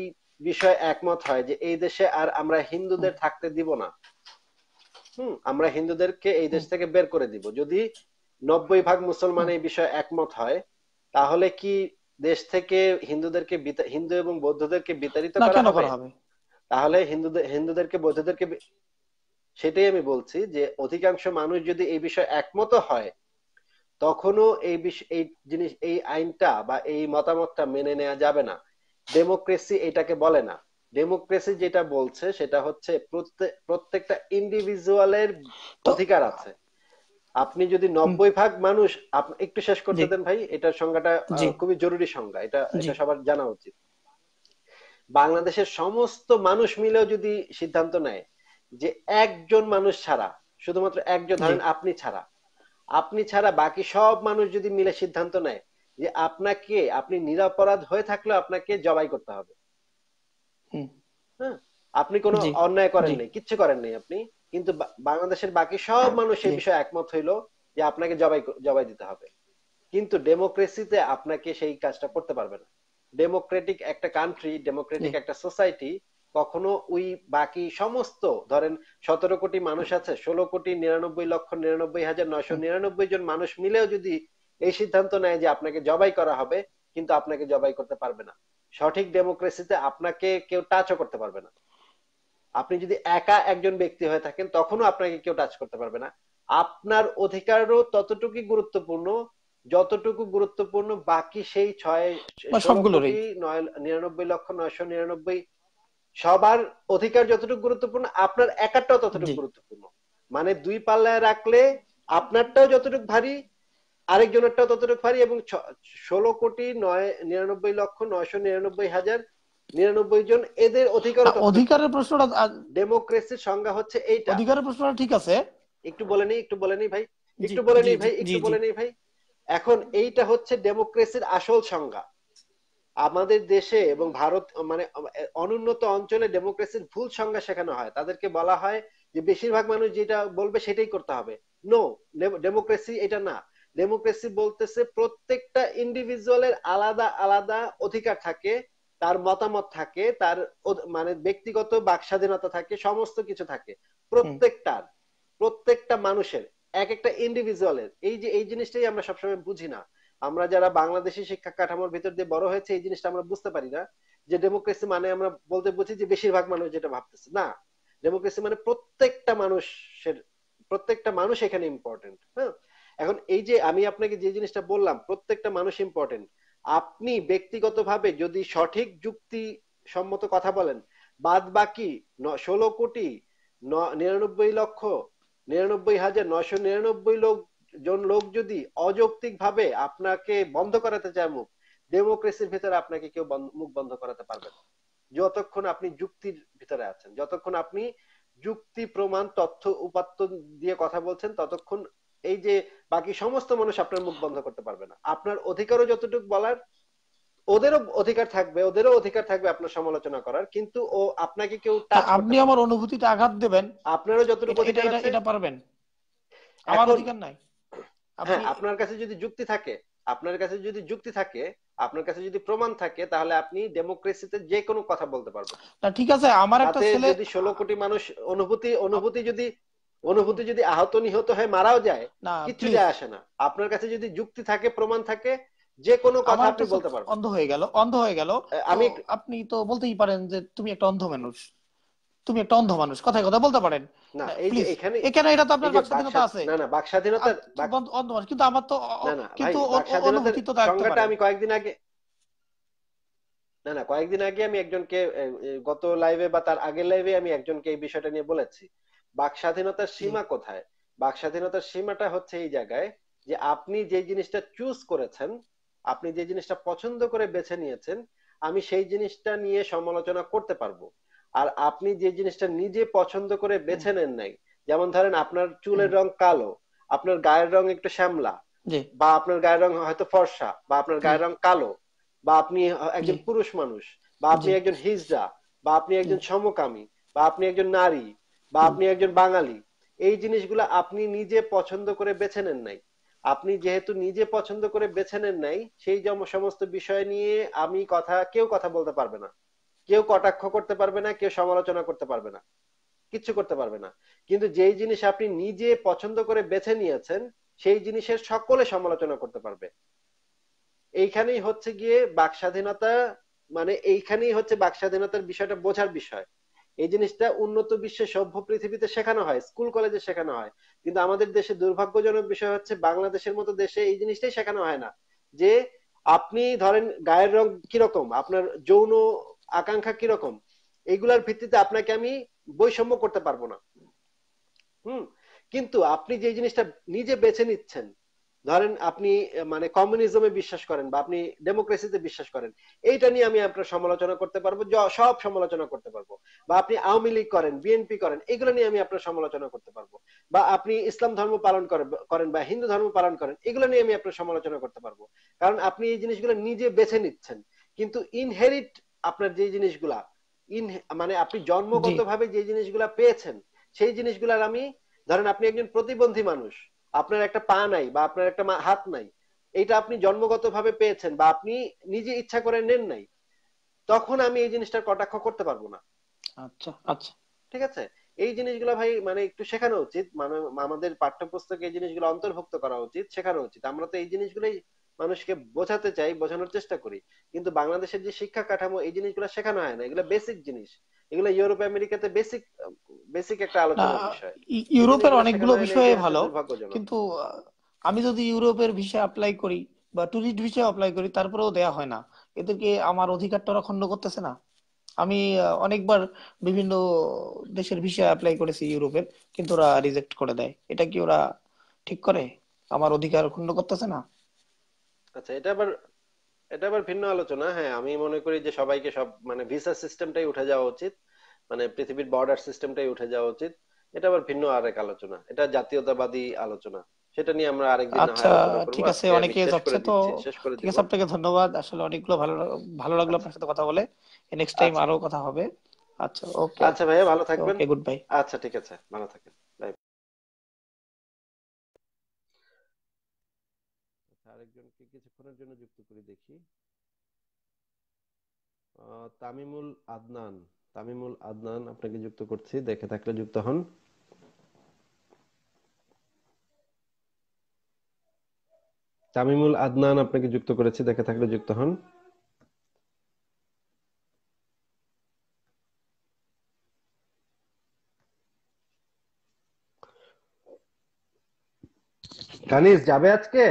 বিষয়ে একমত হয় যে এই দেশে আর আমরা হিন্দুদের থাকতে দিব না হম আমরা হিন্দুদেরকে এই দেশ থেকে বের করে দিব যদি নব্বই ভাগ মুসলমান এই বিষয়ে একমত হয় তাহলে কি দেশ থেকে হিন্দুদেরকে হিন্দু এবং বৌদ্ধদেরকে বিতাড়িত করা হবে তাহলে হিন্দুদের হিন্দুদেরকে বৌদ্ধদেরকে সেটাই আমি বলছি যে অধিকাংশ মানুষ যদি এই বিষয়ে একমত হয় তখনও এই এই জিনিস এই আইনটা বা এই মতামতটা মেনে নেওয়া যাবে না ডেমোক্রেসি এটাকে বলে না ডেমোক্রেসি যেটা বলছে সেটা হচ্ছে প্রত্যেকটা ইন্ডিভিজুয়ালের অধিকার আছে আপনি যদি নব্বই ভাগ মানুষ একটু শেষ করতে দেন ভাই এটার সংজ্ঞাটা খুবই জরুরি সংজ্ঞা এটা এটা সবার জানা উচিত বাংলাদেশের সমস্ত মানুষ মিলেও যদি সিদ্ধান্ত নেয় যে একজন মানুষ ছাড়া শুধুমাত্র একজন ধরেন আপনি ছাড়া আপনি ছাড়া বাকি সব মানুষ যদি মিলে সিদ্ধান্ত নেয় যে আপনাকে আপনি নিরাপরাধ হয়ে থাকলে আপনাকে জবাই করতে হবে হ্যাঁ? আপনি কোনো অন্যায় করেন নাই কিচ্ছু করেন নাই আপনি কিন্তু বাংলাদেশের বাকি সব মানুষ এই বিষয়ে একমত হইল যে আপনাকে জবাই জবাই দিতে হবে কিন্তু ডেমোক্রেসিতে আপনাকে সেই কাজটা করতে পারবে না ডেমোক্রেটিক একটা কান্ট্রি ডেমোক্রেটিক একটা সোসাইটি কখনো ওই বাকি সমস্ত ধরেন সতেরো কোটি মানুষ আছে ষোলো কোটি নিরানব্বই লক্ষ নিরানব্বই হাজার নয়শো নিরানব্বই জন মানুষ মিলেও যদি এই সিদ্ধান্ত নেয় যে আপনাকে জবাই করা হবে কিন্তু আপনাকে জবাই করতে পারবে না সঠিক ডেমোক্রেসিতে আপনাকে কেউ টাচও করতে পারবে না আপনি যদি একা একজন ব্যক্তি হয়ে থাকেন তখনও আপনাকে কেউ টাচ করতে পারবে না আপনার অধিকারও ততটুকুই গুরুত্বপূর্ণ যতটুকু গুরুত্বপূর্ণ বাকি সেই ছয় নিরানব্বই লক্ষ নয়শো নিরানব্বই সবার অধিকার যতটুকু গুরুত্বপূর্ণ আপনার একাটাও ততটুকু গুরুত্বপূর্ণ মানে দুই পাল্লায় রাখলে আপনারটাও যতটুকু ভারী টাও ততটুক পারি এবং ষোলো কোটি নয় নিরানব্বই লক্ষ নয়শো নিরানব্বই হাজার নিরানব্বই জন এদের অধিকার অধিকারের প্রশ্নটা ডেমোক্রেসির সংজ্ঞা হচ্ছে এইটা অধিকারের প্রশ্নটা ঠিক আছে একটু বলে নেই একটু বলে নেই ভাই একটু বলে নেই ভাই একটু বলে নেই ভাই এখন এইটা হচ্ছে ডেমোক্রেসির আসল সংজ্ঞা আমাদের দেশে এবং ভারত মানে অনুন্নত অঞ্চলে ডেমোক্রেসির ভুল সংজ্ঞা শেখানো হয় তাদেরকে বলা হয় যে বেশিরভাগ মানুষ যেটা বলবে সেটাই করতে হবে নো ডেমোক্রেসি এটা না ডেমোক্রেসি বলতেছে প্রত্যেকটা ইন্ডিভিজুয়ালের আলাদা আলাদা অধিকার থাকে তার মতামত থাকে তার মানে ব্যক্তিগত বাক স্বাধীনতা থাকে সমস্ত কিছু থাকে প্রত্যেকটার প্রত্যেকটা মানুষের এক একটা ইন্ডিভিজুয়ালের এই যে এই জিনিসটাই আমরা সবসময় বুঝি না আমরা যারা বাংলাদেশি শিক্ষা কাঠামোর ভিতর দিয়ে বড় হয়েছে এই জিনিসটা আমরা বুঝতে পারি না যে ডেমোক্রেসি মানে আমরা বলতে বুঝি যে বেশিরভাগ মানুষ যেটা ভাবতেছে না ডেমোক্রেসি মানে প্রত্যেকটা মানুষের প্রত্যেকটা মানুষ এখানে ইম্পর্টেন্ট হ্যাঁ এখন এই যে আমি আপনাকে যে জিনিসটা বললাম প্রত্যেকটা মানুষ ইম্পর্টেন্ট আপনি ব্যক্তিগতভাবে যদি সঠিক যুক্তি সম্মত কথা বলেন বাদ বাকি ষোলো কোটি নিরানব্বই লক্ষ নিরানব্বই হাজার নশো নিরানব্বই লোক জন লোক যদি অযৌক্তিক ভাবে আপনাকে বন্ধ করাতে চায় মুখ ডেমোক্রেসির ভিতরে আপনাকে কেউ মুখ বন্ধ করাতে পারবে না যতক্ষণ আপনি যুক্তির ভিতরে আছেন যতক্ষণ আপনি যুক্তি প্রমাণ তথ্য উপাত্ত দিয়ে কথা বলছেন ততক্ষণ এই যে বাকি সমস্ত মানুষ আপনার মুখ বন্ধ করতে পারবে না আপনার অধিকারও যতটুকু বলার ওদেরও অধিকার থাকবে ওদেরও অধিকার থাকবে আপনার সমালোচনা করার কিন্তু ও আপনাকে কেউ আপনি আমার অনুভূতিতে আঘাত দেবেন আপনারও যতটুকু অধিকার আছে এটা পারবেন আমার অধিকার নাই হ্যাঁ, আপনার কাছে যদি যুক্তি থাকে আপনার কাছে যদি যুক্তি থাকে আপনার কাছে যদি প্রমাণ থাকে তাহলে আপনি ডেমোক্রেসিতে যে কোনো কথা বলতে পারবেন না ঠিক আছে আমার একটা ছেলে যদি 16 কোটি মানুষ অনুভূতি অনুভূতি যদি অনুভূতি যদি আহত নিহত হয়ে মারাও যায় কিছু যায় আসে না আপনার কাছে যদি যুক্তি থাকে প্রমাণ থাকে যে কোনো কথা আপনি বলতে পারবেন অন্ধ হয়ে গেল অন্ধ হয়ে গেল আমি আপনি তো বলতেই পারেন যে তুমি একটা অন্ধ মানুষ তুমি একটা অন্ধ মানুষ কথায় কথা বলতে পারেন না এই এখানে এখানে এটা তো আপনার বাক স্বাধীনতা আছে না না আচ্ছা, অন্ধ মানুষ কিন্তু আমার তো কিন্তু অনুভূতি তো আমি কয়েকদিন আগে না না কয়েকদিন আগে আমি একজনকে গত লাইভে বা তার আগের লাইভে আমি একজনকে এই বিষয়টা নিয়ে বলেছি বাক স্বাধীনতার সীমা কোথায় বাক স্বাধীনতার সীমাটা হচ্ছে এই জায়গায় যে আপনি যে জিনিসটা চুজ করেছেন আপনি যে জিনিসটা পছন্দ করে বেছে নিয়েছেন আমি সেই জিনিসটা নিয়ে সমালোচনা করতে পারবো আর আপনি যে জিনিসটা নিজে পছন্দ করে বেছে নেন নাই যেমন ধরেন আপনার চুলের রং কালো আপনার গায়ের রং একটু শ্যামলা বা আপনার গায়ের রং হয়তো ফর্সা বা আপনার গায়ের রং কালো বা আপনি একজন পুরুষ মানুষ বা আপনি একজন হিজড়া বা আপনি একজন সমকামী বা আপনি একজন নারী বা আপনি একজন বাঙালি এই জিনিসগুলো আপনি নিজে পছন্দ করে বেছে নেন নাই আপনি যেহেতু নিজে পছন্দ করে বেছে নেন নাই সেই সমস্ত বিষয় নিয়ে আমি কথা কেউ কথা বলতে পারবে না কেউ কটাক্ষ করতে পারবে না কেউ সমালোচনা করতে পারবে না কিচ্ছু করতে পারবে না কিন্তু যেই জিনিস আপনি নিজে পছন্দ করে বেছে নিয়েছেন সেই জিনিসের সকলে সমালোচনা করতে পারবে এইখানেই হচ্ছে গিয়ে বাক স্বাধীনতা মানে এইখানেই হচ্ছে বাক স্বাধীনতার বিষয়টা বোঝার বিষয় এই জিনিসটা উন্নত বিশ্বের সভ্য পৃথিবীতে শেখানো হয় স্কুল কলেজে শেখানো হয় কিন্তু আমাদের দেশে দুর্ভাগ্যজনক বিষয় হচ্ছে বাংলাদেশের মতো দেশে এই জিনিসটাই শেখানো হয় না যে আপনি ধরেন গায়ের রং কিরকম আপনার যৌন আকাঙ্ক্ষা কিরকম এইগুলার ভিত্তিতে আপনাকে আমি বৈষম্য করতে পারবো না হুম কিন্তু আপনি যে জিনিসটা নিজে বেছে নিচ্ছেন ধরেন আপনি মানে কমিউনিজমে বিশ্বাস করেন বা আপনি ডেমোক্রেসিতে বিশ্বাস করেন এইটা নিয়ে আমি আপনার সমালোচনা করতে পারবো সব সমালোচনা করতে পারবো বা আপনি আওয়ামী লীগ করেন বিএনপি করেন এগুলো নিয়ে আমি আপনার সমালোচনা করতে পারবো বা আপনি ইসলাম ধর্ম পালন করেন বা হিন্দু ধর্ম পালন করেন এগুলো নিয়ে আমি আপনার সমালোচনা করতে পারবো কারণ আপনি এই জিনিসগুলো নিজে বেছে নিচ্ছেন কিন্তু ইনহেরিট আপনার যে জিনিসগুলা ইন মানে আপনি জন্মগতভাবে যে জিনিসগুলা পেয়েছেন সেই জিনিসগুলার আমি ধরেন আপনি একজন প্রতিবন্ধী মানুষ আপনার একটা পা নাই বা আপনার একটা হাত নাই এটা আপনি জন্মগত ভাবে পেয়েছেন বা আপনি নিজে ইচ্ছা করে নেন নাই তখন আমি এই জিনিসটা কটাক্ষ করতে পারবো না আচ্ছা আচ্ছা ঠিক আছে এই জিনিসগুলো ভাই মানে একটু শেখানো উচিত মানে আমাদের পাঠ্যপুস্তকে এই জিনিসগুলো অন্তর্ভুক্ত করা উচিত শেখানো উচিত আমরা তো এই জিনিসগুলোই মানুষকে বোঝাতে চাই বোঝানোর চেষ্টা করি কিন্তু বাংলাদেশের যে শিক্ষা কাঠামো এই জিনিসগুলো শেখানো হয় না এগুলো বেসিক জিনিস এগুলো ইউরোপ আমেরিকাতে বেসিক বেসিক একটা বিষয় ইউরোপের অনেকগুলো বিষয়ে ভালো কিন্তু আমি যদি ইউরোপের ভিসা অ্যাপ্লাই করি বা ট্যুরিস্ট ভিসা অ্যাপ্লাই করি তারপরেও দেয়া হয় না এদেরকে আমার অধিকারটা করতেছে না আমি অনেকবার বিভিন্ন দেশের ভিসা অ্যাপ্লাই করেছি ইউরোপের কিন্তু ওরা রিজেক্ট করে দেয় এটা কি ওরা ঠিক করে আমার অধিকার খণ্ড করতেছে না আচ্ছা এটা আবার এটা আবার ভিন্ন আলোচনা হ্যাঁ আমি মনে করি যে সবাইকে সব মানে ভিসা সিস্টেমটাই উঠে যাওয়া উচিত মানে পৃথিবীর বর্ডার সিস্টেমটাই উঠে যাওয়া উচিত এটা আবার ভিন্ন আরেক আলোচনা এটা জাতীয়তাবাদী আলোচনা সেটা নিয়ে আমরা আরেকদিন আচ্ছা ঠিক আছে অনেকে যাচ্ছে তো ঠিক আছে আপনাকে ধন্যবাদ আসলে অনেকগুলো ভালো ভালো লাগলো আপনার সাথে কথা বলে নেক্সট আচ্ছা। টাইম আরো কথা হবে আচ্ছা ওকে আচ্ছা ভাইয়া ভালো থাকবেন ওকে গুড বাই আচ্ছা ঠিক আছে ভালো থাকবেন কিছুক্ষণের জন্য যুক্ত করে দেখি তামিমুল আদনান তামিমুল আদনান আপনাকে যুক্ত করছি দেখে থাকলে যুক্ত হন তামিমুল আদনান আপনাকে যুক্ত করেছি দেখে থাকলে যুক্ত হন কানিস যাবে আজকে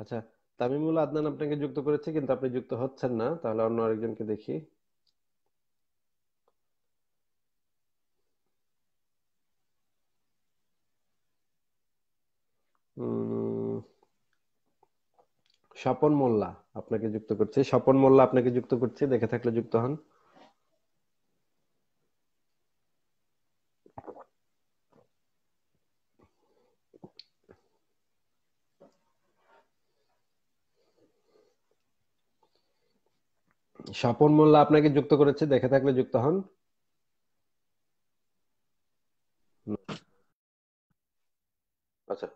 আচ্ছা তামিমুল আদনান আপনাকে যুক্ত করেছে কিন্তু আপনি যুক্ত হচ্ছেন না তাহলে অন্য আরেকজনকে দেখি স্বপন মোল্লা আপনাকে যুক্ত করছে স্বপন মোল্লা আপনাকে যুক্ত করছে দেখে থাকলে যুক্ত হন স্বপন মোল্লা আপনাকে যুক্ত করেছে দেখে থাকলে যুক্ত হন আচ্ছা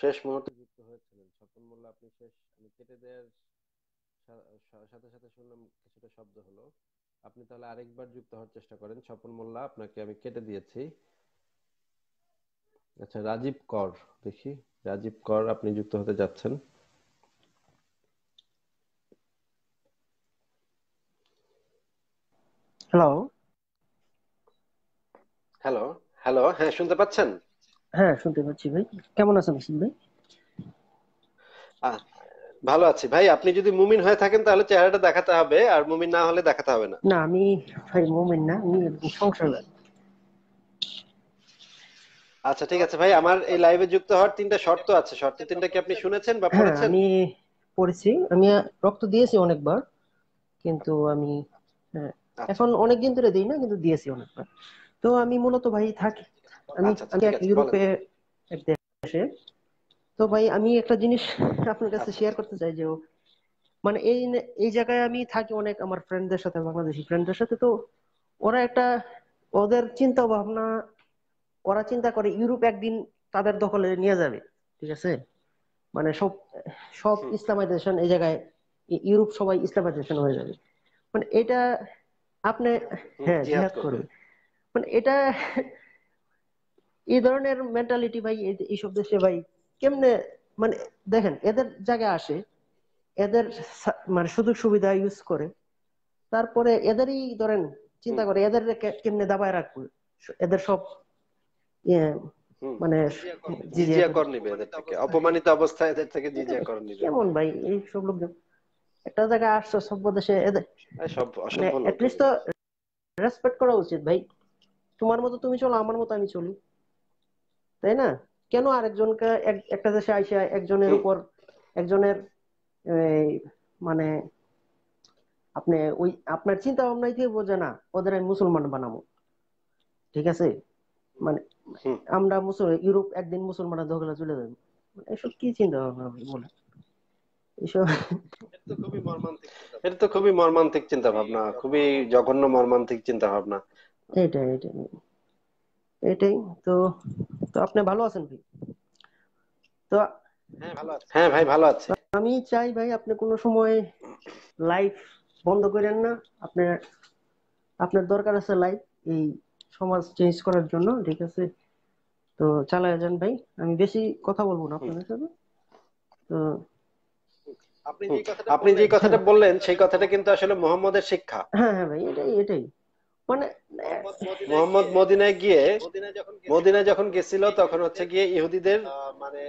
শেষ মুহূর্তে যুক্ত হয়েছিলেন স্বপন মোল্লা আপনি শেষ আমি কেটে দেওয়ার সাথে সাথে শুনলাম কিছুটা শব্দ হলো আপনি তাহলে আরেকবার যুক্ত হওয়ার চেষ্টা করেন স্বপন মোল্লা আপনাকে আমি কেটে দিয়েছি আচ্ছা রাজীব কর দেখি রাজীব কর আপনি যুক্ত হতে যাচ্ছেন হ্যালো হ্যালো হ্যালো হ্যাঁ শুনতে পাচ্ছেন হ্যাঁ শুনতে পাচ্ছি ভাই কেমন আছেন আসিফ ভাই ভালো আছি ভাই আপনি যদি মুমিন হয়ে থাকেন তাহলে চেহারাটা দেখাতে হবে আর মুমিন না হলে দেখাতে হবে না না আমি ভাই মুমিন না আমি সংসারবাদ আচ্ছা ঠিক আছে ভাই আমার এই লাইভে যুক্ত হওয়ার তিনটা শর্ত আছে শর্ত তিনটা কি আপনি শুনেছেন বা হ্যাঁ, পড়েছেন আমি পড়েছি আমি রক্ত দিয়েছি অনেকবার কিন্তু আমি হ্যাঁ আচ্ছা। এখন অনেকদিন ধরে দিই না কিন্তু দিয়েছি অনেকবার তো আমি মূলত ভাই থাকি আমি আচ্ছা, আচ্ছা, ইউরোপে দেশে তো ভাই আমি একটা জিনিস আপনার কাছে শেয়ার করতে চাই যে মানে এই এই জায়গায় আমি থাকি অনেক আমার ফ্রেন্ডদের সাথে বাংলাদেশি ফ্রেন্ডদের সাথে তো ওরা একটা ওদের চিন্তা ভাবনা ওরা চিন্তা করে ইউরোপ একদিন তাদের দখলে নিয়ে যাবে ঠিক আছে মানে সব সব ইসলামাইজেশন এই জায়গায় ইউরোপ সবাই ইসলামাইজেশন হয়ে যাবে মানে এটা আপনি হ্যাঁ জিহাদ করবে মানে এটা এই ধরনের মেন্টালিটি ভাই এইসব দেশে ভাই কেমনে মানে দেখেন এদের জায়গায় আসে এদের মানে সুযোগ সুবিধা ইউজ করে তারপরে এদেরই ধরেন চিন্তা করে এদের কেমনে দাবায় রাখবো এদের সব ইয়ে, মানে জিজিয়া কর নিবে মানে এদের থেকে অপমানিত অবস্থায় এদের থেকে জিজিয়া কর নিবে কেমন ভাই এই সব লোকজন একটা জায়গায় আসছো সভ্য দেশে অ্যাটলিস্ট মানে তো রেসপেক্ট করা উচিত ভাই তোমার মতো তুমি চলো আমার মতো আমি চলি তাই না কেন আরেকজনকে একটা দেশে আইসা একজনের উপর একজনের মানে আপনি ওই আপনার চিন্তা ভাবনাই থেকে বোঝে না ওদের আমি মুসলমান বানাবো ঠিক আছে মানে আমরা মুসলমান ইউরোপ একদিন মুসলমানরা ধোকলা চলে যাবে এসব কি চিন্তা ভাবনা বলে এসব এটা তো খুবই মর্মান্তিক চিন্তা ভাবনা খুবই জঘন্য মর্মান্তিক চিন্তা ভাবনা এটাই এটাই এটাই তো তো আপনি ভালো আছেন ভাই তো হ্যাঁ, হ্যাঁ ভাই ভালো আছে আমি চাই ভাই আপনি কোনো সময় লাইফ বন্ধ করেন না আপনার আপনার দরকার আছে লাইফ এই সমাজ চেঞ্জ করার জন্য ঠিক আছে তো চালায় যান ভাই আমি বেশি কথা বলবো না আপনাদের সাথে তো আপনি যে কথাটা বললেন সেই কথাটা কিন্তু আসলে মোহাম্মদের শিক্ষা হ্যাঁ হ্যাঁ ভাই এটাই এটাই মানে মোহাম্মদ মদিনায় গিয়ে মদিনা যখন গেছিল তখন হচ্ছে গিয়ে ইহুদিদের মানে,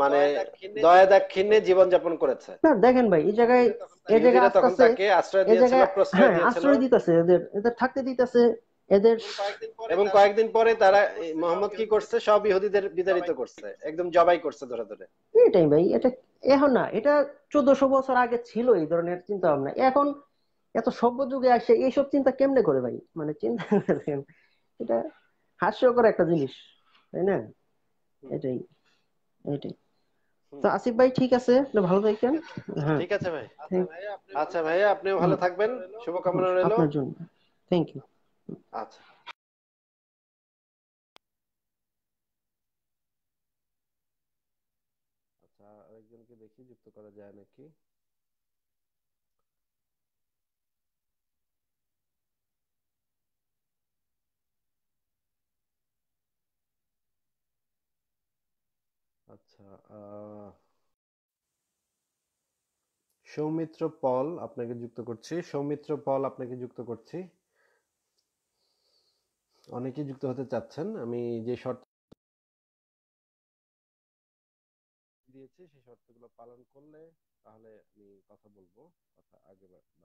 মানে দয়া দাক্ষিণ্যে জীবন যাপন করেছে না দেখেন ভাই এই জায়গায় এই জায়গায় তখন তাকে আশ্রয় দিয়েছিল প্রশ্রয় হ্যাঁ, দিয়েছিল আশ্রয় দিতেছে এদের এদের থাকতে দিতেছে এদের এবং কয়েকদিন পরে তারা মোহাম্মদ কি করছে সব ইহুদিদের বিতাড়িত করছে একদম জবাই করছে ধরে ধরে এটাই ভাই এটা এখন না এটা চোদ্দশো বছর আগে ছিল এই ধরনের চিন্তা ভাবনা এখন এত সভ্য যুগে আসে এইসব চিন্তা কেমনে করে ভাই মানে চিন্তা করেন এটা হাস্যকর একটা জিনিস তাই না এটাই এটাই তো আসিফ ভাই ঠিক আছে ভালো থাকেন হ্যাঁ। ঠিক আছে ভাই আচ্ছা ভাই আপনিও ভালো থাকবেন শুভকামনা রইল আপনার জন্য থ্যাংক ইউ আচ্ছা যুক্ত করা যায় নাকি আচ্ছা সৌমিত্র পল আপনাকে যুক্ত করছি সৌমিত্র পল আপনাকে যুক্ত করছি অনেকেই যুক্ত হতে চাচ্ছেন আমি যে শর্ট দিয়েছি সেই শর্তগুলো পালন করলে তাহলে আমি কথা বলবো কথা আগে বাড়বে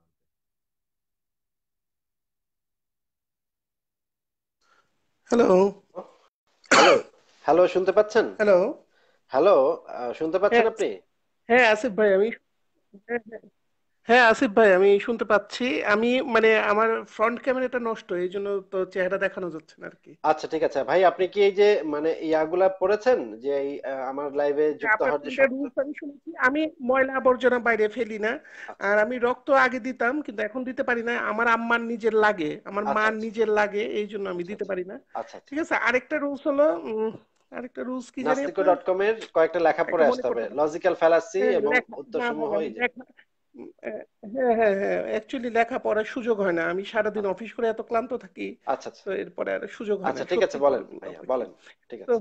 হ্যালো হ্যালো হ্যালো শুনতে পাচ্ছেন হ্যালো হ্যালো শুনতে পাচ্ছেন হ্যাঁ, আপনি হ্যাঁ আসিফ ভাই আমি হ্যাঁ আসিফ ভাই আমি শুনতে পাচ্ছি আমি মানে আমার ফ্রন্ট ক্যামেরাটা নষ্ট এই জন্য তো চেহারা দেখানো যাচ্ছে না আর কি আচ্ছা ঠিক আছে ভাই আপনি কি এই যে মানে ইয়াগুলা পড়েছেন যে এই আমার লাইভে হ্যাঁ, যুক্ত হওয়ার যে আমি শুনেছি আমি ময়লা আবর্জনা বাইরে ফেলি না আচ্ছা। আর আমি রক্ত আগে দিতাম কিন্তু এখন দিতে পারি না আমার আম্মার নিজের লাগে আমার আচ্ছা, মার আচ্ছা। নিজের লাগে এই জন্য আমি দিতে পারি না আচ্ছা ঠিক আছে আরেকটা রুলস হলো আরেকটা রুলস কি জানি নাস্তিকো.com এর কয়েকটা লেখা পড়ে আসতে হবে লজিক্যাল ফ্যালাসি এবং উত্তরসমূহ হ্যাঁ হ্যাঁ হ্যাঁ অ্যাকচুয়ালি লেখাপড়ার সুযোগ হয় না আমি সারাদিন অফিস আচ্ছা। করে এত ক্লান্ত থাকি আচ্ছা, আচ্ছা তো এরপরে আর সুযোগ হয় আচ্ছা ঠিক আছে বলেন বলেন ঠিক আছে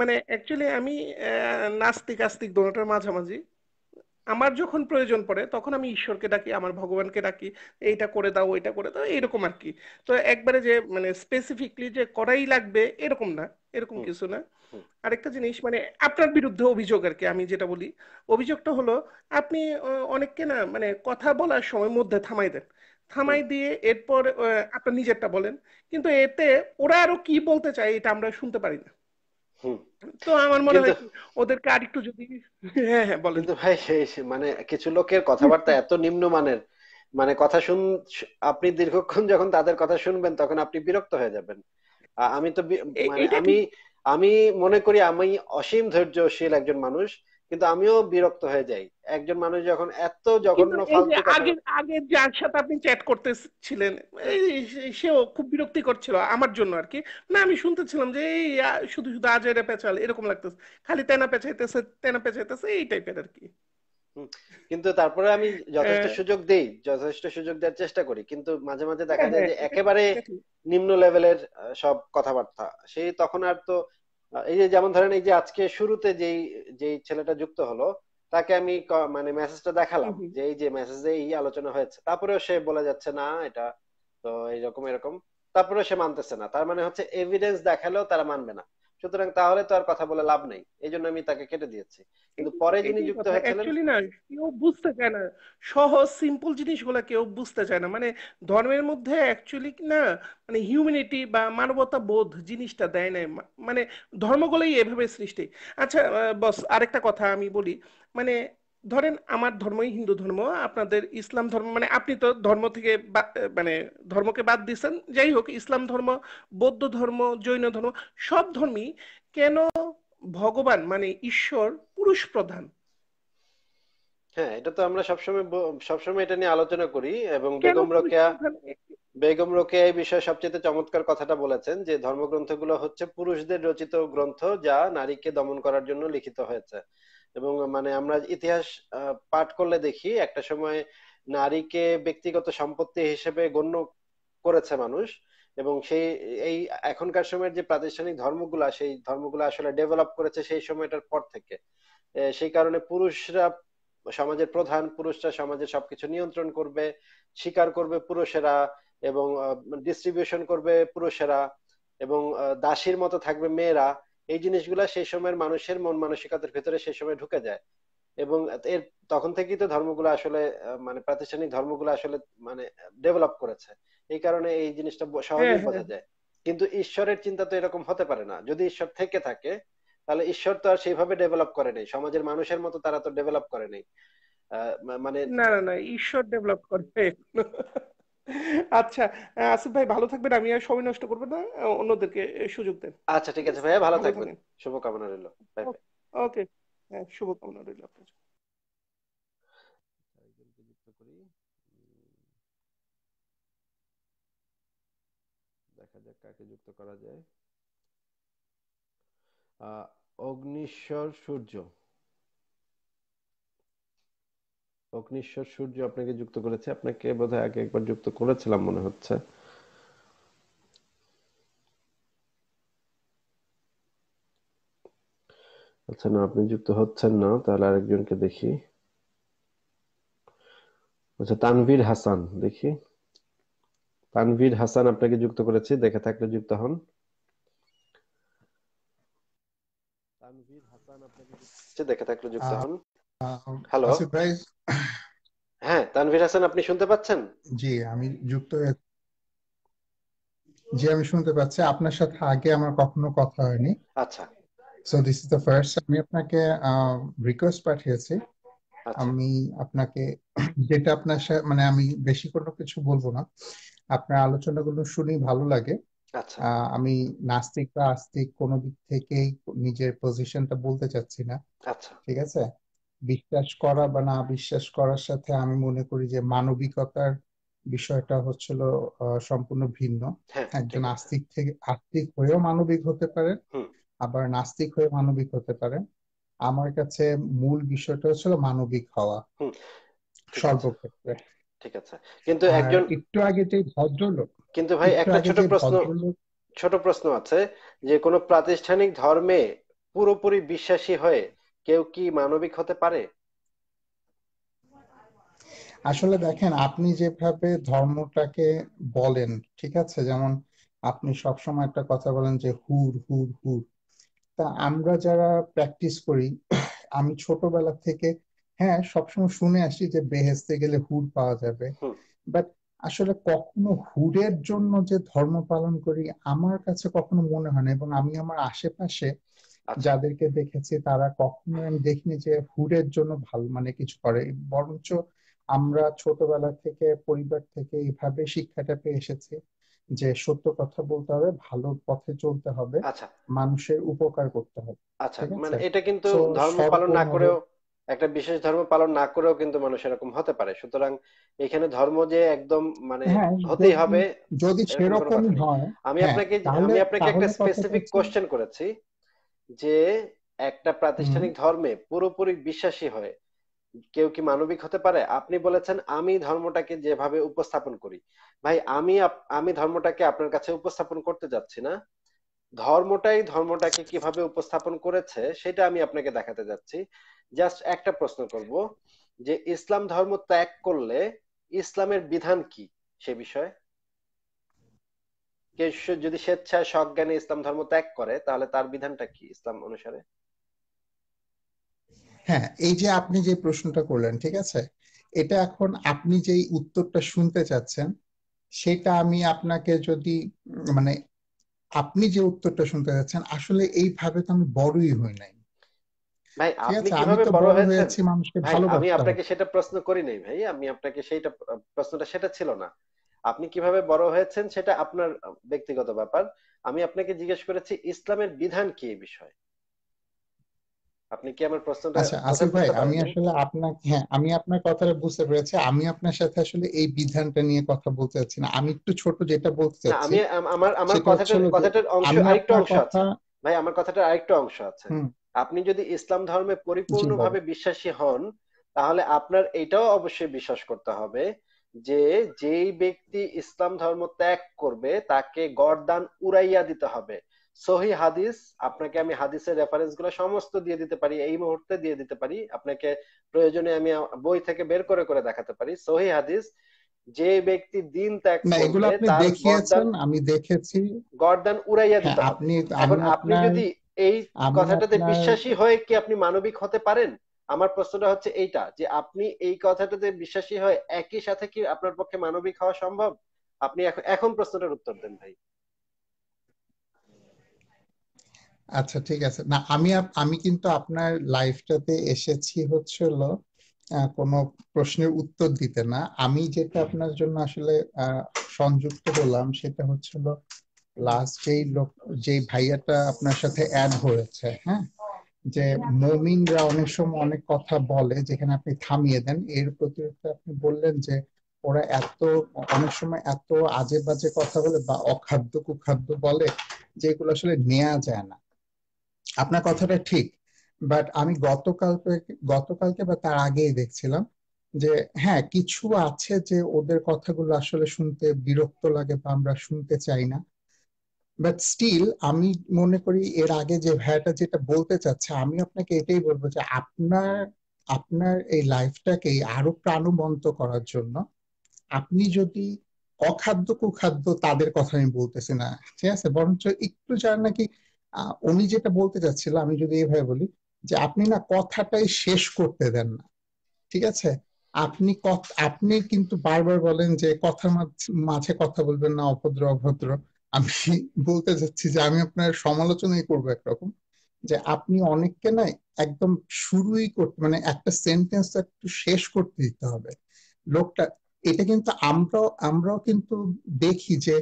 মানে অ্যাকচুয়ালি আমি নাস্তিক আস্তিক দোনোটার মাঝামাঝি আমার যখন প্রয়োজন পড়ে তখন আমি ঈশ্বরকে ডাকি আমার ভগবানকে ডাকি এইটা করে দাও ওইটা করে দাও এরকম আর কি তো একবারে যে মানে স্পেসিফিকলি যে করাই লাগবে এরকম না এরকম কিছু না আরেকটা জিনিস মানে আপনার বিরুদ্ধে অভিযোগ আর কি আমি যেটা বলি অভিযোগটা হলো আপনি অনেককে না মানে কথা বলার সময় মধ্যে থামাই দেন থামাই দিয়ে এরপর আপনার নিজেরটা বলেন কিন্তু এতে ওরা আরো কি বলতে চায় এটা আমরা শুনতে পারি না তো আমার মনে হয় ওদেরকে আর একটু যদি হ্যাঁ হ্যাঁ বলেন তো ভাই মানে কিছু লোকের কথাবার্তা এত নিম্নমানের মানে কথা শুন আপনি দীর্ঘক্ষণ যখন তাদের কথা শুনবেন তখন আপনি বিরক্ত হয়ে যাবেন আমি তো মানে আমি আমি মনে করি আমি অসীম ধৈর্যশীল একজন মানুষ কিন্তু আমিও বিরক্ত হয়ে যাই একজন মানুষ যখন এত জঘন্য ফালতু আগে আগে যার সাথে আপনি চ্যাট করতেছিলেন সেও খুব বিরক্তি করছিল আমার জন্য আর কি না আমি শুনতেছিলাম যে এই শুধু শুধু আজ এটা পেঁচাল এরকম লাগতেছে খালি তেনা পেঁচাইতেছে তেনা পেঁচাইতেছে এই টাইপের আর কি কিন্তু তারপরে আমি যথেষ্ট হ্যাঁ। সুযোগ দেই যথেষ্ট সুযোগ দেওয়ার চেষ্টা করি কিন্তু মাঝে মাঝে দেখা হ্যাঁ, যায় যে হ্যাঁ, একেবারে নিম্ন লেভেলের সব কথাবার্তা সেই তখন আর তো এই যে যেমন ধরেন এই যে আজকে শুরুতে যেই যেই ছেলেটা যুক্ত হলো তাকে আমি মানে মেসেজটা দেখালাম যে এই যে মেসেজে এই আলোচনা হয়েছে তারপরেও সে বলে যাচ্ছে না এটা তো এইরকম এরকম তারপরে সে মানতেছে না তার মানে হচ্ছে এভিডেন্স দেখালেও তারা মানবে না সুতরাং তাহলে তো আর কথা বলে লাভ নাই এই জন্য আমি তাকে কেটে দিয়েছি কিন্তু পরে যিনি যুক্ত হয়েছিলেন কেউ বুঝতে চায় না সহজ সিম্পল জিনিসগুলো কেউ বুঝতে চায় না মানে ধর্মের মধ্যে অ্যাকচুয়ালি না মানে হিউম্যানিটি বা মানবতা বোধ জিনিসটা দেয় না মানে ধর্মগুলোই এভাবে সৃষ্টি আচ্ছা বস আরেকটা কথা আমি বলি মানে ধরেন আমার ধর্মই হিন্দু ধর্ম আপনাদের ইসলাম ধর্ম মানে আপনি তো ধর্ম থেকে মানে ধর্মকে বাদ দিচ্ছেন যাই হোক ইসলাম ধর্ম বৌদ্ধ ধর্ম জৈন ধর্ম সব ধর্মই কেন ভগবান মানে ঈশ্বর পুরুষ প্রধান হ্যাঁ এটা তো আমরা সবসময় সবসময় এটা নিয়ে আলোচনা করি এবং বেগম রোকেয়া বেগম রোকেয়া এই বিষয়ে সবচেয়ে চমৎকার কথাটা বলেছেন যে ধর্মগ্রন্থগুলো হচ্ছে পুরুষদের রচিত গ্রন্থ যা নারীকে দমন করার জন্য লিখিত হয়েছে এবং মানে আমরা ইতিহাস পাঠ করলে দেখি একটা সময় নারীকে ব্যক্তিগত সম্পত্তি হিসেবে গণ্য করেছে মানুষ এবং সেই এই এখনকার সময়ের যে প্রাতিষ্ঠানিক ধর্মগুলা সেই ধর্মগুলো আসলে ডেভেলপ করেছে সেই সময়টার পর থেকে সেই কারণে পুরুষরা সমাজের প্রধান পুরুষরা সমাজের সবকিছু নিয়ন্ত্রণ করবে স্বীকার করবে পুরুষেরা এবং ডিস্ট্রিবিউশন করবে পুরুষেরা এবং দাসীর মতো থাকবে মেয়েরা এই জিনিসগুলো সেই সময়ের মানুষের মন মানসিকতার ভেতরে সেই সময় ঢুকে যায় এবং এর তখন থেকেই তো ধর্মগুলো আসলে মানে প্রাতিষ্ঠানিক ধর্মগুলো আসলে মানে ডেভেলপ করেছে এই কারণে এই জিনিসটা সহজে হ্যাঁ, বোঝা হ্যাঁ। যায় কিন্তু ঈশ্বরের চিন্তা তো এরকম হতে পারে না যদি ঈশ্বর থেকে থাকে তাহলে ঈশ্বর তো আর সেইভাবে ডেভেলপ করে নাই সমাজের মানুষের মতো তারা তো ডেভেলপ করে নাই মানে না না ঈশ্বর ডেভেলপ করে আচ্ছা আসিফ ভাই ভালো থাকবেন আমি আর সময় নষ্ট করবো না অন্যদেরকে সুযোগ দেন আচ্ছা ঠিক আছে ভাইয়া ভালো থাকবেন শুভকামনা রইল ওকে হ্যাঁ শুভকামনা রইল আপনার দেখা যাক কাকে যুক্ত করা যায় অগ্নিশ্বর সূর্য অগ্নিশ্বর সূর্য আপনাকে যুক্ত করেছে আপনাকে বোধহয় আগে একবার যুক্ত করেছিলাম মনে হচ্ছে আচ্ছা না আপনি যুক্ত হচ্ছেন না তাহলে আরেকজনকে দেখি আচ্ছা তানভীর হাসান দেখি তানভীর হাসান আপনাকে যুক্ত করেছি দেখে থাকলে যুক্ত হন দেখে থাকলে যুক্ত হন হ্যালো আসিফ ভাই হ্যাঁ তানভীর হাসান আপনি শুনতে পাচ্ছেন জি আমি যুক্ত জি আমি শুনতে পাচ্ছি আপনার সাথে আগে আমার কখনো কথা হয়নি আচ্ছা so this is the first আমি আপনাকে রিকোয়েস্ট পাঠিয়েছি আচ্ছা। আমি আপনাকে যেটা আপনার মানে আমি বেশি কোনো কিছু বলবো না আপনার আলোচনাগুলো শুনি ভালো লাগে আচ্ছা। আমি নাস্তিক বা আস্তিক কোনো দিক থেকেই নিজের পজিশনটা বলতে চাচ্ছি না আচ্ছা। ঠিক আছে বিশ্বাস করা বা না বিশ্বাস করার সাথে আমি মনে করি যে মানবিকতার বিষয়টা হচ্ছিল সম্পূর্ণ ভিন্ন হ্যাঁ, হ্যাঁ, একজন আস্তিক থেকে আস্তিক হয়েও মানবিক হতে পারে আবার নাস্তিক হয়ে মানবিক হতে পারে আমার কাছে মূল বিষয়টা হচ্ছিল মানবিক হওয়া সর্বক্ষেত্রে ঠিক আছে কিন্তু একজন একটু আগে যে ভদ্রলোক কিন্তু ভাই একটা ছোট প্রশ্ন ছোট প্রশ্ন আছে যে কোনো প্রাতিষ্ঠানিক ধর্মে পুরোপুরি বিশ্বাসী হয়ে কেউ কি মানবিক হতে পারে আসলে দেখেন আপনি যেভাবে ধর্মটাকে বলেন ঠিক আছে যেমন আপনি সবসময় একটা কথা বলেন যে হুর হুর হুর তা আমরা যারা প্র্যাকটিস করি আমি ছোটবেলা থেকে হ্যাঁ সবসময় শুনে আসি যে বেহেস্তে গেলে হুর পাওয়া যাবে বাট আসলে কখনো হুডের জন্য যে ধর্ম পালন করি আমার কাছে কখনো মনে হয় না এবং আমি আমার আশেপাশে আচ্ছা। যাদেরকে দেখেছি তারা কখনো আমি দেখিনি যে হুডের জন্য ভালো মানে কিছু করে বরঞ্চ আমরা ছোটবেলা থেকে পরিবার থেকে এইভাবে শিক্ষাটা পেয়ে এসেছি যে সত্য কথা বলতে হবে ভালো পথে চলতে হবে আচ্ছা। মানুষের উপকার করতে হবে আচ্ছা মানে এটা কিন্তু ধর্ম পালন না করেও একটা বিশেষ ধর্ম পালন না করেও কিন্তু মানুষ এরকম হতে পারে সুতরাং এখানে ধর্ম যে একদম মানে হ্যাঁ, হতেই হবে যদি সেরকম হয় আমি হ্যাঁ, আপনাকে আমি আপনাকে একটা স্পেসিফিক কোশ্চেন করেছি যে একটা প্রাতিষ্ঠানিক ধর্মে পুরোপুরি বিশ্বাসী হয় কেউ কি মানবিক হতে পারে আপনি বলেছেন আমি ধর্মটাকে যেভাবে উপস্থাপন করি ভাই আমি আমি ধর্মটাকে আপনার কাছে উপস্থাপন করতে যাচ্ছি না ধর্মটাই ধর্মটাকে কিভাবে উপস্থাপন করেছে সেটা আমি আপনাকে দেখাতে যাচ্ছি জাস্ট একটা প্রশ্ন করব যে ইসলাম ধর্ম ত্যাগ করলে ইসলামের বিধান কি সে বিষয়ে যদি স্বেচ্ছায় সজ্ঞানে ইসলাম ধর্ম ত্যাগ করে তাহলে তার বিধানটা কি ইসলাম অনুসারে হ্যাঁ এই যে আপনি যে প্রশ্নটা করলেন ঠিক আছে এটা এখন আপনি যে উত্তরটা শুনতে চাচ্ছেন সেটা আমি আপনাকে যদি মানে আপনি যে উত্তরটা শুনতে চাচ্ছেন আসলে এইভাবে তো আমি বড়ই হই নাই ভাই আপনি কিভাবে বড় হয়েছেন মানুষকে আমি আপনাকে সেটা প্রশ্ন করি নাই ভাই আমি আপনাকে সেটা প্রশ্নটা সেটা ছিল না আপনি কিভাবে বড় হয়েছেন সেটা আপনার ব্যক্তিগত ব্যাপার আমি আপনাকে জিজ্ঞেস করেছি ইসলামের বিধান কি এই বিষয়ে আপনি কি আমার প্রশ্নটা আচ্ছা আসিফ ভাই আমি আসলে আপনাকে হ্যাঁ আমি আপনার কথাটা বুঝতে পেরেছি আমি আপনার সাথে আসলে এই বিধানটা নিয়ে কথা বলতে চাচ্ছি না আমি একটু ছোট যেটা বলতে চাচ্ছি আমি আমার আমার কথাটার কথাটার অংশ অংশ আছে ভাই আমার কথাটার আরেকটা অংশ আছে আপনি যদি ইসলাম ধর্মে পরিপূর্ণভাবে বিশ্বাসী হন তাহলে আপনার এটাও অবশ্যই বিশ্বাস করতে হবে যে যেই ব্যক্তি ইসলাম ধর্ম ত্যাগ করবে তাকে গরদান উড়াইয়া দিতে হবে সহি হাদিস আপনাকে আমি হাদিসের রেফারেন্স গুলো সমস্ত দিয়ে দিতে পারি এই মুহূর্তে দিয়ে দিতে পারি আপনাকে প্রয়োজনে আমি বই থেকে বের করে করে দেখাতে পারি সহি হাদিস যে ব্যক্তি দিন ত্যাগ করবে আমি দেখেছি গর্দান উড়াইয়া দিতে হ্যাঁ, আপনি আপনি যদি এই কথাটাতে বিশ্বাসী হয়ে কি আপনি মানবিক হতে পারেন আমার প্রশ্নটা হচ্ছে এইটা যে আপনি এই কথাটাতে বিশ্বাসী হয়ে একই সাথে কি আপনার পক্ষে মানবিক হওয়া সম্ভব আপনি এখন এখন প্রশ্নটার উত্তর দেন ভাই আচ্ছা ঠিক আছে না আমি আমি কিন্তু আপনার লাইফটাতে এসেছি হচ্ছে হলো কোনো প্রশ্নের উত্তর দিতে না আমি যেটা আপনার জন্য আসলে সংযুক্ত হলাম সেটা হচ্ছিল লাস্ট যেই লোক যেই ভাইয়াটা আপনার সাথে অ্যাড হয়েছে হ্যাঁ যে মমিনরা অনেক সময় অনেক কথা বলে যেখানে আপনি থামিয়ে দেন এর প্রতিরোধে আপনি বললেন যে ওরা এত অনেক সময় এত আজে বাজে কথা বলে বা অখাদ্য কুখাদ্য বলে যেগুলো আসলে নেওয়া যায় না আপনার কথাটা ঠিক বাট আমি গতকাল গতকালকে বা তার আগেই দেখছিলাম যে হ্যাঁ কিছু আছে যে ওদের কথাগুলো আসলে শুনতে বিরক্ত লাগে বা আমরা শুনতে চাই না বাট স্টিল আমি মনে করি এর আগে যে ভাইয়াটা যেটা বলতে চাচ্ছে আমি আপনাকে এটাই বলবো যে আপনার আপনার এই লাইফটাকে আরো প্রাণবন্ত করার জন্য আপনি যদি অখাদ্য কুখাদ্য তাদের কথা আমি বলতেছি না ঠিক আছে বরঞ্চ একটু যার নাকি উনি যেটা বলতে চাচ্ছিল আমি যদি এভাবে বলি যে আপনি না কথাটাই শেষ করতে দেন না ঠিক আছে আপনি আপনি কিন্তু বারবার বলেন যে কথার মাঝে কথা বলবেন না অভদ্র অভদ্র আমি বলতে চাচ্ছি যে আমি আপনার সমালোচনাই করবো একরকম যে আপনি অনেককে না একদম শুরুই করতে মানে একটা সেন্টেন্স একটু শেষ করতে দিতে হবে লোকটা এটা কিন্তু আমরাও আমরাও কিন্তু দেখি যে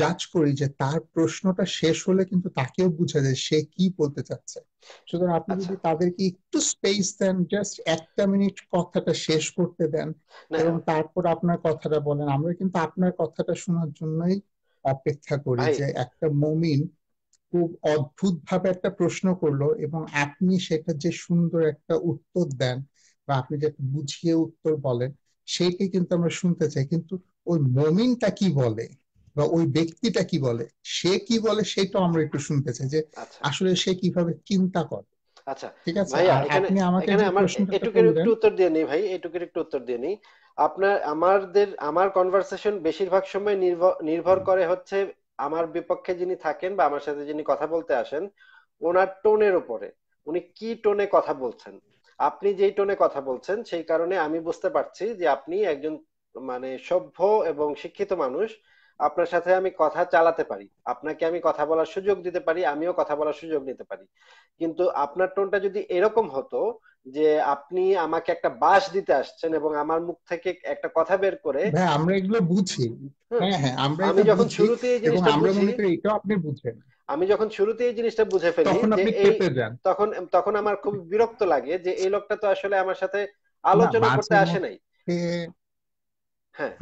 জাজ করি যে তার প্রশ্নটা শেষ হলে কিন্তু তাকেও বুঝা যায় সে কি বলতে চাচ্ছে সুতরাং আপনি আচ্ছা। যদি তাদেরকে একটু স্পেস দেন জাস্ট একটা মিনিট কথাটা শেষ করতে দেন এবং তারপর আপনার কথাটা বলেন আমরা কিন্তু আপনার কথাটা শোনার জন্যই অপেক্ষা করি যে একটা মমিন খুব অদ্ভুত ভাবে একটা প্রশ্ন করলো এবং আপনি সেটা যে সুন্দর একটা উত্তর দেন বা আপনি যে বুঝিয়ে উত্তর বলেন সেইটাই কিন্তু আমরা শুনতে চাই কিন্তু ওই মমিনটা কি বলে বা ওই ব্যক্তিটা কি বলে সে কি বলে সেটা আমরা একটু শুনতে চাই যে আচ্ছা। আসলে সে কিভাবে চিন্তা করে আচ্ছা ঠিক আছে আপনি আমাকে একটু উত্তর দিয়ে নেই ভাই এটুকু একটু উত্তর দিয়ে নেই আপনার আমাদের আমার কনভারসেশন বেশিরভাগ সময় নির্ভর করে হচ্ছে আমার বিপক্ষে যিনি থাকেন বা আমার সাথে যিনি কথা বলতে আসেন ওনার টোনের উপরে উনি কি টোনে কথা বলছেন আপনি যেই টোনে কথা বলছেন সেই কারণে আমি বুঝতে পারছি যে আপনি একজন মানে সভ্য এবং শিক্ষিত মানুষ আপনার সাথে আমি কথা চালাতে পারি আপনাকে আমি কথা বলার সুযোগ দিতে পারি আমিও কথা বলার সুযোগ নিতে পারি কিন্তু আপনার টোনটা যদি এরকম হতো যে আপনি আমাকে একটা বাস দিতে আসছেন এবং আমার মুখ থেকে একটা কথা বের করে আমরা এগুলো বুঝি হ্যাঁ, হ্যাঁ, আমি যখন শুরুতে এই জিনিসটা বুঝি এটা আপনি বুঝেন আমি যখন শুরুতে এই জিনিসটা বুঝে ফেলি তখন তখন আমার খুব বিরক্ত লাগে যে এই লোকটা তো আসলে আমার সাথে আলোচনা করতে আসে নাই হ্যাঁ,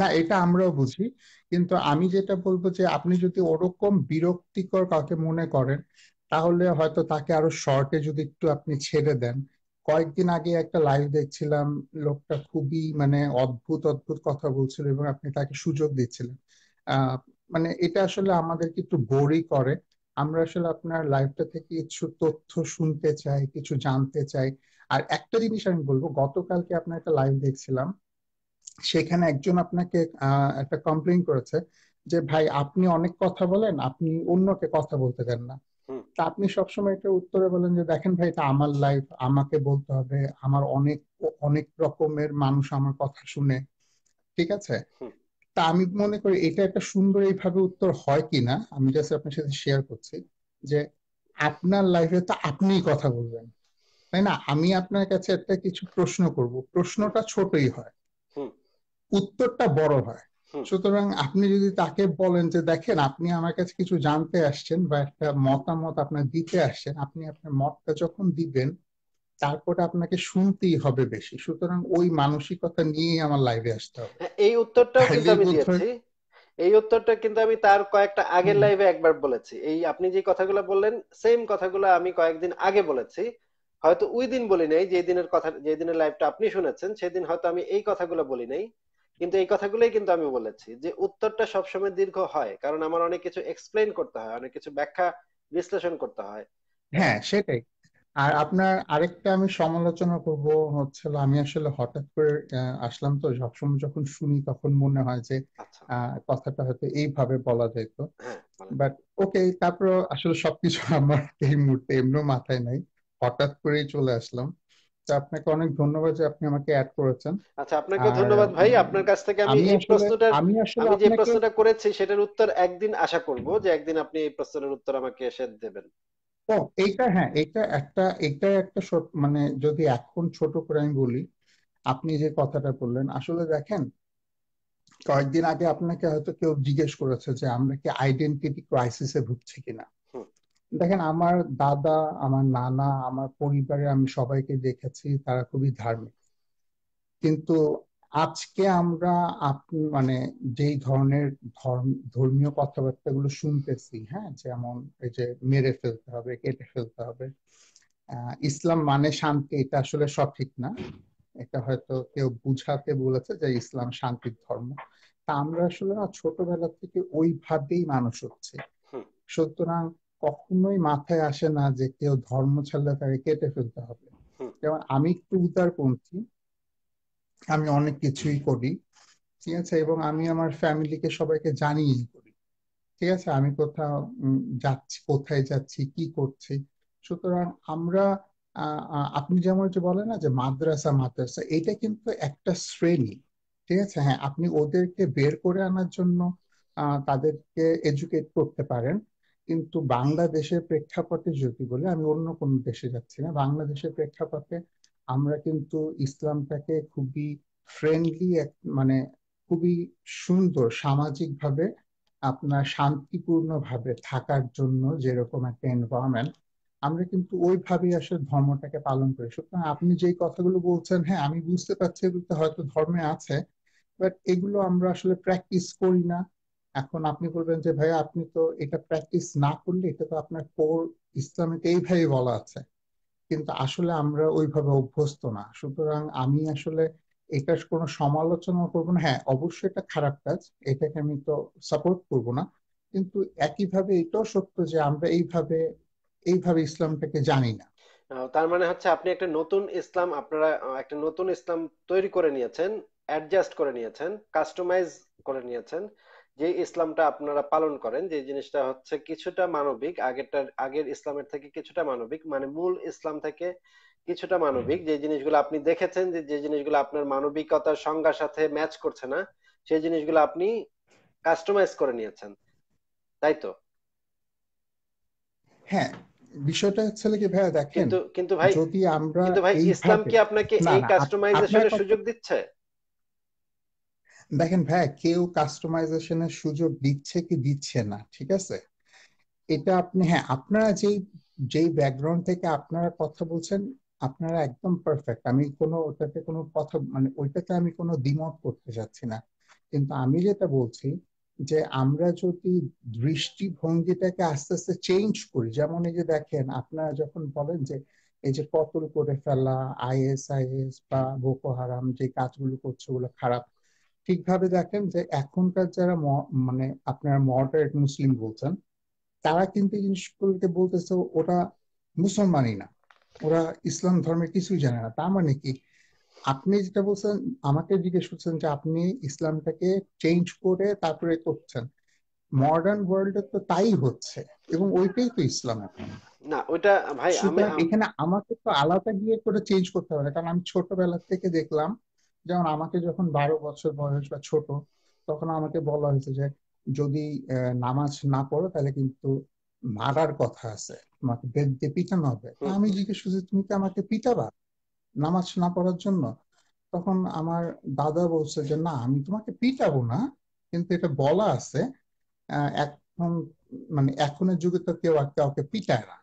না এটা আমরাও বুঝি কিন্তু আমি যেটা বলবো যে আপনি যদি ওরকম বিরক্তিকর কাউকে মনে করেন তাহলে হয়তো তাকে আরো শর্টে যদি একটু আপনি ছেড়ে দেন কয়েকদিন আগে একটা লাইভ দেখছিলাম লোকটা খুবই মানে অদ্ভুত অদ্ভুত কথা বলছিল এবং আপনি তাকে সুযোগ দিচ্ছিলেন মানে এটা আসলে আমাদেরকে একটু বোরই করে আমরা আসলে আপনার লাইভটা থেকে কিছু তথ্য শুনতে চাই কিছু জানতে চাই আর একটা জিনিস আমি বলবো গতকালকে আপনার একটা লাইভ দেখছিলাম সেখানে একজন আপনাকে একটা কমপ্লেন করেছে যে ভাই আপনি অনেক কথা বলেন আপনি অন্যকে কথা বলতে দেন না তা আপনি সবসময় এটা উত্তরে বলেন যে দেখেন ভাই এটা আমার লাইফ আমাকে বলতে হবে আমার অনেক অনেক রকমের মানুষ আমার কথা শুনে ঠিক আছে তা আমি মনে করি এটা একটা সুন্দর এইভাবে উত্তর হয় কিনা আমি জাস্ট আপনার সাথে শেয়ার করছি যে আপনার লাইফে তো আপনিই কথা বলবেন তাই না আমি আপনার কাছে একটা কিছু প্রশ্ন করব প্রশ্নটা ছোটই হয় উত্তরটা বড় হয় সুতরাং আপনি যদি তাকে বলেন যে দেখেন আপনি আমার কাছে কিছু জানতে আসছেন বা একটা মতামত আপনার দিতে আসছেন আপনি আপনার মতটা যখন দিবেন তারপরে আপনাকে শুনতেই হবে বেশি সুতরাং ওই মানসিকতা নিয়ে আমার লাইভে আসতে হবে হ্যাঁ, এই উত্তরটা আমি এই উত্তরটা কিন্তু আমি তার কয়েকটা আগের লাইভে একবার বলেছি এই আপনি যে কথাগুলো বললেন সেম কথাগুলো আমি কয়েকদিন আগে বলেছি হয়তো ওই দিন বলি নাই যে দিনের কথা যে দিনের লাইভটা আপনি শুনেছেন সেদিন হয়তো আমি এই কথাগুলো বলি নাই কিন্তু এই কথাগুলোই কিন্তু আমি বলেছি যে উত্তরটা সবসময় দীর্ঘ হয় কারণ আমার অনেক কিছু এক্সপ্লেন করতে হয় অনেক কিছু ব্যাখ্যা বিশ্লেষণ করতে হয় হ্যাঁ সেটাই আর আপনার আরেকটা আমি সমালোচনা করব হচ্ছিল আমি আসলে হঠাৎ করে আসলাম তো সবসময় যখন শুনি তখন মনে হয় যে আচ্ছা। কথাটা হয়তো এইভাবে বলা যেত হ্যাঁ, বাট ওকে তারপর আসলে সবকিছু আমার এই মুহূর্তে এমনি মাথায় নাই হঠাৎ করেই চলে আসলাম আপনাকে অনেক ধন্যবাদ যে আপনি আমাকে অ্যাড করেছেন আচ্ছা আপনাকে ধন্যবাদ ভাই আপনার কাছ থেকে আমি এই প্রশ্নটা আমি আসলে আমি যে প্রশ্নটা করেছি সেটার উত্তর একদিন আশা করব যে একদিন আপনি এই প্রশ্নের উত্তর আমাকে এসে দেবেন ও এইটা হ্যাঁ এটা একটা এটা একটা মানে যদি এখন ছোট করে আমি বলি আপনি যে কথাটা বললেন আসলে দেখেন কয়েকদিন আগে আপনাকে হয়তো কেউ জিজ্ঞেস করেছে যে আমরা কি আইডেন্টিটি ক্রাইসিসে ভুগছি কিনা দেখেন আমার দাদা আমার নানা আমার পরিবারে আমি সবাইকে দেখেছি তারা খুবই ধার্মিক কিন্তু আজকে আমরা আপনি মানে যেই ধরনের ধর্মীয় কথাবার্তা গুলো শুনতেছি হ্যাঁ যেমন এই যে মেরে ফেলতে হবে কেটে ফেলতে হবে ইসলাম মানে শান্তি এটা আসলে সঠিক না এটা হয়তো কেউ বুঝাতে বলেছে যে ইসলাম শান্তির ধর্ম তা আমরা আসলে ছোটবেলা থেকে ওইভাবেই মানুষ হচ্ছে সুতরাং কখনোই মাথায় আসে না যে কেউ ধর্ম ছাড়লে তাকে কেটে ফেলতে হবে যেমন আমি একটু উদারপন্থী আমি অনেক কিছুই করি ঠিক আছে এবং আমি আমার ফ্যামিলিকে সবাইকে জানিয়েই করি ঠিক আছে আমি কোথাও যাচ্ছি কোথায় যাচ্ছি কি করছি সুতরাং আমরা আপনি যেমন যে বলেন না যে মাদ্রাসা মাদ্রাসা এটা কিন্তু একটা শ্রেণী ঠিক আছে হ্যাঁ আপনি ওদেরকে বের করে আনার জন্য তাদেরকে এডুকেট করতে পারেন কিন্তু বাংলাদেশের প্রেক্ষাপটে যদি বলে আমি অন্য কোন দেশে যাচ্ছি না বাংলাদেশের প্রেক্ষাপটে আমরা কিন্তু ইসলামটাকে খুবই ফ্রেন্ডলি এক মানে খুবই সুন্দর সামাজিকভাবে আপনার শান্তিপূর্ণভাবে থাকার জন্য যেরকম একটা এনভায়রনমেন্ট আমরা কিন্তু ওইভাবেই আসলে ধর্মটাকে পালন করি সুতরাং আপনি যেই কথাগুলো বলছেন হ্যাঁ আমি বুঝতে পারছি এগুলোতে হয়তো ধর্মে আছে বাট এগুলো আমরা আসলে প্র্যাকটিস করি না এখন আপনি বলবেন যে ভাই আপনি তো এটা প্র্যাকটিস না করলে এটা তো আপনার কোর ইসলামিক এইভাবে বলা আছে কিন্তু আসলে আমরা ওইভাবে অভ্যস্ত না সুতরাং আমি আসলে এটার কোনো সমালোচনা করবো না হ্যাঁ অবশ্যই এটা খারাপ কাজ এটাকে আমি তো সাপোর্ট করব না কিন্তু একইভাবে এটাও সত্য যে আমরা এইভাবে এইভাবে ইসলামটাকে জানি না তার মানে হচ্ছে আপনি একটা নতুন ইসলাম আপনারা একটা নতুন ইসলাম তৈরি করে নিয়েছেন অ্যাডজাস্ট করে নিয়েছেন কাস্টমাইজ করে নিয়েছেন যে ইসলামটা আপনারা পালন করেন যে জিনিসটা হচ্ছে কিছুটা মানবিক আগেরটার আগের ইসলামের থেকে কিছুটা মানবিক মানে মূল ইসলাম থেকে কিছুটা মানবিক যে জিনিসগুলো আপনি দেখেছেন যে জিনিসগুলো আপনার মানবিকতার সংজ্ঞার সাথে ম্যাচ করছে না সেই জিনিসগুলো আপনি কাস্টমাইজ করে নিয়েছেন তাই তো হ্যাঁ বিষয়টা হচ্ছে কি ভাইয়া দেখেন কিন্তু কিন্তু ভাই যদি আমরা কিন্তু ভাই ইসলাম কি আপনাকে এই কাস্টমাইজেশনের সুযোগ দিচ্ছে দেখেন ভাই কেউ কাস্টমাইজেশনের সুযোগ দিচ্ছে কি দিচ্ছে না ঠিক আছে এটা আপনি হ্যাঁ আপনারা যেই যেই ব্যাকগ্রাউন্ড থেকে আপনারা কথা বলছেন আপনারা একদম পারফেক্ট আমি কোনো ওটাতে কোনো কথা মানে ওইটাতে আমি কোনো দ্বিমত করতে চাচ্ছি না কিন্তু আমি যেটা বলছি যে আমরা যদি দৃষ্টিভঙ্গিটাকে আস্তে আস্তে চেঞ্জ করি যেমন এই যে দেখেন আপনারা যখন বলেন যে এই যে কতল করে ফেলা আইএস আইএস বা বোকো হারাম যে কাজগুলো করছে ওগুলো খারাপ ঠিকভাবে দেখেন যে এখনকার যারা মানে আপনারা মডারেট মুসলিম বলছেন তারা কিন্তু জিনিসগুলোকে বলতেছে ওটা মুসলমানই না ওরা ইসলাম ধর্মের কিছুই জানে না তার মানে কি আপনি যেটা বলছেন আমাকে জিজ্ঞেস করছেন যে আপনি ইসলামটাকে চেঞ্জ করে তারপরে করছেন মডার্ন ওয়ার্ল্ডে তো তাই হচ্ছে এবং ওইটাই তো ইসলাম এখন না ওটা ভাই এখানে আমাকে তো আলাদা গিয়ে করে চেঞ্জ করতে হবে কারণ আমি ছোটবেলা থেকে দেখলাম যেমন আমাকে যখন বারো বছর বয়স বা ছোট তখন আমাকে বলা হয়েছে যে যদি নামাজ না পড়ো তাহলে কিন্তু মারার কথা আছে তোমাকে বেদ দিয়ে পিটানো হবে আমি জিজ্ঞেস করছি তুমি কি আমাকে পিটাবা নামাজ না পড়ার জন্য তখন আমার দাদা বলছে যে না আমি তোমাকে পিটাবো না কিন্তু এটা বলা আছে এখন মানে এখনের যুগে তো কেউ কাউকে পিটায় না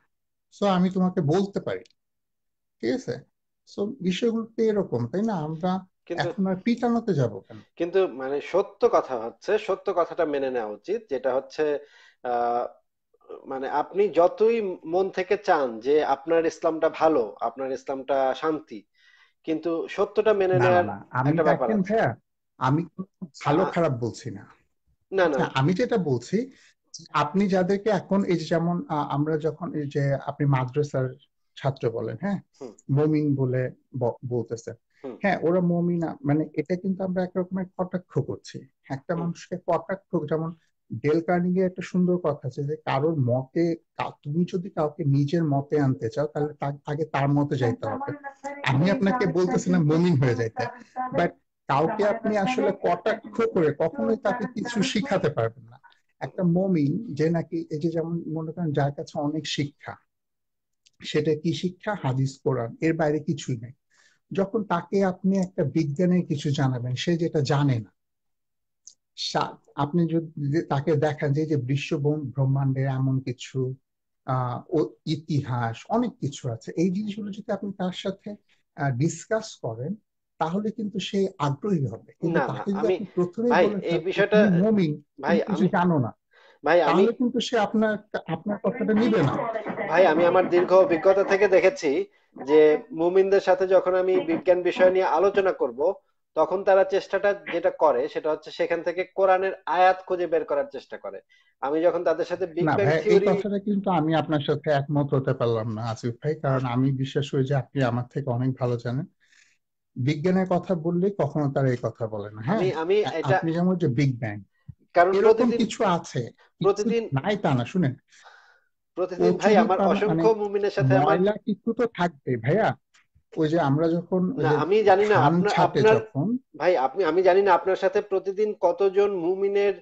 সো আমি তোমাকে বলতে পারি ঠিক আছে সো বিষয়গুলো তো এরকম তাই না আমরা কিন্তু মানে সত্য কথা হচ্ছে সত্য কথাটা মেনে নেওয়া উচিত যেটা হচ্ছে মানে আপনি যতই মন থেকে চান যে আপনার ইসলামটা ভালো আপনার ইসলামটা শান্তি কিন্তু সত্যটা মেনে নেওয়ার একটা ব্যাপার আছে আমি ভালো খারাপ বলছি না না না আচ্ছা, আমি যেটা বলছি আপনি যাদেরকে এখন এই যে যেমন আমরা যখন এই যে আপনি মাদ্রাসার ছাত্র বলেন হ্যাঁ মমিন বলে বলতেছে হ্যাঁ ওরা মমিনা মানে এটা কিন্তু আমরা একরকমের কটাক্ষ করছি একটা মানুষকে কটাক্ষ যেমন ডেল কার্নিং একটা সুন্দর কথা আছে যে কারোর মতে তুমি যদি কাউকে নিজের মতে আনতে চাও তাহলে আগে তার মতে হ্যাঁ, যাইতে হবে আমি আপনাকে বলতেছি না মমিন হয়ে যাইতে বাট কাউকে আপনি আসলে কটাক্ষ করে কখনোই তাকে কিছু শিখাতে পারবেন না একটা মমিন যে নাকি এই যে যেমন মনে করেন যার কাছে অনেক শিক্ষা সেটা কি শিক্ষা হাদিস কোরআন এর বাইরে কিছুই নাই যখন তাকে আপনি একটা বিজ্ঞানের কিছু জানাবেন সে যেটা জানে না আপনি যদি তাকে দেখান যে যে বিশ্ব ব্রহ্মাণ্ডের এমন কিছু ইতিহাস অনেক কিছু আছে এই জিনিসগুলো যদি আপনি তার সাথে ডিসকাস করেন তাহলে কিন্তু সে আগ্রহী হবে কিন্তু তাকে যদি প্রথমে এই বিষয়টা ভাই আমি জানো না ভাই আমি কিন্তু সে আপনার আপনার কথাটা নিবে না ভাই আমি আমার দীর্ঘ অভিজ্ঞতা থেকে দেখেছি যে মুমিনদের সাথে যখন আমি বিজ্ঞান বিষয় নিয়ে আলোচনা করব তখন তারা চেষ্টাটা যেটা করে সেটা হচ্ছে সেখান থেকে কোরআনের আয়াত খুঁজে বের করার চেষ্টা করে আমি যখন তাদের সাথে বিগ ব্যাং থিওরি কথাটা কিন্তু আমি আপনার সাথে একমত হতে পারলাম না আসিফ ভাই কারণ আমি বিশ্বাস করি যে আপনি আমার থেকে অনেক ভালো জানেন বিজ্ঞানের কথা বললে কখনো তারা এই কথা বলে না হ্যাঁ আমি এটা আপনি যেমন যে বিগ ব্যাং কারণ এরকম কিছু আছে প্রতিদিন নাই তা না শুনেন প্রতিদিন ভাই আমার অসংখ্য মুমিনের সাথে আমার কিছু তো থাকবে ভাইয়া ওই যে আমরা যখন আমি জানি না আপনার ভাই আপনি আমি জানি না আপনার সাথে প্রতিদিন কতজন মুমিনের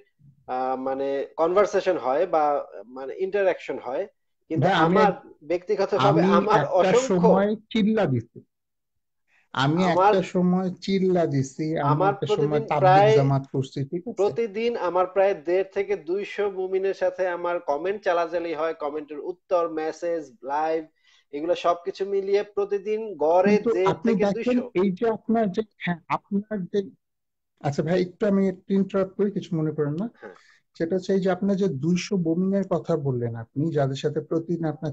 মানে কনভারসেশন হয় বা মানে ইন্টারাকশন হয় কিন্তু আমার ব্যক্তিগতভাবে আমার অসংখ্য সময় চিল্লা দিচ্ছে আমি একটা সময় চিল্লা দিছি আমার একটা সময় তাবলিগ জামাত করছি ঠিক আছে প্রতিদিন আমার প্রায় দেড় থেকে দুইশো মুমিনের সাথে আমার কমেন্ট চালাচালি হয় কমেন্টের উত্তর মেসেজ লাইভ এগুলো সবকিছু মিলিয়ে প্রতিদিন গড়ে দেড় থেকে দুইশো এই যে আপনার যে হ্যাঁ আপনার যে আচ্ছা ভাই একটু আমি একটু ইন্টারাপ্ট করি কিছু মনে করেন না হ্যাঁ। সেটা হচ্ছে যে আপনার যে দুইশো বোমিনের কথা বললেন আপনি যাদের সাথে প্রতিদিন আপনার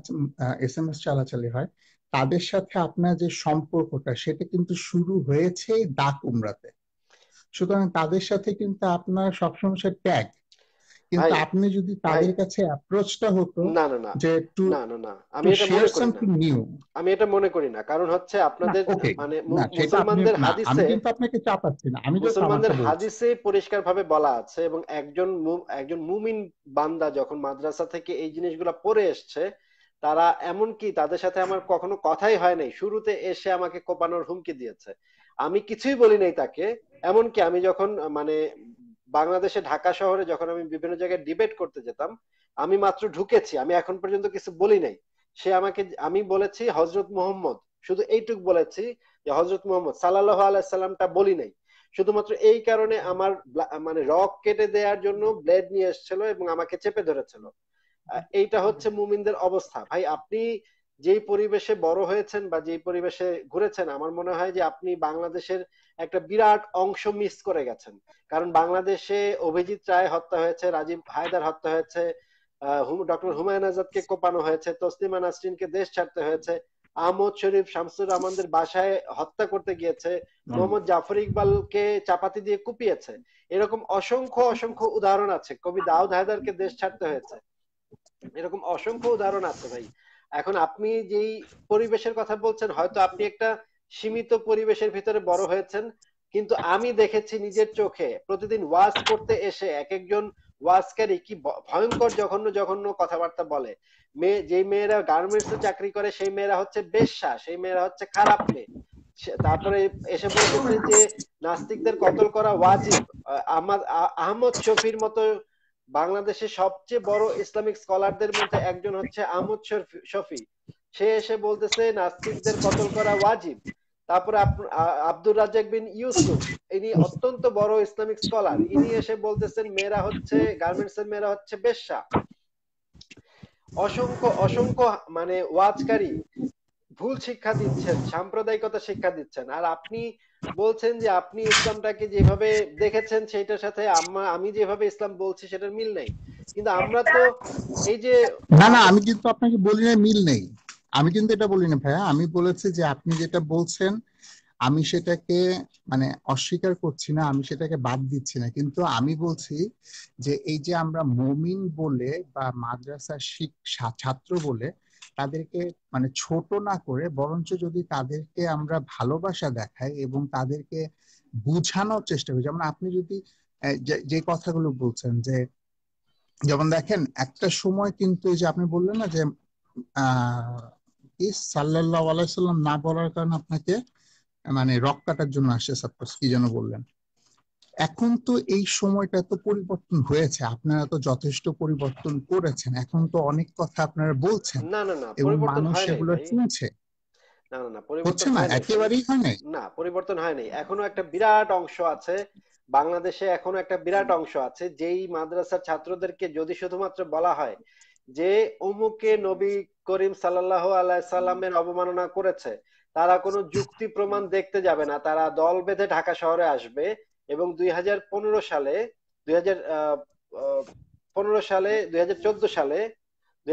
এস এম এস চালাচালি হয় তাদের সাথে আপনার যে সম্পর্কটা সেটা কিন্তু শুরু হয়েছে দাগ উমরাতে সুতরাং তাদের সাথে কিন্তু আপনার সবসময় ট্যাগ কিন্তু আপনি যদি তাদের কাছে অ্যাপ্রোচটা হতো না না না যে একটু না না না আমি এটা মনে করি না আমি এটা মনে করি না কারণ হচ্ছে আপনাদের মানে মুসলমানদের হাদিসে আমি কিন্তু আপনাকে চাপাচ্ছি না আমি মুসলমানদের হাদিসে পরিষ্কারভাবে বলা আছে এবং একজন একজন মুমিন বান্দা যখন মাদ্রাসা থেকে এই জিনিসগুলো পড়ে এসেছে তারা এমন কি তাদের সাথে আমার কখনো কথাই হয় নাই শুরুতে এসে আমাকে কোপানোর হুমকি দিয়েছে আমি কিছুই বলি নাই তাকে এমনকি আমি যখন মানে বাংলাদেশে ঢাকা শহরে যখন আমি বিভিন্ন জায়গায় ডিবেট করতে যেতাম আমি মাত্র ঢুকেছি আমি এখন পর্যন্ত কিছু বলি নাই সে আমাকে আমি বলেছি হজরত মোহাম্মদ শুধু এইটুক বলেছি যে হজরত মোহাম্মদ সাল্লাহ আলাইসাল্লামটা বলি নাই শুধুমাত্র এই কারণে আমার মানে রক কেটে দেওয়ার জন্য ব্লেড নিয়ে এসেছিল এবং আমাকে চেপে ধরেছিল এইটা হচ্ছে মুমিনদের অবস্থা ভাই আপনি যেই পরিবেশে বড় হয়েছেন বা যেই পরিবেশে ঘুরেছেন আমার মনে হয় যে আপনি বাংলাদেশের একটা বিরাট অংশ মিস করে গেছেন কারণ বাংলাদেশে অভিজিৎ রায় হত্যা হয়েছে রাজীব হায়দার হত্যা হয়েছে ডক্টর হুমায়ুন আজাদকে কোপানো হয়েছে তসলিমা নাসরিনকে দেশ ছাড়তে হয়েছে আহমদ শরীফ শামসুর রহমানদের বাসায় হত্যা করতে গিয়েছে মোহাম্মদ জাফর ইকবালকে চাপাতি দিয়ে কুপিয়েছে এরকম অসংখ্য অসংখ্য উদাহরণ আছে কবি দাউদ হায়দারকে দেশ ছাড়তে হয়েছে এরকম অসংখ্য উদাহরণ আছে ভাই এখন আপনি যেই পরিবেশের কথা বলছেন হয়তো আপনি একটা সীমিত পরিবেশের ভিতরে বড় হয়েছেন কিন্তু আমি দেখেছি নিজের চোখে প্রতিদিন ওয়াজ করতে এসে এক একজন ওয়াজকারী কি ভয়ঙ্কর জঘন্য জঘন্য কথাবার্তা বলে মেয়ে যে মেয়েরা গার্মেন্টস চাকরি করে সেই মেয়েরা হচ্ছে বেশ্যা সেই মেয়েরা হচ্ছে খারাপ মেয়ে তারপরে এসে বলতেছে যে নাস্তিকদের কতল করা ওয়াজিব আহমদ শফির মতো বাংলাদেশের সবচেয়ে বড় ইসলামিক স্কলারদের মধ্যে একজন হচ্ছে আহমদ শফি সে এসে বলতেছে নাস্তিকদের কতল করা ওয়াজিব তারপরে আব্দুর রাজাক বিন ইউসুফ ইনি অত্যন্ত বড় ইসলামিক স্কলার ইনি এসে বলতেছেন মেয়েরা হচ্ছে গার্মেন্টস এর মেয়েরা হচ্ছে বেশ্যা অসংখ্য অসংখ্য মানে ওয়াজকারী ভুল শিক্ষা দিচ্ছেন সাম্প্রদায়িকতা শিক্ষা দিচ্ছেন আর আপনি বলছেন যে আপনি ইসলামটাকে যেভাবে দেখেছেন সেটার সাথে আমি যেভাবে ইসলাম বলছি সেটার মিল নেই কিন্তু আমরা তো এই যে না না আমি কিন্তু আপনাকে বলি না মিল নেই আমি কিন্তু এটা বলি না ভাইয়া আমি বলেছি যে আপনি যেটা বলছেন আমি সেটাকে মানে অস্বীকার করছি না আমি সেটাকে বাদ দিচ্ছি না কিন্তু আমি বলছি যে এই যে আমরা মমিন বলে বা মাদ্রাসা শিখ ছাত্র বলে তাদেরকে মানে ছোট না করে বরঞ্চ যদি তাদেরকে আমরা ভালোবাসা দেখাই এবং তাদেরকে বুঝানোর চেষ্টা করি যেমন আপনি যদি যে কথাগুলো বলছেন যে যেমন দেখেন একটা সময় কিন্তু যে আপনি বললেন না যে সাল্লাহ আলাইসাল্লাম না বলার কারণে আপনাকে মানে রক কাটার জন্য আসে সাপোজ কি যেন বললেন এখন তো এই সময়টা তো পরিবর্তন হয়েছে আপনারা তো যথেষ্ট পরিবর্তন করেছেন এখন তো অনেক কথা আপনারা বলছেন না না না এবং মানুষ এগুলো শুনছে না না না পরিবর্তন না একেবারেই হয় নাই না পরিবর্তন হয় নাই এখনো একটা বিরাট অংশ আছে বাংলাদেশে এখনো একটা বিরাট অংশ আছে যেই মাদ্রাসার ছাত্রদেরকে যদি শুধুমাত্র বলা হয় যে অমুকে নবী করিম সাল্লাহ আলাইসাল্লামের অবমাননা করেছে তারা কোনো যুক্তি প্রমাণ দেখতে যাবে না তারা দল বেঁধে ঢাকা শহরে আসবে এবং দুই সালে দুই সালে দুই সালে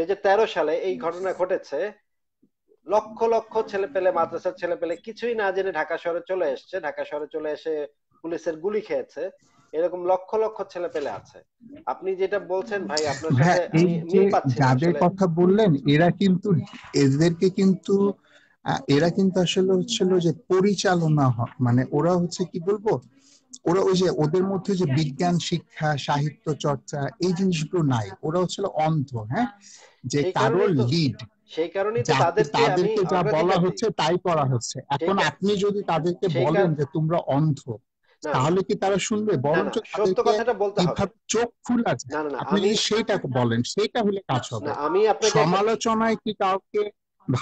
দুই সালে এই ঘটনা ঘটেছে লক্ষ লক্ষ ছেলে পেলে মাদ্রাসার ছেলে পেলে কিছুই না জেনে ঢাকা শহরে চলে এসছে ঢাকা শহরে চলে এসে পুলিশের গুলি খেয়েছে এরকম লক্ষ লক্ষ ছেলে পেলে আছে আপনি যেটা বলছেন ভাই আপনার হ্যাঁ, সাথে যাদের কথা বললেন এরা কিন্তু এদেরকে কিন্তু এরা কিন্তু আসলে হচ্ছিল যে পরিচালনা মানে ওরা হচ্ছে কি বলবো ওরা ওই যে ওদের মধ্যে যে বিজ্ঞান শিক্ষা সাহিত্য চর্চা এই জিনিসগুলো নাই ওরা হচ্ছিল অন্ধ হ্যাঁ যে কারোর লিড সেই কারণেই তো তাদেরকে যা বলা হচ্ছে তাই করা হচ্ছে এখন আপনি যদি তাদেরকে বলেন যে তোমরা অন্ধ তাহলে কি তারা শুনবে বরঞ্চ সত্য কথাটা বলতে হবে চোখ খোলা যায় আপনি যদি সেটা বলেন সেটা হলে কাজ হবে আমি আপনাকে সমালোচনায় কি কাউকে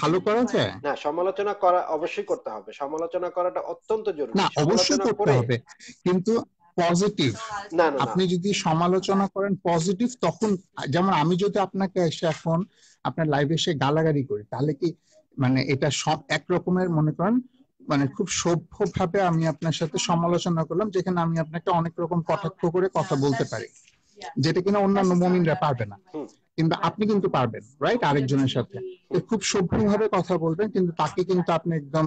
ভালো করা মানে যায় না সমালোচনা করা অবশ্যই করতে হবে সমালোচনা করাটা অত্যন্ত জরুরি না অবশ্যই করতে হবে কিন্তু পজিটিভ আপনি যদি সমালোচনা করেন পজিটিভ তখন যেমন আমি যদি আপনাকে এসে এখন আপনার লাইভে এসে গালাগালি করি তাহলে কি মানে এটা সব এক রকমের মনে করেন মানে খুব সভ্যভাবে আমি আপনার সাথে সমালোচনা করলাম যেখানে আমি আপনাকে অনেক রকম কটাক্ষ করে কথা বলতে পারি যেটা কিনা অন্যান্য মমিনরা পারবে না hmm. Hmm. কিন্তু আপনি কিন্তু পারবেন রাইট আরেকজনের সাথে খুব সভ্যভাবে কথা বলবেন কিন্তু তাকে কিন্তু আপনি একদম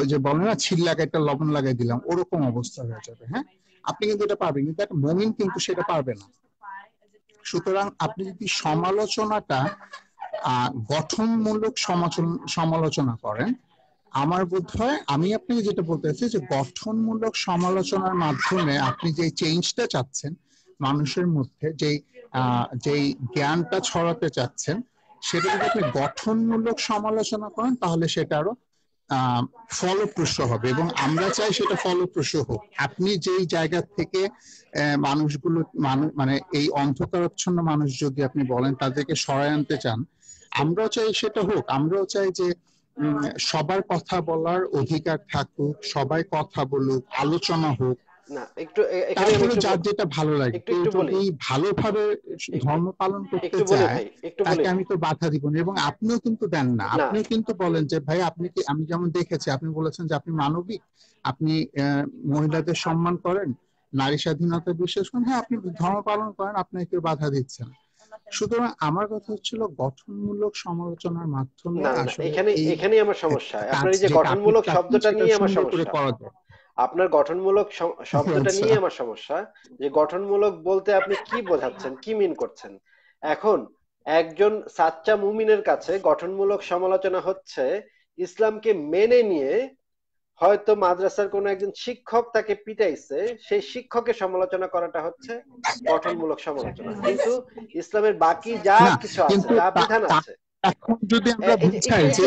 ওই যে বলে না ছিল্লাকে একটা লবণ লাগাই দিলাম ওরকম অবস্থা হয়ে যাবে হ্যাঁ আপনি কিন্তু এটা পারবেন কিন্তু একটা মমিন কিন্তু সেটা পারবে না সুতরাং আপনি যদি সমালোচনাটা গঠনমূলক সমালোচনা করেন আমার বোধ হয় আমি আপনাকে যেটা বলতে চাচ্ছি যে গঠনমূলক সমালোচনার মাধ্যমে আপনি যে চেঞ্জটা চাচ্ছেন মানুষের মধ্যে যেই যেই জ্ঞানটা ছড়াতে চাচ্ছেন সেটা যদি আপনি গঠনমূলক সমালোচনা করেন তাহলে সেটা আরো ফলপ্রসূ হবে এবং আমরা চাই সেটা ফলপ্রসূ হোক আপনি যেই জায়গা থেকে মানুষগুলো মানে এই অন্ধকারচ্ছন্ন মানুষ যদি আপনি বলেন তাদেরকে সরায় আনতে চান আমরাও চাই সেটা হোক আমরাও চাই যে সবার কথা বলার অধিকার থাকুক সবাই কথা বলুক আলোচনা হোক আপনি যেমন দেখেছি আপনি বলেছেন যে আপনি মানবিক আপনি মহিলাদের সম্মান করেন নারী স্বাধীনতা বিশ্বাস করেন হ্যাঁ আপনি ধর্ম পালন করেন আপনাকে কেউ বাধা দিচ্ছেন সুতরাং আমার কথা হচ্ছিল গঠনমূলক সমালোচনার মাধ্যমে এখানে এখানেই আমার সমস্যা আপনার এই যে গঠনমূলক শব্দটা নিয়ে আমার সমস্যা আপনার গঠনমূলক শব্দটা আচ্ছা। নিয়ে আমার সমস্যা যে গঠনমূলক বলতে আপনি কি বোঝাচ্ছেন কি মিন করছেন এখন একজন সাচ্চা মুমিনের কাছে গঠনমূলক সমালোচনা হচ্ছে ইসলামকে মেনে নিয়ে হয়তো মাদ্রাসার কোন একজন শিক্ষক তাকে পিটাইছে সেই শিক্ষকের সমালোচনা করাটা হচ্ছে গঠনমূলক সমালোচনা কিন্তু ইসলামের বাকি যা কিছু আছে যা বিধান আছে এখন যদি আমরা বুঝাই যে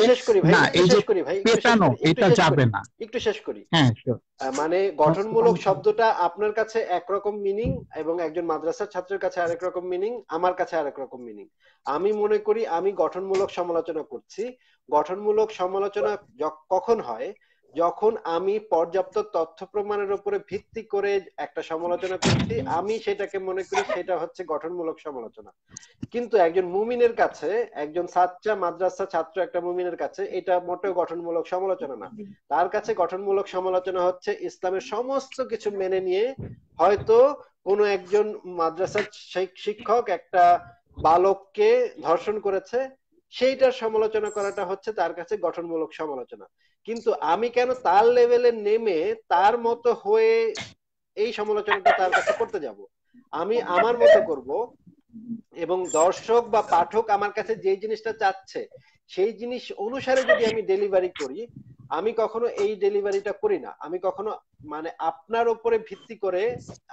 না এই যে পেটানো এটা যাবে না একটু শেষ করি হ্যাঁ মানে গঠনমূলক শব্দটা আপনার কাছে একরকম মিনিং এবং একজন মাদ্রাসার ছাত্রের কাছে আরেক রকম মিনিং আমার কাছে আরেক রকম মিনিং আমি মনে করি আমি গঠনমূলক সমালোচনা করছি গঠনমূলক সমালোচনা কখন হয় যখন আমি পর্যাপ্ত তথ্য প্রমাণের উপরে ভিত্তি করে একটা সমালোচনা করছি আমি সেটাকে মনে করি সেটা হচ্ছে গঠনমূলক সমালোচনা কিন্তু একজন মুমিনের কাছে একজন সাচ্চা মাদ্রাসা ছাত্র একটা মুমিনের কাছে এটা মোটেও গঠনমূলক সমালোচনা না তার কাছে গঠনমূলক সমালোচনা হচ্ছে ইসলামের সমস্ত কিছু মেনে নিয়ে হয়তো কোন একজন মাদ্রাসার শিক্ষক একটা বালককে ধর্ষণ করেছে সেইটার সমালোচনা করাটা হচ্ছে তার কাছে গঠনমূলক সমালোচনা কিন্তু আমি কেন তার লেভেলে নেমে তার মতো হয়ে এই সমালোচনাটা তার কাছে করতে যাব আমি আমার মতো করব এবং দর্শক বা পাঠক আমার কাছে যে জিনিসটা চাচ্ছে সেই জিনিস অনুসারে যদি আমি ডেলিভারি করি আমি কখনো এই ডেলিভারিটা করি না আমি কখনো মানে আপনার উপরে ভিত্তি করে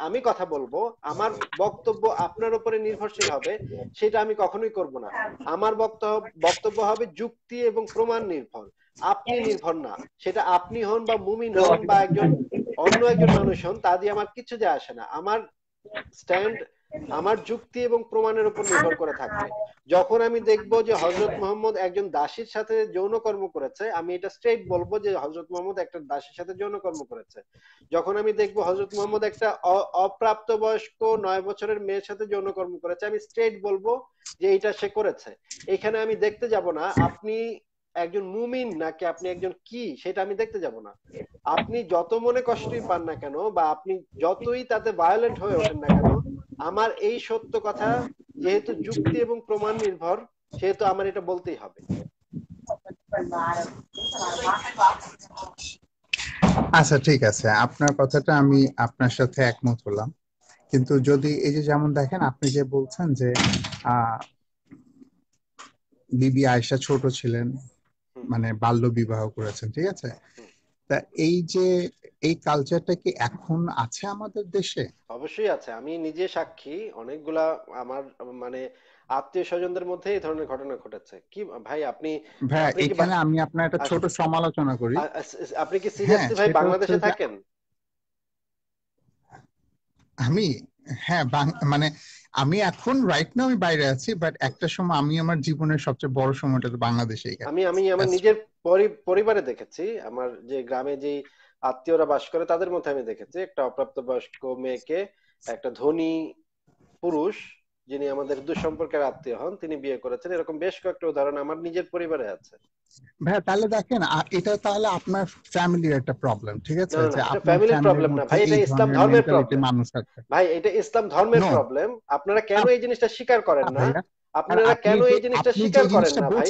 আমি কথা বলবো আমার বক্তব্য আপনার উপরে নির্ভরশীল হবে সেটা আমি কখনোই করব না আমার বক্তব্য বক্তব্য হবে যুক্তি এবং প্রমাণ নির্ভর আপনি নির্ভর না সেটা আপনি হন বা মুমিন হন বা একজন অন্য একজন মানুষ হন তা দিয়ে আমার কিছু যায় আসে না আমার স্ট্যান্ড আমার যুক্তি এবং প্রমাণের উপর নির্ভর করে থাকবে যখন আমি দেখব যে হজরত মোহাম্মদ একজন দাসীর সাথে যৌন কর্ম করেছে আমি এটা স্ট্রেট বলবো যে হজরত মোহাম্মদ একটা দাসীর সাথে যৌন কর্ম করেছে যখন আমি দেখব হজরত মোহাম্মদ একটা অপ্রাপ্ত বয়স্ক নয় বছরের মেয়ের সাথে যৌন কর্ম করেছে আমি স্ট্রেট বলবো যে এটা সে করেছে এখানে আমি দেখতে যাব না আপনি একজন মুমিন নাকি আপনি একজন কি সেটা আমি দেখতে যাব না আপনি যত মনে কষ্টই পান না কেন বা আপনি যতই তাতে ভায়োলেন্ট হয়ে ওঠেন না কেন আমার এই সত্য কথা যেহেতু যুক্তি এবং প্রমাণ নির্ভর সেহেতু আমার এটা বলতেই হবে আচ্ছা ঠিক আছে আপনার কথাটা আমি আপনার সাথে একমত হলাম কিন্তু যদি এই যে যেমন দেখেন আপনি যে বলছেন যে বিবি আয়সা ছোট ছিলেন মানে বাল্য বিবাহ করেছেন ঠিক আছে তা এই যে এই কালচারটা কি এখন আছে আমাদের দেশে অবশ্যই আছে আমি নিজে সাক্ষী অনেকগুলা আমার মানে আত্মীয় স্বজনদের মধ্যে এই ধরনের ঘটনা ঘটেছে কি ভাই আপনি ভাই এখানে আমি আপনার একটা ছোট আচ্ছা। সমালোচনা করি আচ্ছা, আচ্ছা, আপনি কি সিরিয়াসলি হ্যাঁ, ভাই বাংলাদেশে থাকেন আমি হ্যাঁ মানে আমি এখন রাইট না আমি বাইরে আছি বাট একটা সময় আমি আমার জীবনের সবচেয়ে বড় সময়টা বাংলাদেশে আমি আমি আমার নিজের পরিবারে দেখেছি আমার যে গ্রামে যে আত্মীয়রা বাস করে তাদের মধ্যে আমি দেখেছি একটা অপ্রাপ্ত বয়স্ক মেয়েকে একটা ধনী পুরুষ যিনি আমাদের দুঃসম্পর্কের আত্মীয় হন তিনি বিয়ে করেছেন এরকম বেশ কয়েকটা উদাহরণ আমার নিজের পরিবারে আছে ভাই তাহলে দেখেন এটা তাহলে আপনার ফ্যামিলির একটা প্রবলেম ঠিক আছে ফ্যামিলির প্রবলেম না ভাই এটা ইসলাম ধর্মের প্রবলেম ভাই এটা ইসলাম ধর্মের প্রবলেম আপনারা কেন এই জিনিসটা স্বীকার করেন না আপনারা কেন এই জিনিসটা স্বীকার করেন না ভাই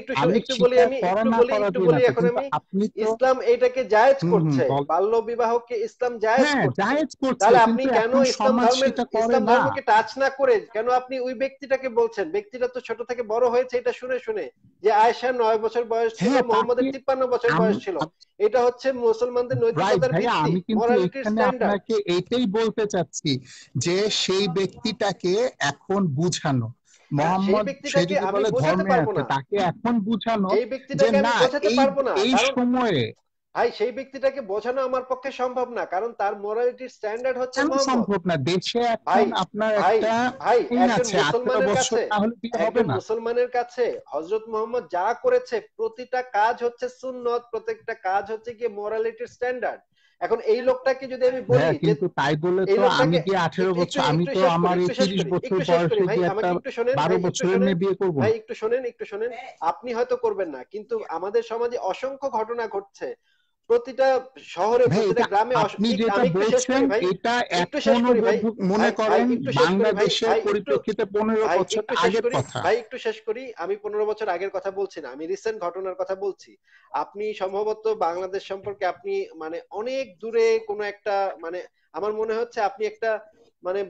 একটু একটু বলি আমি একটু বলি একটু বলি এখন আমি ইসলাম এটাকে জায়েজ করছে বাল্য বিবাহকে ইসলাম হ্যাঁ, জায়েজ করছে তাহলে আপনি কেন ইসলাম ধর্মের ইসলাম ধর্মকে টাচ না করে কেন আপনি ওই ব্যক্তিটাকে বলছেন ব্যক্তিটা তো ছোট থেকে বড় হয়েছে এটা শুনে শুনে যে আয়েশা নয় বছর বয়স ছিল হ্যাঁ, মোহাম্মদের তিপ্পান্ন বছর বয়স ছিল এটা হচ্ছে মুসলমানদের নৈতিকতার আমি এইটাই বলতে চাচ্ছি যে সেই ব্যক্তিটাকে এখন বুঝানো মোহাম্মদ বলে তাকে এখন বুঝানো যে না এই সময়ে সেই ব্যক্তিটাকে বোঝানো আমার পক্ষে সম্ভব না কারণ তার মোরালিটির স্ট্যান্ডার্ড হচ্ছে সম্ভব না দেশে এখন আপনার একটা আছে মুসলমানের কাছে তাহলে মুসলমানের কাছে হযরত মোহাম্মদ যা করেছে প্রতিটা কাজ হচ্ছে সুন্নত প্রত্যেকটা কাজ হচ্ছে কি মোরালিটির স্ট্যান্ডার্ড এখন এই লোকটাকে যদি আমি বলি হ্যাঁ, কিন্তু তাই বলে তো আমি কি 18 বছর আমি তো আমার 30 বছর বয়সে কি একটা 12 বছরের মেয়ে বিয়ে করব ভাই একটু শুনেন একটু শুনেন আপনি হয়তো করবেন না কিন্তু আমাদের সমাজে অসংখ্য ঘটনা ঘটছে প্রতিটা শহরে প্রতিটা গ্রামে আপনি যেটা বলছেন এটা এখনো মনে করেন বাংলাদেশের পরিপ্রেক্ষিতে 15 বছর আগের কথা ভাই একটু শেষ করি আমি 15 বছর আগের কথা বলছি না আমি রিসেন্ট ঘটনার কথা বলছি আপনি সম্ভবত বাংলাদেশ সম্পর্কে আপনি মানে অনেক দূরে কোনো একটা মানে আমার মনে হচ্ছে আপনি একটা মানে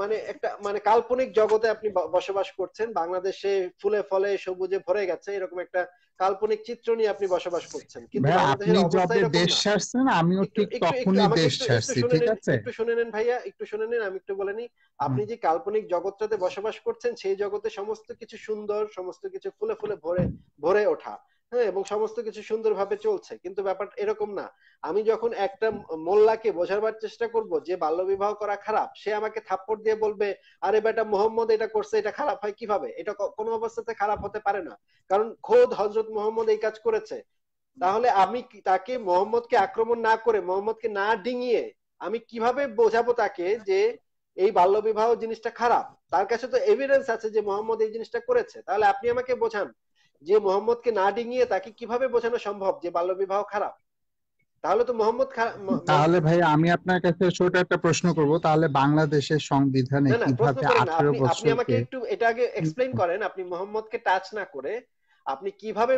মানে একটা মানে কাল্পনিক জগতে আপনি বসবাস করছেন বাংলাদেশে ফুলে ফলে সবুজে ভরে গেছে এরকম একটা কাল্পনিক চিত্র নিয়ে আপনি বসবাস করছেন কিন্তু আপনি যবে দেশ ছাড়ছেন আমিও ঠিক তখনই দেশ ছাড়ছি ঠিক আছে একটু শুনে নেন ভাইয়া একটু শুনে নেন আমি একটু বলে নিই আপনি যে কাল্পনিক জগৎটাতে বসবাস করছেন সেই জগতে সমস্ত কিছু সুন্দর সমস্ত কিছু ফুলে ফুলে ভরে ভরে ওঠা হ্যাঁ এবং সমস্ত কিছু সুন্দরভাবে চলছে কিন্তু ব্যাপারটা এরকম না আমি যখন একটা মোল্লাকে বোঝাবার চেষ্টা করব যে বাল্যবিবাহ করা খারাপ সে আমাকে থাপ্পড় দিয়ে বলবে আরে বেটা মোহাম্মদ এটা করছে এটা খারাপ হয় কিভাবে এটা কোনো অবস্থাতে খারাপ হতে পারে না কারণ খোদ হজরত মোহাম্মদ এই কাজ করেছে তাহলে আমি তাকে মোহাম্মদকে আক্রমণ না করে মোহাম্মদকে না ডিঙিয়ে আমি কিভাবে বোঝাবো তাকে যে এই বাল্যবিবাহ জিনিসটা খারাপ তার কাছে তো এভিডেন্স আছে যে মোহাম্মদ এই জিনিসটা করেছে তাহলে আপনি আমাকে বোঝান যে মোহাম্মদকে না ডিঙিয়ে তাকে কিভাবে বোঝানো সম্ভব যে বাল্যবিবাহ খারাপ তাহলে তো মোহাম্মদ তাহলে ভাই আমি আপনার কাছে ছোট একটা প্রশ্ন করব তাহলে বাংলাদেশের সংবিধানে কিভাবে 18 বছর আপনি আমাকে একটু এটা আগে এক্সপ্লেইন করেন আপনি মোহাম্মদকে টাচ না করে আপনি কিভাবে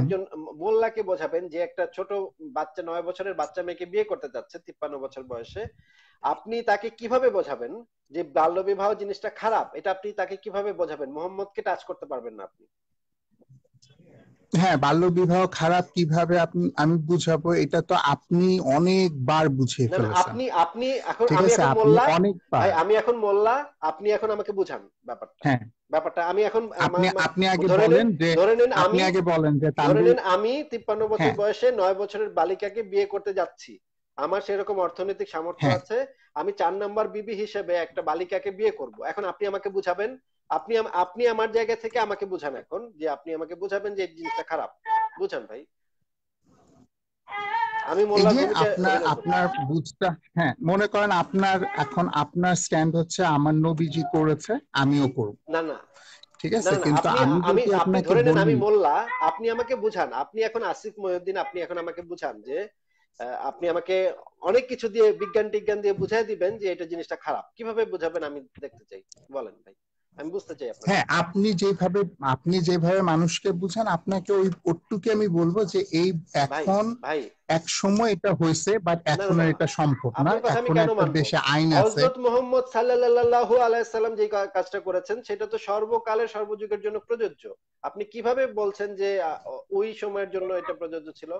একজন মোল্লাকে বোঝাবেন যে একটা ছোট বাচ্চা নয় বছরের বাচ্চা মেয়েকে বিয়ে করতে যাচ্ছে তিপ্পান্ন বছর বয়সে আপনি তাকে কিভাবে বোঝাবেন যে বাল্যবিবাহ জিনিসটা খারাপ এটা আপনি তাকে কিভাবে বোঝাবেন মোহাম্মদকে টাচ করতে পারবেন না আপনি হ্যাঁ বাল্য বিবাহ খারাপ কিভাবে আপনি আমি বুঝাবো এটা তো আপনি অনেকবার বুঝিয়ে ফেলেছেন আপনি আপনি এখন আমি এখন বললাম মোল্লা আমি এখন বললাম আপনি এখন আমাকে বুঝান ব্যাপারটা হ্যাঁ ব্যাপারটা আমি এখন আপনি আপনি আগে বলেন যে ধরে নিন আপনি আগে বলেন যে ধরে নিন আমি 53 বছর হ্যাঁ। বয়সে 9 বছরের বালিকাকে বিয়ে করতে যাচ্ছি আমার সেরকম অর্থনৈতিক সামর্থ্য হ্যাঁ। আছে আমি চার নাম্বার বিবি হিসেবে একটা বালিকাকে বিয়ে করব এখন আপনি আমাকে বুঝাবেন আপনি আপনি আমার জায়গা থেকে আমাকে বোঝান এখন যে আপনি আমাকে বোঝাবেন যে জিনিসটা খারাপ বুঝান ভাই আমি আপনার আপনার বুঝটা হ্যাঁ মনে করেন আপনার এখন আপনার স্ট্যান্ড হচ্ছে আমার নবীজি করেছে আমিও করব না না ঠিক আছে কিন্তু আমি আমি আপনি ধরে নেন আমি মোল্লা আপনি আমাকে বুঝান আপনি এখন আসিফ মহিউদ্দিন আপনি এখন আমাকে বুঝান যে আপনি আমাকে অনেক কিছু দিয়ে বিজ্ঞান টিজ্ঞান দিয়ে বুঝাই দিবেন যে এটা জিনিসটা খারাপ কিভাবে বুঝাবেন আমি দেখতে চাই বলেন ভাই আমি বুঝতে চাই হ্যাঁ আপনি যেভাবে আপনি যেভাবে মানুষকে বুঝান আপনাকে ওই ওটুকে আমি বলবো যে এই এখন এক সময় এটা হয়েছে বাট এখন এটা সম্ভব না এখন একটা দেশে আইন আছে হযরত মুহাম্মদ সাল্লাল্লাহু আলাইহি সাল্লাম যে কাজটা করেছেন সেটা তো সর্বকালের সর্বযুগের জন্য প্রযোজ্য আপনি কিভাবে বলছেন যে ওই সময়ের জন্য এটা প্রযোজ্য ছিল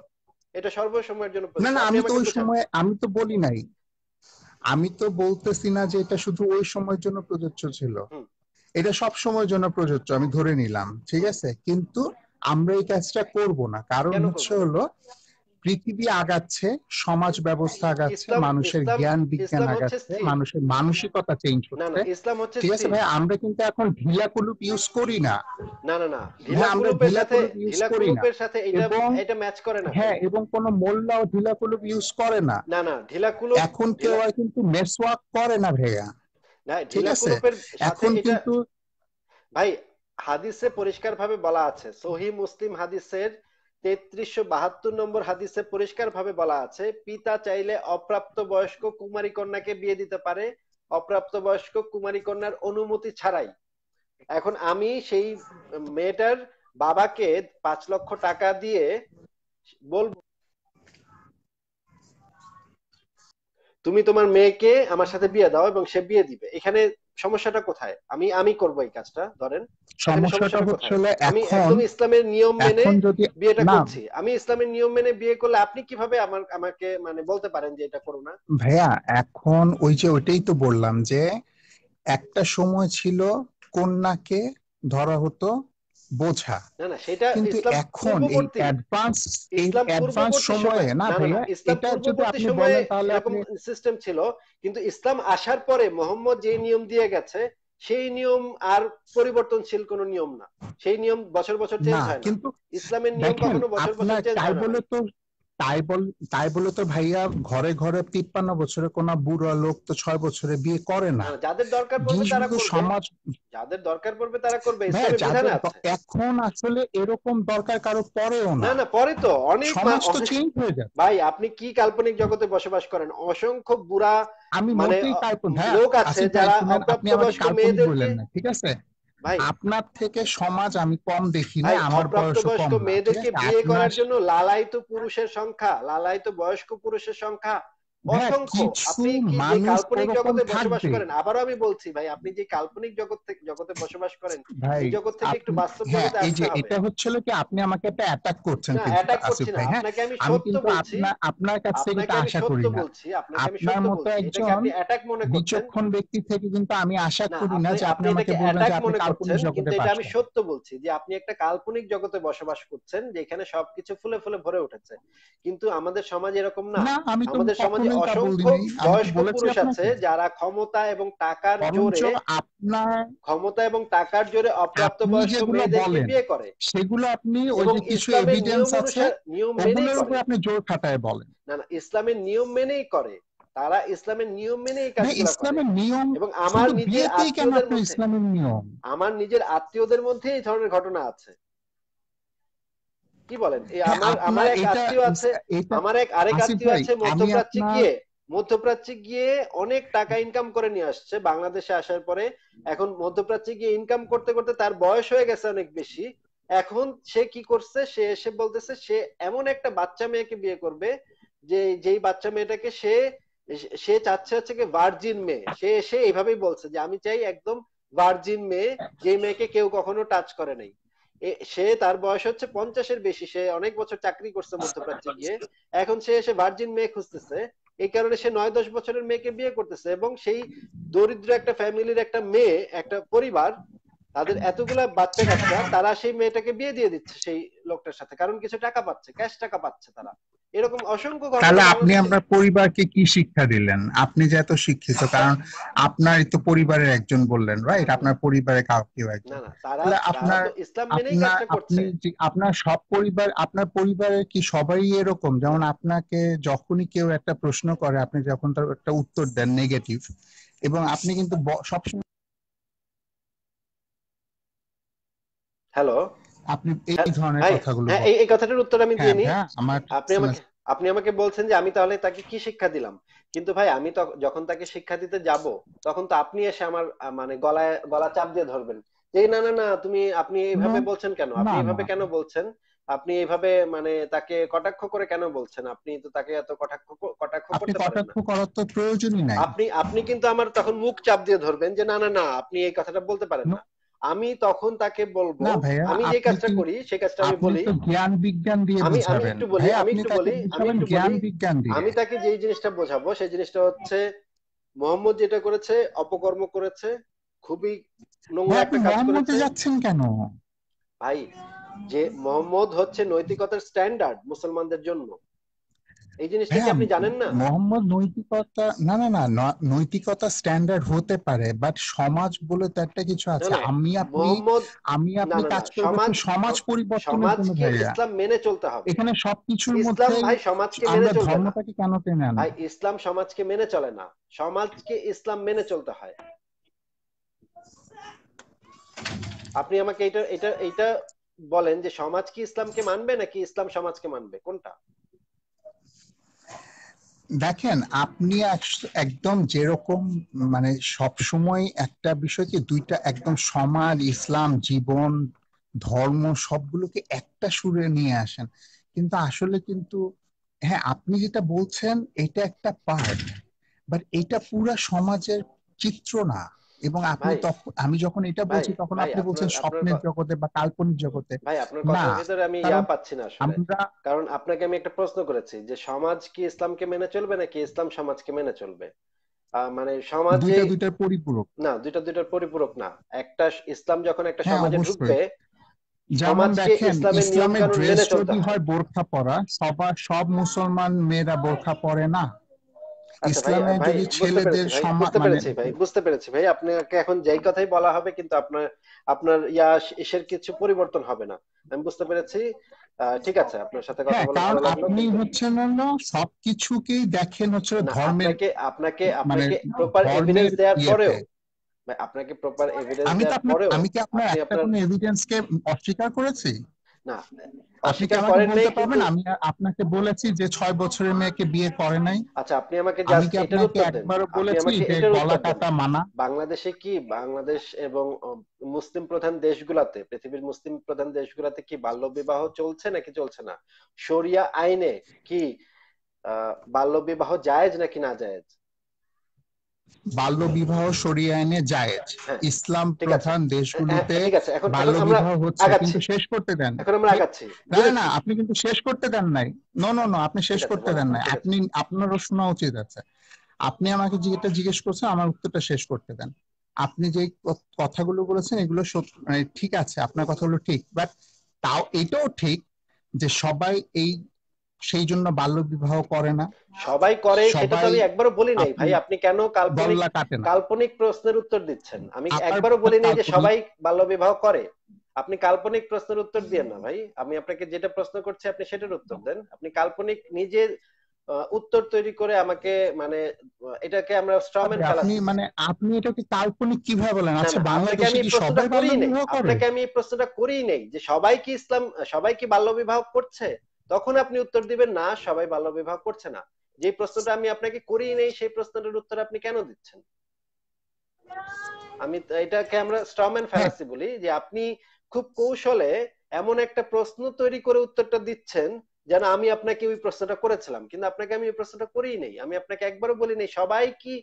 এটা সর্বসময়ের জন্য না না আমি তো ওই সময় আমি তো বলি নাই আমি তো বলতেছি না যে এটা শুধু ওই সময়ের জন্য প্রযোজ্য ছিল এটা সব সময়ের জন্য প্রযোজ্য আমি ধরে নিলাম ঠিক আছে কিন্তু আমরা এই কাজটা করব না কারণ হচ্ছে হলো পৃথিবী আগাচ্ছে সমাজ ব্যবস্থা আগাচ্ছে মানুষের জ্ঞান বিজ্ঞান আগাচ্ছে মানুষের মানসিকতা চেঞ্জ হচ্ছে ঠিক আছে ভাই আমরা কিন্তু এখন ঢিলা কুলুপ ইউজ করি না না না না আমরা ঢিলা কুলুপ ইউজ করি না সাথে এটা এটা ম্যাচ করে না হ্যাঁ এবং কোন মোল্লাও ঢিলা কুলুপ ইউজ করে না না না ঢিলা কুলুপ এখন কেউ কিন্তু মেসওয়াক করে না ভাইয়া ভাই হাদিসে বলা আছে সহি মুসলিম হাদিসের তেত্রিশশো বাহাত্তর নম্বর হাদিসে বলা আছে পিতা চাইলে অপ্রাপ্ত বয়স্ক কুমারী কন্যাকে বিয়ে দিতে পারে অপ্রাপ্ত বয়স্ক কুমারী কন্যার অনুমতি ছাড়াই এখন আমি সেই মেয়েটার বাবাকে পাঁচ লক্ষ টাকা দিয়ে বলবো তুমি তোমার মেয়েকে আমার সাথে বিয়ে দাও এবং সে বিয়ে দিবে এখানে সমস্যাটা কোথায় আমি আমি করব এই কাজটা ধরেন সমস্যাটা হচ্ছে আমি একদম ইসলামের নিয়ম মেনে বিয়েটা করছি আমি ইসলামের নিয়ম মেনে বিয়ে করলে আপনি কিভাবে আমার আমাকে মানে বলতে পারেন যে এটা করো না ভাইয়া এখন ওই যে ওইটাই তো বললাম যে একটা সময় ছিল কন্যাকে ধরা হতো বোঝা কিন্তু এখন এই অ্যাডভান্স এই অ্যাডভান্স সময়ে না ভাইয়া এটা যদি আপনি বলেন তাহলে সিস্টেম ছিল কিন্তু ইসলাম আসার পরে মোহাম্মদ যে নিয়ম দিয়ে গেছে সেই নিয়ম আর পরিবর্তনশীল কোন নিয়ম না সেই নিয়ম বছর বছর চেঞ্জ হয় না কিন্তু ইসলামের নিয়ম কখনো বছর বছর চেঞ্জ হয় না তাই বল তাই বলে তো ভাইয়া ঘরে ঘরে তিপ্পান্ন বছরে কোন বুড়া লোক তো ছয় বছরে বিয়ে করে না যাদের দরকার পড়বে তারা সমাজ যাদের দরকার পড়বে তারা করবে এখন আসলে এরকম দরকার কারো পরেও না না না পরে তো অনেক সমাজ তো চেঞ্জ হয়ে যায় ভাই আপনি কি কাল্পনিক জগতে বসবাস করেন অসংখ্য বুড়া আমি মানে হ্যাঁ, লোক আছে যারা না ঠিক আছে ভাই আপনার থেকে সমাজ আমি কম দেখি না আমার বয়স কম মেয়েদেরকে বিয়ে করার জন্য লালাই তো পুরুষের সংখ্যা লালাই তো বয়স্ক পুরুষের সংখ্যা হ্যাঁ, এটা হ্যাঁ? আমি সত্য বলছি আপনার আপনার মতো একজন বিচক্ষণ ব্যক্তি থেকে কিন্তু আমি আশা করি না যে আপনি আমাকে কাল্পনিক জগতে আমি সত্য বলছি যে আপনি একটা কাল্পনিক জগতে বসবাস করছেন যেখানে সবকিছু ফুলে ফুলে ভরে উঠেছে কিন্তু আমাদের সমাজ এরকম না আমাদের সমাজে যারা ক্ষমতা এবং টাকার জোরে আপনার ক্ষমতা এবং টাকার জোরে অপ্রাপ্ত বয়স্ক বিয়ে করে সেগুলো আপনি ওই কিছু এভিডেন্স আছে নিয়ম মেনে আপনি জোর খাটায় বলেন না না ইসলামের নিয়ম মেনেই করে তারা ইসলামের নিয়ম মেনেই ইসলামের নিয়ম এবং আমার নিজের আত্মীয়দের মধ্যে নিয়ম আমার নিজের আত্মীয়দের মধ্যে এই ধরনের ঘটনা আছে কি বলেন আমার এক আত্মীয় আছে আমার এক আরেক আত্মীয় আছে মধ্যপ্রাচ্যে গিয়ে মধ্যপ্রাচ্যে গিয়ে অনেক টাকা ইনকাম করে নিয়ে আসছে বাংলাদেশে আসার পরে এখন মধ্যপ্রাচ্যে গিয়ে ইনকাম করতে করতে তার বয়স হয়ে গেছে অনেক বেশি এখন সে কি করছে সে এসে বলতেছে সে এমন একটা বাচ্চা মেয়েকে বিয়ে করবে যে যেই বাচ্চা মেয়েটাকে সে সে চাচ্ছে হচ্ছে কি ভার্জিন মেয়ে সে এসে এইভাবেই বলছে যে আমি চাই একদম ভার্জিন মেয়ে যে মেয়েকে কেউ কখনো টাচ করে নাই সে তার বয়স হচ্ছে পঞ্চাশের বেশি সে অনেক বছর চাকরি করছে মধ্যপ্রাচ্যে গিয়ে এখন সে এসে ভার্জিন মেয়ে খুঁজতেছে এই কারণে সে নয় দশ বছরের মেয়েকে বিয়ে করতেছে এবং সেই দরিদ্র একটা ফ্যামিলির একটা মেয়ে একটা পরিবার তাদের এতগুলা বাচ্চা কাচ্চা তারা সেই মেয়েটাকে বিয়ে দিয়ে দিচ্ছে সেই লোকটার সাথে কারণ কিছু টাকা পাচ্ছে ক্যাশ টাকা পাচ্ছে তারা এরকম অসংখ্য তাহলে আপনি আপনার পরিবারকে কি শিক্ষা দিলেন আপনি যে এত শিক্ষিত কারণ আপনারই তো পরিবারের একজন বললেন রাইট আপনার পরিবারে কাউকেও একজন তাহলে আপনার আপনার সব পরিবার আপনার পরিবারের কি সবাই এরকম যেমন আপনাকে যখনই কেউ একটা প্রশ্ন করে আপনি যখন তার একটা উত্তর দেন নেগেটিভ এবং আপনি কিন্তু সবসময় হ্যালো আপনি এই হ্যাঁ, ধরনের কথাগুলো হ্যাঁ, এই কথাটার উত্তর আমি দিয়ে দিইনি হ্যাঁ, আপনি আমাকে আপনি আমাকে বলছেন যে আমি তাহলে তাকে কি শিক্ষা দিলাম কিন্তু ভাই আমি যখন তাকে শিক্ষা দিতে যাব তখন তো আপনি এসে আমার মানে গলায় গলা চাপ দিয়ে ধরবেন যে না না না তুমি আপনি এইভাবে বলছেন কেন আপনি এইভাবে কেন বলছেন আপনি এইভাবে মানে তাকে কটাক্ষ করে কেন বলছেন আপনি তো তাকে এত কটাক্ষ কটাক্ষ করতে পারেন না করার তো প্রয়োজনই নাই আপনি আপনি কিন্তু আমার তখন মুখ চাপ দিয়ে ধরবেন যে না না না আপনি এই কথাটা বলতে পারেন না আমি তখন তাকে বলবো আমি যে কাজটা করি সেই কাজটা আমি বলি জ্ঞান বিজ্ঞান দিয়ে আমি আমি একটু বলি আমি একটু বলি আমি একটু জ্ঞান বিজ্ঞান দিয়ে আমি তাকে যেই জিনিসটা বোঝাবো সেই জিনিসটা হচ্ছে মোহাম্মদ যেটা করেছে অপকর্ম করেছে খুবই নোংরা একটা কাজ করেছে যাচ্ছেন কেন ভাই যে মোহাম্মদ হচ্ছে নৈতিকতার স্ট্যান্ডার্ড মুসলমানদের জন্য এই জিনিসটা কি হ্যাঁ, আপনি জানেন না মোহাম্মদ নৈতিকতা না না না নৈতিকতা স্ট্যান্ডার্ড হতে পারে বাট সমাজ বলে তো একটা কিছু আছে আমি আপনি আমি আপনি কাজ করব সমাজ ইসলাম মেনে চলতে হবে এখানে সবকিছুর মধ্যে ইসলাম ভাই সমাজকে মেনে চলতে ধর্মটাকে কেন টেনে ভাই ইসলাম সমাজকে মেনে চলে না সমাজকে ইসলাম মেনে চলতে হয় আপনি আমাকে এটা এটা এটা বলেন যে সমাজ কি ইসলামকে মানবে নাকি ইসলাম সমাজকে মানবে কোনটা দেখেন আপনি একদম যেরকম মানে সময় একটা বিষয় যে দুইটা একদম সমাজ ইসলাম জীবন ধর্ম সবগুলোকে একটা সুরে নিয়ে আসেন কিন্তু আসলে কিন্তু হ্যাঁ আপনি যেটা বলছেন এটা একটা পার্ট বাট এটা পুরা সমাজের চিত্র না এবং আপনি তখন আমি যখন এটা বলছি তখন আপনি বলছেন স্বপ্নের জগতে বা কাল্পনিক জগতে ভাই আপনার কথার ভিতরে আমি ইয়া পাচ্ছি না আমরা কারণ আপনাকে আমি একটা প্রশ্ন করেছি যে সমাজ কি ইসলামকে মেনে চলবে নাকি ইসলাম সমাজকে মেনে চলবে মানে সমাজে দুইটা দুইটার পরিপূরক না দুইটা দুইটার পরিপূরক না একটা ইসলাম যখন একটা হ্যাঁ, সমাজে ঢুকবে যেমন দেখেন ইসলামের ড্রেস যদি হয় বোরখা পরা সবার সব মুসলমান মেয়েরা বোরখা পরে না আচ্ছা ইসলামে যদি ছেলেদের সম্মান বুঝতে মানে পেরেছি ভাই বুঝতে পেরেছি ভাই আপনাকে এখন যেই কথাই বলা হবে কিন্তু আপনার আপনার ইয়া এসের কিছু পরিবর্তন হবে না আমি বুঝতে পেরেছি ঠিক আছে আপনার সাথে কথা হ্যাঁ, বলা ভালো আপনি হচ্ছে না সবকিছুকেই দেখেন হচ্ছে ধর্মের আপনাকে আপনাকে মানে আপনাকে প্রপার এভিডেন্স দেওয়ার পরেও আপনাকে প্রপার এভিডেন্স দেওয়ার পরেও আমি কি আপনার এভিডেন্স কে অস্বীকার করেছি আপনাকে বলেছি যে বছরের মেয়েকে বিয়ে করে নাই আচ্ছা আপনি আমাকে বলেছি মানা বাংলাদেশে কি বাংলাদেশ এবং মুসলিম প্রধান দেশগুলাতে পৃথিবীর মুসলিম প্রধান দেশগুলাতে কি বিবাহ চলছে নাকি চলছে না শরিয়া আইনে কি বাল্যবিবাহ জায়েজ নাকি না জায়েজ বাল্যবিবাহ সরিয়ে আইনে জায়েজ হ্যাঁ, হ্যাঁ। ইসলাম প্রধান হ্যাঁ, দেশগুলোতে বাল্যবিবাহ হচ্ছে কিন্তু শেষ করতে দেন না না আপনি কিন্তু শেষ করতে দেন নাই নো নো নো আপনি শেষ করতে দেন নাই আপনি আপনারও শোনা উচিত আছে আপনি আমাকে যেটা জিজ্ঞেস করছেন আমার উত্তরটা শেষ করতে দেন আপনি যে কথাগুলো বলেছেন এগুলো মানে ঠিক আছে আপনার কথাগুলো ঠিক বাট তাও এটাও ঠিক যে সবাই এই সেই জন্য বাল্য বিবাহ করে না সবাই করে সেটা তো আমি একবারও বলি নাই ভাই আপনি কেন কাল্পনিক কাল্পনিক প্রশ্নের উত্তর দিচ্ছেন আমি একবারও বলি নাই যে সবাই বাল্য বিবাহ করে আপনি কাল্পনিক প্রশ্নের উত্তর দিয়েন না ভাই আমি আপনাকে যেটা প্রশ্ন করছি আপনি সেটার উত্তর দেন আপনি কাল্পনিক নিজে উত্তর তৈরি করে আমাকে মানে এটাকে আমরা স্ট্রমেন আপনি মানে আপনি এটাকে কাল্পনিক কিভাবে বলেন আচ্ছা বাংলাদেশে কি সবাই বাল্য বিবাহ করে আপনাকে আমি প্রশ্নটা করিই নেই যে সবাই কি ইসলাম সবাই কি বাল্য বিবাহ করছে তখন আপনি উত্তর দিবেন না সবাই বাল্য বিবাহ করছে না যে প্রশ্নটা আমি আপনাকে করি নেই সেই প্রশ্নটার উত্তর আপনি কেন দিচ্ছেন আমি এটাকে আমরা স্ট্রম্যান ফ্যালাসি বলি যে আপনি খুব কৌশলে এমন একটা প্রশ্ন তৈরি করে উত্তরটা দিচ্ছেন যেন আমি আপনাকে ওই প্রশ্নটা করেছিলাম কিন্তু আপনাকে আমি ওই প্রশ্নটা করিই নেই আমি আপনাকে একবারও বলি নেই সবাই কি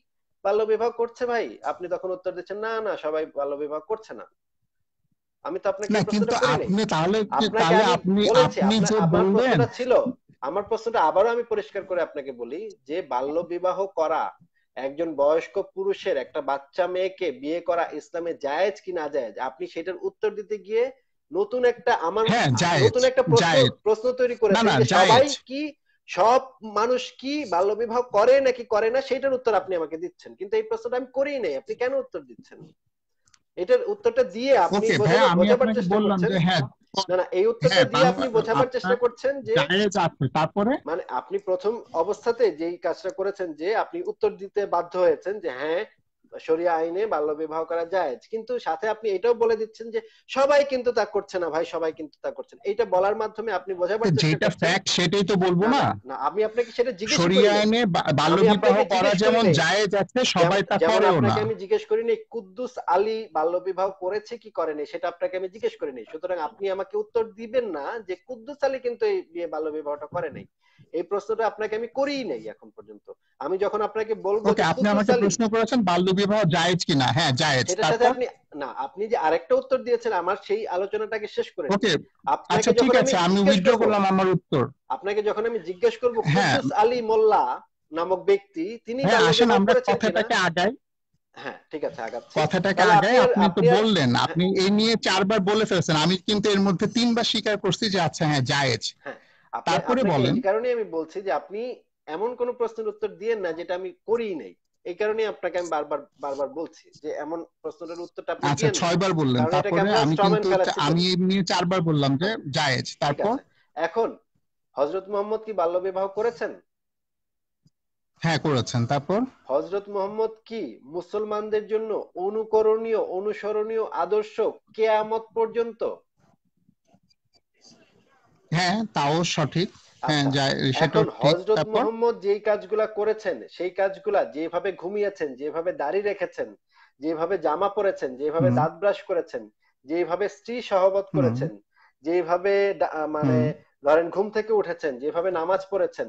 বাল্য বিবাহ করছে ভাই আপনি তখন উত্তর দিচ্ছেন না না সবাই বাল্য বিবাহ করছে না আমি তো আপনাকে কিন্তু আপনি তাহলে তাহলে আপনি আপনি যে ছিল আমার প্রশ্নটা আবারও আমি পরিষ্কার করে আপনাকে বলি যে বাল্য বিবাহ করা একজন বয়স্ক পুরুষের একটা বাচ্চা মেয়েকে বিয়ে করা ইসলামে জায়েজ কি না জায়েজ আপনি সেটার উত্তর দিতে গিয়ে নতুন একটা আমার হ্যাঁ, নতুন একটা প্রশ্ন তৈরি করে সবাই কি সব মানুষ কি বাল্য বিবাহ করে নাকি করে না সেটার উত্তর আপনি আমাকে দিচ্ছেন কিন্তু এই প্রশ্নটা আমি করি নাই আপনি কেন উত্তর দিচ্ছেন এটার উত্তরটা দিয়ে আপনি বোঝাবার চেষ্টা করছেন হ্যাঁ, না না এই উত্তরটা হ্যাঁ, দিয়ে আপনি বোঝাবার চেষ্টা করছেন যে তারপরে মানে আপনি প্রথম অবস্থাতে যেই কাজটা করেছেন যে আপনি উত্তর দিতে বাধ্য হয়েছেন যে হ্যাঁ শরিয়া আইনে বাল্য বিবাহ করা যায় কিন্তু সাথে আপনি এটাও বলে দিচ্ছেন যে সবাই কিন্তু তা করছে না ভাই সবাই কিন্তু তা করছে না এটা বলার মাধ্যমে আপনি বোঝাবার যেটা ফ্যাক্ট সেটাই তো বলবো না না আমি আপনাকে সেটা জিজ্ঞেস করি শরিয়া আইনে বাল্য বিবাহ করা যেমন জায়েজ আছে সবাই তা করেও না আপনাকে আমি জিজ্ঞেস করি করিনি কুদ্দুস আলী বাল্য বিবাহ করেছে কি করেনি সেটা আপনাকে আমি জিজ্ঞেস করি করিনি সুতরাং আপনি আমাকে উত্তর দিবেন না যে কুদ্দুস আলী কিন্তু এই বাল্য বিবাহটা করে নাই এই প্রশ্নটা আপনাকে আমি করিই নাই এখন পর্যন্ত আমি যখন আপনাকে বলবো আপনি আমাকে প্রশ্ন করেছেন বাল্যবিবাহ জায়েজ কিনা হ্যাঁ জায়েজ সেটার সাথে আপনি না আপনি যে আরেকটা উত্তর দিয়েছেন আমার সেই আলোচনাটাকে শেষ করে ওকে আচ্ছা ঠিক আছে আমি উইথড্র করলাম আমার উত্তর আপনাকে যখন আমি জিজ্ঞেস করব হ্যাঁ। কুদ্দুস আলী মোল্লা নামক ব্যক্তি তিনি হ্যাঁ আসেন আমরা কথাটাকে আগাই হ্যাঁ ঠিক আছে আগাচ্ছি আপনি তো বললেন হ্যাঁ। আপনি এই নিয়ে চারবার বলে ফেলেছেন আমি কিন্তু এর মধ্যে তিনবার স্বীকার করছি যে আচ্ছা হ্যাঁ জায়েজ হ্যাঁ তারপরে বলেন এই কারণে আমি বলছি যে আপনি এমন কোন প্রশ্নের উত্তর দিয়েন না যেটা আমি করি নাই এই কারণে আপনাকে আমি বারবার বারবার বলছি যে এমন প্রশ্নের উত্তরটা আপনি আচ্ছা ছয়বার বললেন তারপরে আমি কিন্তু আমি এমনি চারবার বললাম যে জায়েজ তারপর এখন হযরত মুহাম্মদ কি বাল্য বিবাহ করেছেন হ্যাঁ করেছেন তারপর হযরত মুহাম্মদ কি মুসলমানদের জন্য অনুকরণীয় অনুসরণীয় আদর্শ কেয়ামত পর্যন্ত হ্যাঁ তাও সঠিক হ্যাঁ, আচ্ছা, এখন হজরত মোহাম্মদ যেই কাজগুলা করেছেন সেই কাজগুলা যেভাবে ঘুমিয়েছেন যেভাবে দাড়ি রেখেছেন যেভাবে জামা পরেছেন যেভাবে দাঁত ব্রাশ করেছেন যেভাবে স্ত্রী সহবত করেছেন যেভাবে মানে ধরেন ঘুম থেকে উঠেছেন যেভাবে নামাজ পড়েছেন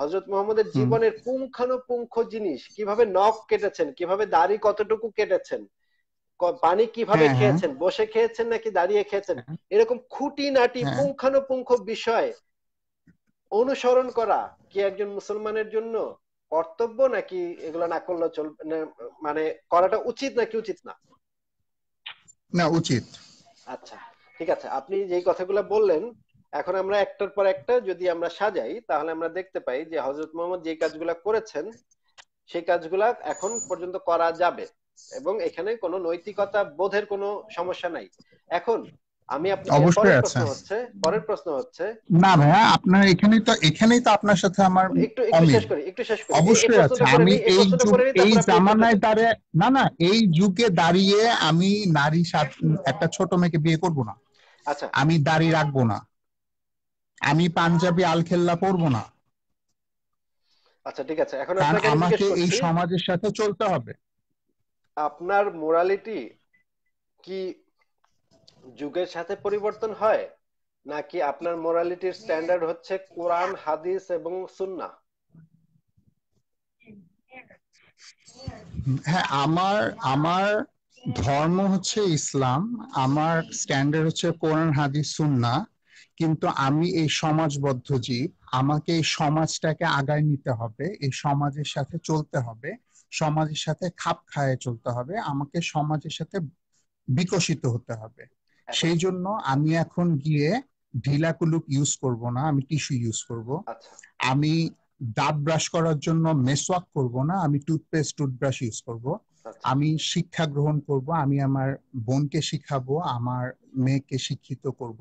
হজরত মোহাম্মদের জীবনের পুঙ্খানুপুঙ্খ জিনিস কিভাবে নখ কেটেছেন কিভাবে দাড়ি কতটুকু কেটেছেন পানি কিভাবে হ্যাঁ, হ্যাঁ। খেয়েছেন বসে খেয়েছেন নাকি দাঁড়িয়ে খেয়েছেন হ্যাঁ। এরকম খুঁটি নাটি পুঙ্খানুপুঙ্খ বিষয় অনুসরণ করা কি একজন মুসলমানের জন্য কর্তব্য নাকি এগুলো না করলে চলবে মানে করাটা উচিত নাকি উচিত না না উচিত আচ্ছা ঠিক আছে আপনি যেই কথাগুলো বললেন এখন আমরা একটার পর একটা যদি আমরা সাজাই তাহলে আমরা দেখতে পাই যে হজরত মোহাম্মদ যে কাজগুলা করেছেন সেই কাজগুলা এখন পর্যন্ত করা যাবে এবং এখানে কোনো নৈতিকতা বোধের কোনো সমস্যা নাই এখন আমি আপনার পরের প্রশ্ন হচ্ছে পরের প্রশ্ন হচ্ছে না ভাইয়া আপনার এখানেই তো এখানেই তো আপনার সাথে আমার একটু শেষ করি একটু শেষ করি অবশ্যই আছে আমি এই এই জামানায় দাঁড়িয়ে না না এই যুগে দাঁড়িয়ে আমি নারী একটা ছোট মেয়েকে বিয়ে করব না আচ্ছা আমি দাড়ি রাখবো না আমি পাঞ্জাবি আলখেল্লা পরব না আচ্ছা ঠিক আছে এখন আমাকে এই সমাজের সাথে চলতে হবে আপনার মোরালিটি কি যুগের সাথে পরিবর্তন হয় নাকি আপনার মোরালিটির স্ট্যান্ডার্ড হচ্ছে কোরআন হাদিস এবং সুন্না হ্যাঁ আমার আমার ধর্ম হচ্ছে ইসলাম আমার স্ট্যান্ডার্ড হচ্ছে কোরআন হাদিস সুন্না কিন্তু আমি এই সমাজবদ্ধ জীব আমাকে এই সমাজটাকে আগায় নিতে হবে এই সমাজের সাথে চলতে হবে সমাজের সাথে খাপ খায়ে চলতে হবে আমাকে সমাজের সাথে বিকশিত হতে হবে হ্যাঁ। সেই জন্য আমি এখন গিয়ে ঢিলা কুলুক ইউজ করব না আমি টিস্যু ইউজ করব আচ্ছা। আমি দাঁত ব্রাশ করার জন্য মেসওয়াক করব না আমি টুথপেস্ট টুথব্রাশ ইউজ করব আচ্ছা। আমি শিক্ষা গ্রহণ করব আমি আমার বোনকে শিখাবো আমার মেয়েকে শিক্ষিত করব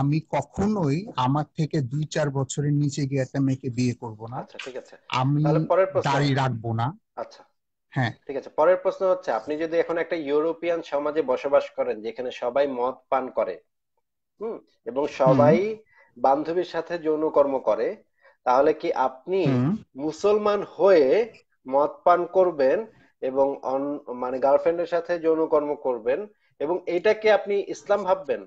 আমি কখনোই আমার থেকে দুই চার বছরের নিচে গিয়ে একটা মেয়েকে বিয়ে করব না আচ্ছা, আমি দাড়ি রাখবো না আচ্ছা হ্যাঁ ঠিক আছে পরের প্রশ্ন হচ্ছে আপনি যদি এখন একটা ইউরোপিয়ান সমাজে বসবাস করেন যেখানে সবাই মদ পান করে হুম এবং সবাই বান্ধবীর সাথে যৌন কর্ম করে তাহলে কি আপনি মুসলমান হয়ে মদ পান করবেন এবং মানে গার্লফ্রেন্ডের সাথে যৌন কর্ম করবেন এবং এটাকে আপনি ইসলাম ভাববেন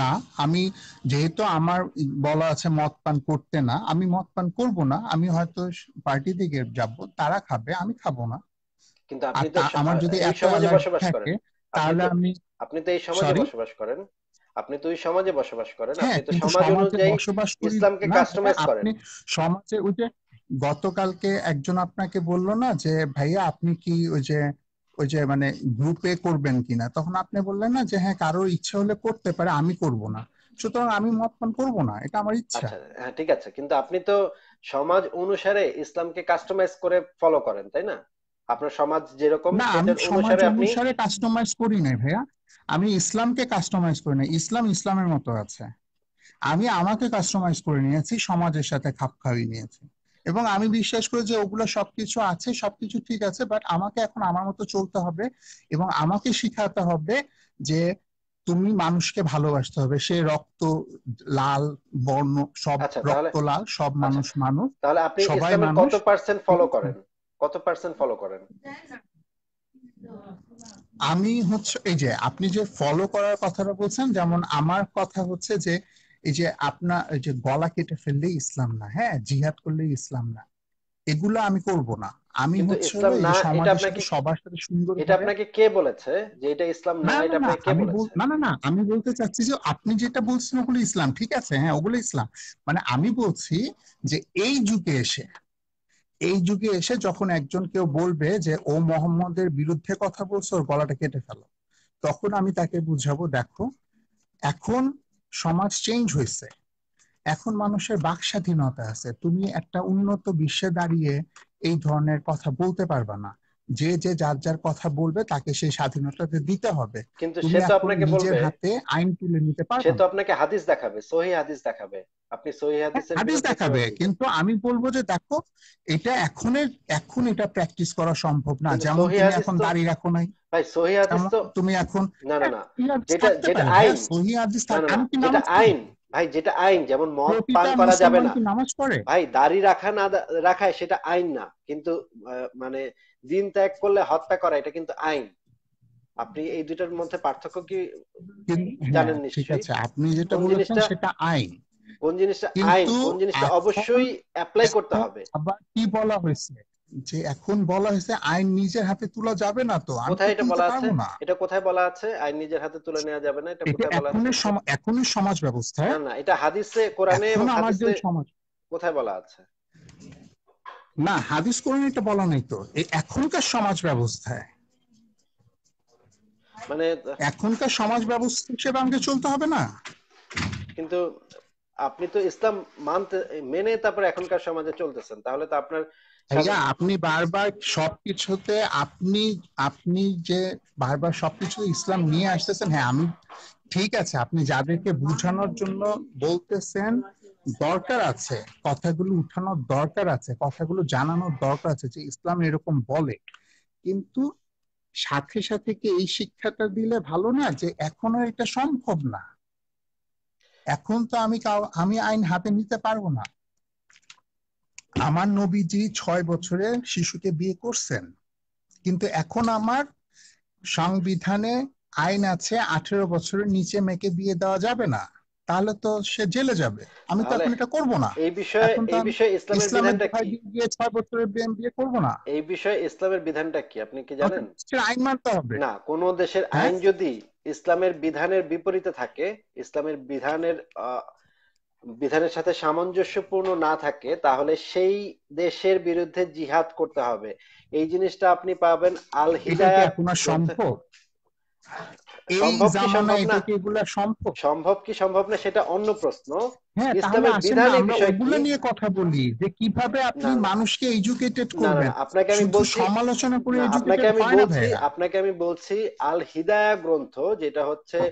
না আমি যেহেতু আমার বলা আছে মদ পান করতে না আমি মদ পান করব না আমি হয়তো পার্টি দিকে যাব তারা খাবে আমি খাব না কিন্তু আপনি তো আমার যদি সমাজে বসবাস করেন তাহলে আমি আপনি তো এই সমাজে বসবাস করেন আপনি তো এই সমাজে বসবাস করেন হ্যাঁ, আপনি তো সমাজ অনুযায়ী ইসলামকে কাস্টমাইজ করেন সমাজে ওই যে গতকালকে একজন আপনাকে বলল না যে ভাইয়া আপনি কি ওই যে ওই যে মানে গ্রুপে করবেন কিনা তখন আপনি বললেন না যে হ্যাঁ কারোর ইচ্ছা হলে করতে পারে আমি করব না সুতরাং আমি মতপান করব না এটা আমার ইচ্ছা আচ্ছা, হ্যাঁ ঠিক আছে কিন্তু আপনি তো সমাজ অনুসারে ইসলামকে কাস্টমাইজ করে ফলো করেন তাই না আপনার সমাজ যেরকম না আমি সমাজ অনুসারে কাস্টমাইজ করি না ভাইয়া আমি ইসলামকে কাস্টমাইজ করি না ইসলাম ইসলামের মতো আছে আমি আমাকে কাস্টমাইজ করে নিয়েছি সমাজের সাথে খাপ খাইয়ে নিয়েছি এবং আমি বিশ্বাস করি যে ওগুলো সবকিছু আছে সবকিছু ঠিক আছে বাট আমাকে এখন আমার মতো চলতে হবে এবং আমাকে শিখাতে হবে যে তুমি মানুষকে ভালোবাসতে হবে সে রক্ত লাল বর্ণ সব আচ্ছা, রক্ত লাল সব আচ্ছা। মানুষ মানুষ তাহলে আপনি সবাই কত পার্সেন্ট ফলো করেন কত পার্সেন্ট ফলো করেন আমি হচ্ছে এই যে আপনি যে ফলো করার কথাটা বলছেন যেমন আমার কথা হচ্ছে যে আহ এই যে আপনার যে গলা কেটে ফেললে ইসলাম না হ্যাঁ জিহাদ করলে ইসলাম না এগুলো আমি করব না আমি হচ্ছে সবার সাথে সুন্দর এটা আপনাকে কে বলেছে যে এটা ইসলাম না এটা আপনাকে কে বলেছে না না না আমি বলতে চাচ্ছি যে আপনি যেটা বলছেন ওগুলো ইসলাম ঠিক আছে হ্যাঁ ওগুলো ইসলাম মানে আমি বলছি যে এই যুগে এসে এই যুগে এসে যখন একজন কেউ বলবে যে ও মোহাম্মদের বিরুদ্ধে কথা বলছে ওর গলাটা কেটে ফেলো তখন আমি তাকে বুঝাবো দেখো এখন সমাজ চেঞ্জ হয়েছে এখন মানুষের বাক স্বাধীনতা আছে তুমি একটা উন্নত বিশ্বে দাঁড়িয়ে এই ধরনের কথা বলতে পারবা না যে যে যার যার কথা বলবে তাকে সেই স্বাধীনতাতে দিতে হবে কিন্তু সে তো আপনাকে বলবে হাতে আইন তুলে নিতে পারবে সে তো আপনাকে হাদিস দেখাবে সহি হাদিস দেখাবে আপনি হ্যাঁ, হাদিস দেখাবে কিন্তু আমি বলবো যে দেখো এটা এখন এখন এটা প্র্যাকটিস করা সম্ভব না যেমন তুমি এখন দাঁড়িয়ে রাখো নাই ভাই সহি হাদিস তো তুমি এখন না না না যেটা হ্যাঁ, যেটা আইন সহি হাদিস যেটা হ্যাঁ, আইন ভাই যেটা আইন যেমন মদ পান করা যাবে না ভাই দাড়ি রাখা না রাখায় সেটা আইন না কিন্তু মানে দিন ত্যাগ করলে হত্যা করা এটা কিন্তু আইন আপনি এই দুটার মধ্যে পার্থক্য কি জানেন নিশ্চয়ই আপনি যেটা বলেছেন সেটা আইন কোন জিনিসটা আইন কোন জিনিসটা অবশ্যই অ্যাপ্লাই করতে হবে আবার কি বলা হয়েছে যে এখন বলা হয়েছে আইন নিজের হাতে তোলা যাবে না তো কোথায় এটা বলা আছে এটা কোথায় বলা আছে আইন নিজের হাতে তুলে নেওয়া যাবে না এটা কোথায় বলা আছে এখনই সমাজ ব্যবস্থায় না না এটা হাদিসে কোরআনে এবং হাদিসে কোথায় বলা আছে না হাদিস কোরআনে এটা বলা নাই তো এখনকার সমাজ ব্যবস্থায় মানে এখনকার সমাজ ব্যবস্থা হিসেবে আমাকে চলতে হবে না কিন্তু আপনি তো ইসলাম মানতে মেনে তারপর এখনকার সমাজে চলতেছেন তাহলে তো আপনার আপনি বারবার সবকিছুতে আপনি আপনি যে বারবার সবকিছু ইসলাম নিয়ে আসতেছেন হ্যাঁ আমি ঠিক আছে আপনি যাদেরকে বুঝানোর জন্য বলতেছেন দরকার আছে কথাগুলো উঠানোর দরকার আছে কথাগুলো জানানোর দরকার আছে যে ইসলাম এরকম বলে কিন্তু সাথে সাথে কি এই শিক্ষাটা দিলে ভালো না যে এখনো এটা সম্ভব না এখন তো আমি আমি আইন হাতে নিতে পারবো না আমার নবীজি ছয় বছরে শিশুকে বিয়ে করছেন কিন্তু এখন আমার সংবিধানে আইন আছে আঠেরো বছরের নিচে মেয়েকে বিয়ে দেওয়া যাবে না তাহলে তো সে জেলে যাবে আমি তো এখন এটা করব না এই বিষয়ে এই বিষয়ে ইসলামের বিধানটা কি বছরের বিএম বিয়ে করব না এই বিষয়ে ইসলামের বিধানটা কি আপনি কি জানেন আইন মানতে হবে না কোন দেশের হ্যাঁ? আইন যদি ইসলামের বিধানের বিপরীতে থাকে ইসলামের বিধানের বিধানের সাথে সামঞ্জস্যপূর্ণ না থাকে তাহলে সেই দেশের বিরুদ্ধে জিহাদ করতে হবে এই জিনিসটা আপনি পাবেন আল হিদায়া সম্ভব আপনাকে আমি বলছি আল হিদায়া গ্রন্থ যেটা হচ্ছে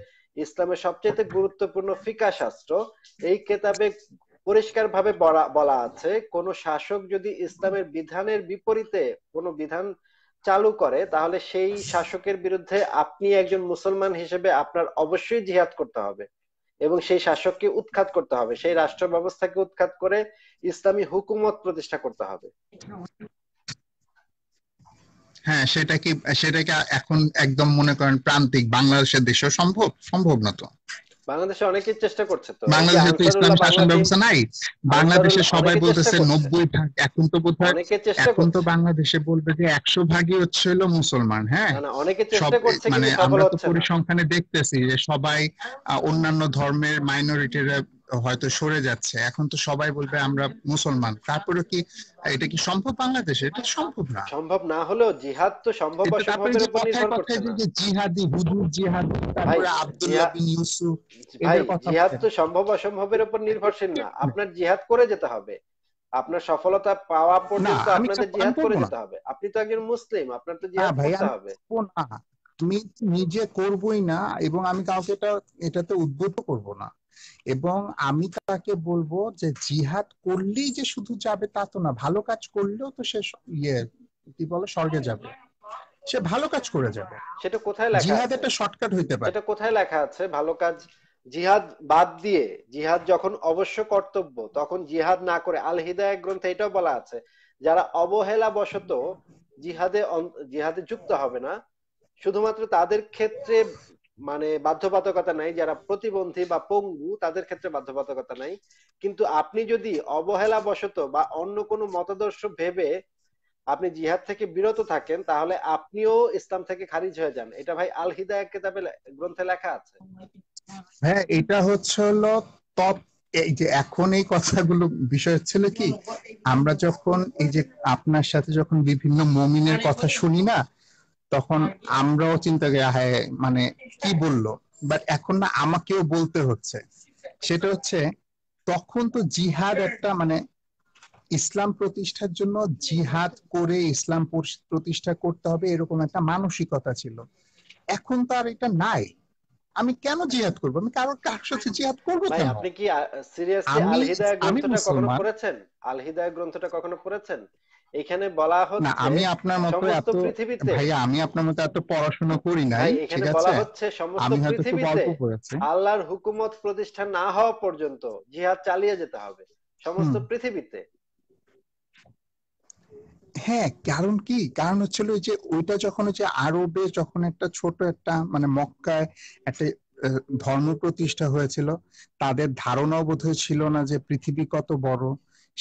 ইসলামের সবচেয়ে গুরুত্বপূর্ণ ফিকা শাস্ত্র এই কেতাবে ভাবে বলা আছে কোন শাসক যদি ইসলামের বিধানের বিপরীতে কোনো বিধান চালু করে তাহলে সেই শাসকের বিরুদ্ধে আপনি একজন মুসলমান হিসেবে আপনার অবশ্যই জিহাদ করতে হবে এবং সেই শাসককে উৎখাত করতে হবে সেই রাষ্ট্র ব্যবস্থাকে উৎখাত করে ইসলামী হুকুমত প্রতিষ্ঠা করতে হবে হ্যাঁ সেটা কি সেটা কি এখন একদম মনে করেন প্রান্তিক বাংলাদেশের দেশেও সম্ভব সম্ভব না তো বাংলাদেশে অনেকেই চেষ্টা করছে তো বাংলাদেশে তো ইসলাম শাসন ব্যবস্থা নাই বাংলাদেশে সবাই বলতেছে নব্বই ভাগ এখন তো বোধ এখন তো বাংলাদেশে বলবে যে একশো ভাগই হচ্ছে হলো মুসলমান হ্যাঁ অনেকে মানে আমরা তো পরিসংখ্যানে দেখতেছি যে সবাই অন্যান্য ধর্মের মাইনরিটিরা হয়তো সরে যাচ্ছে এখন তো সবাই বলবে আমরা মুসলমান তারপরে কি এটা কি সম্ভব বাংলাদেশে এটা সম্ভব না সম্ভব না হলেও জিহাদ তো সম্ভব তারপরে কথায় কথায় যে জিহাদি হুজুর জিহাদ তারপরে আব্দুল্লাহ বিন ইউসুফ ভাই জিহাদ তো সম্ভব অসম্ভবের উপর নির্ভরশীল না আপনার জিহাদ করে যেতে হবে আপনার সফলতা পাওয়া পর্যন্ত আপনাদের জিহাদ করে যেতে হবে আপনি তো একজন মুসলিম আপনার তো জিহাদ করতে হবে তুমি নিজে করবই না এবং আমি কাউকে এটা এটাতে উদ্বুদ্ধ করব না এবং আমি তাকে বলবো যে জিহাদ করলেই যে শুধু যাবে তা তো না ভালো কাজ করলেও তো সে ইয়ে কি বলে স্বর্গে যাবে সে ভালো কাজ করে যাবে সেটা কোথায় লেখা জিহাদ একটা শর্টকাট হইতে পারে এটা কোথায় লেখা আছে ভালো কাজ জিহাদ বাদ দিয়ে জিহাদ যখন অবশ্য কর্তব্য তখন জিহাদ না করে আল হিদায়ত গ্রন্থে এটাও বলা আছে যারা অবহেলা বশত জিহাদে জিহাদে যুক্ত হবে না শুধুমাত্র তাদের ক্ষেত্রে মানে বাধ্যবাধকতা নাই যারা প্রতিবন্ধী বা পঙ্গু তাদের ক্ষেত্রে বাধ্যবাধকতা নাই কিন্তু আপনি যদি অবহেলা বশত বা অন্য কোনো মতাদর্শ ভেবে আপনি জিহাদ থেকে বিরত থাকেন তাহলে আপনিও ইসলাম থেকে খারিজ হয়ে যান এটা ভাই আল হিদায়া কেতাবে গ্রন্থে লেখা আছে হ্যাঁ এটা হচ্ছে হলো তপ এই যে এখন এই কথাগুলো বিষয় হচ্ছিল কি আমরা যখন এই যে আপনার সাথে যখন বিভিন্ন মমিনের কথা শুনি না তখন আমরাও চিন্তা করি হ্যাঁ মানে কি বললো বাট এখন না আমাকেও বলতে হচ্ছে সেটা হচ্ছে তখন তো জিহাদ একটা মানে ইসলাম প্রতিষ্ঠার জন্য জিহাদ করে ইসলাম প্রতিষ্ঠা করতে হবে এরকম একটা মানসিকতা ছিল এখন তো আর এটা নাই আমি কেন জিহাদ করব আমি কারোর কার সাথে জিহাদ করব আপনি কি সিরিয়াসলি আল গ্রন্থটা কখনো পড়েছেন আল গ্রন্থটা কখনো পড়েছেন এখানে বলা হচ্ছে না আমি আপনার মতো এত ভাইয়া আমি আপনার মতো এত পড়াশোনা করি নাই ঠিক আছে বলা হচ্ছে সমস্ত পৃথিবীতে আল্লাহর হুকুমত প্রতিষ্ঠা না হওয়া পর্যন্ত জিহাদ চালিয়ে যেতে হবে সমস্ত পৃথিবীতে হ্যাঁ কারণ কি কারণ হচ্ছিল যে ওইটা যখন হচ্ছে আরবে যখন একটা ছোট একটা মানে মক্কায় একটা ধর্ম প্রতিষ্ঠা হয়েছিল তাদের ধারণাও বোধহয় ছিল না যে পৃথিবী কত বড়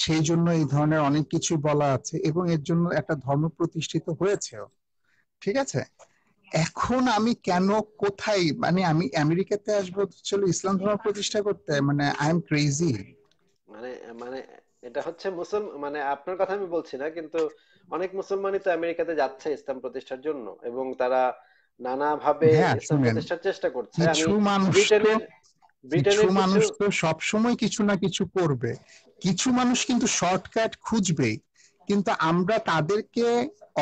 সেই জন্য এই ধরনের অনেক কিছু বলা আছে এবং এর জন্য একটা ধর্ম প্রতিষ্ঠিত হয়েছেও ঠিক আছে এখন আমি কেন কোথায় মানে আমি আমেরিকাতে আসবো চলো ইসলাম ধর্ম প্রতিষ্ঠা করতে মানে আই এম ক্রেজি মানে মানে এটা হচ্ছে মুসলমান মানে আপনার কথা আমি বলছি না কিন্তু অনেক মুসলমানই তো আমেরিকাতে যাচ্ছে ইসলাম প্রতিষ্ঠার জন্য এবং তারা নানাভাবে হ্যাঁ, ইসলাম প্রতিষ্ঠার চেষ্টা করছে আমি ব্রিটেনের কিছু মানুষ তো সবসময় কিছু না কিছু করবে কিছু মানুষ কিন্তু শর্টকাট খুঁজবেই কিন্তু আমরা তাদেরকে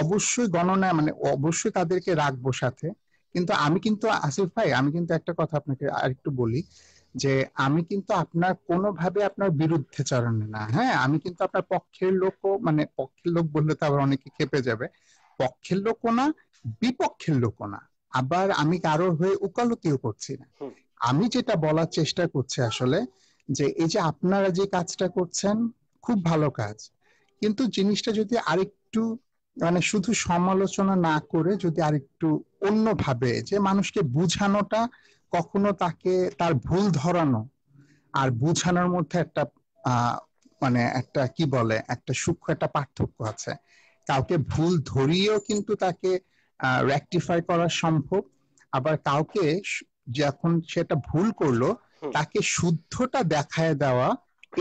অবশ্যই গণনা মানে অবশ্যই তাদেরকে রাখবো সাথে কিন্তু আমি কিন্তু আসিফ ভাই আমি কিন্তু একটা কথা আপনাকে আরেকটু বলি যে আমি কিন্তু আপনার কোনোভাবে আপনার বিরুদ্ধে চারণে না হ্যাঁ আমি কিন্তু আপনার পক্ষের লোকও মানে পক্ষের লোক বললে তো আবার অনেকে খেপে যাবে পক্ষের লোকও না বিপক্ষের লোকও না আবার আমি কারোর হয়ে উকালতিও করছি না আমি যেটা বলার চেষ্টা করছি আসলে যে এই যে আপনারা যে কাজটা করছেন খুব ভালো কাজ কিন্তু জিনিসটা যদি আরেকটু মানে শুধু সমালোচনা না করে যদি আরেকটু অন্যভাবে যে মানুষকে বুঝানোটা কখনো তাকে তার ভুল ধরানো আর বুঝানোর মধ্যে একটা মানে একটা কি বলে একটা সূক্ষ্ম একটা পার্থক্য আছে কাউকে ভুল ধরিয়েও কিন্তু তাকে রেকটিফাই করা সম্ভব আবার কাউকে যখন সেটা ভুল করলো তাকে শুদ্ধটা দেখায় দেওয়া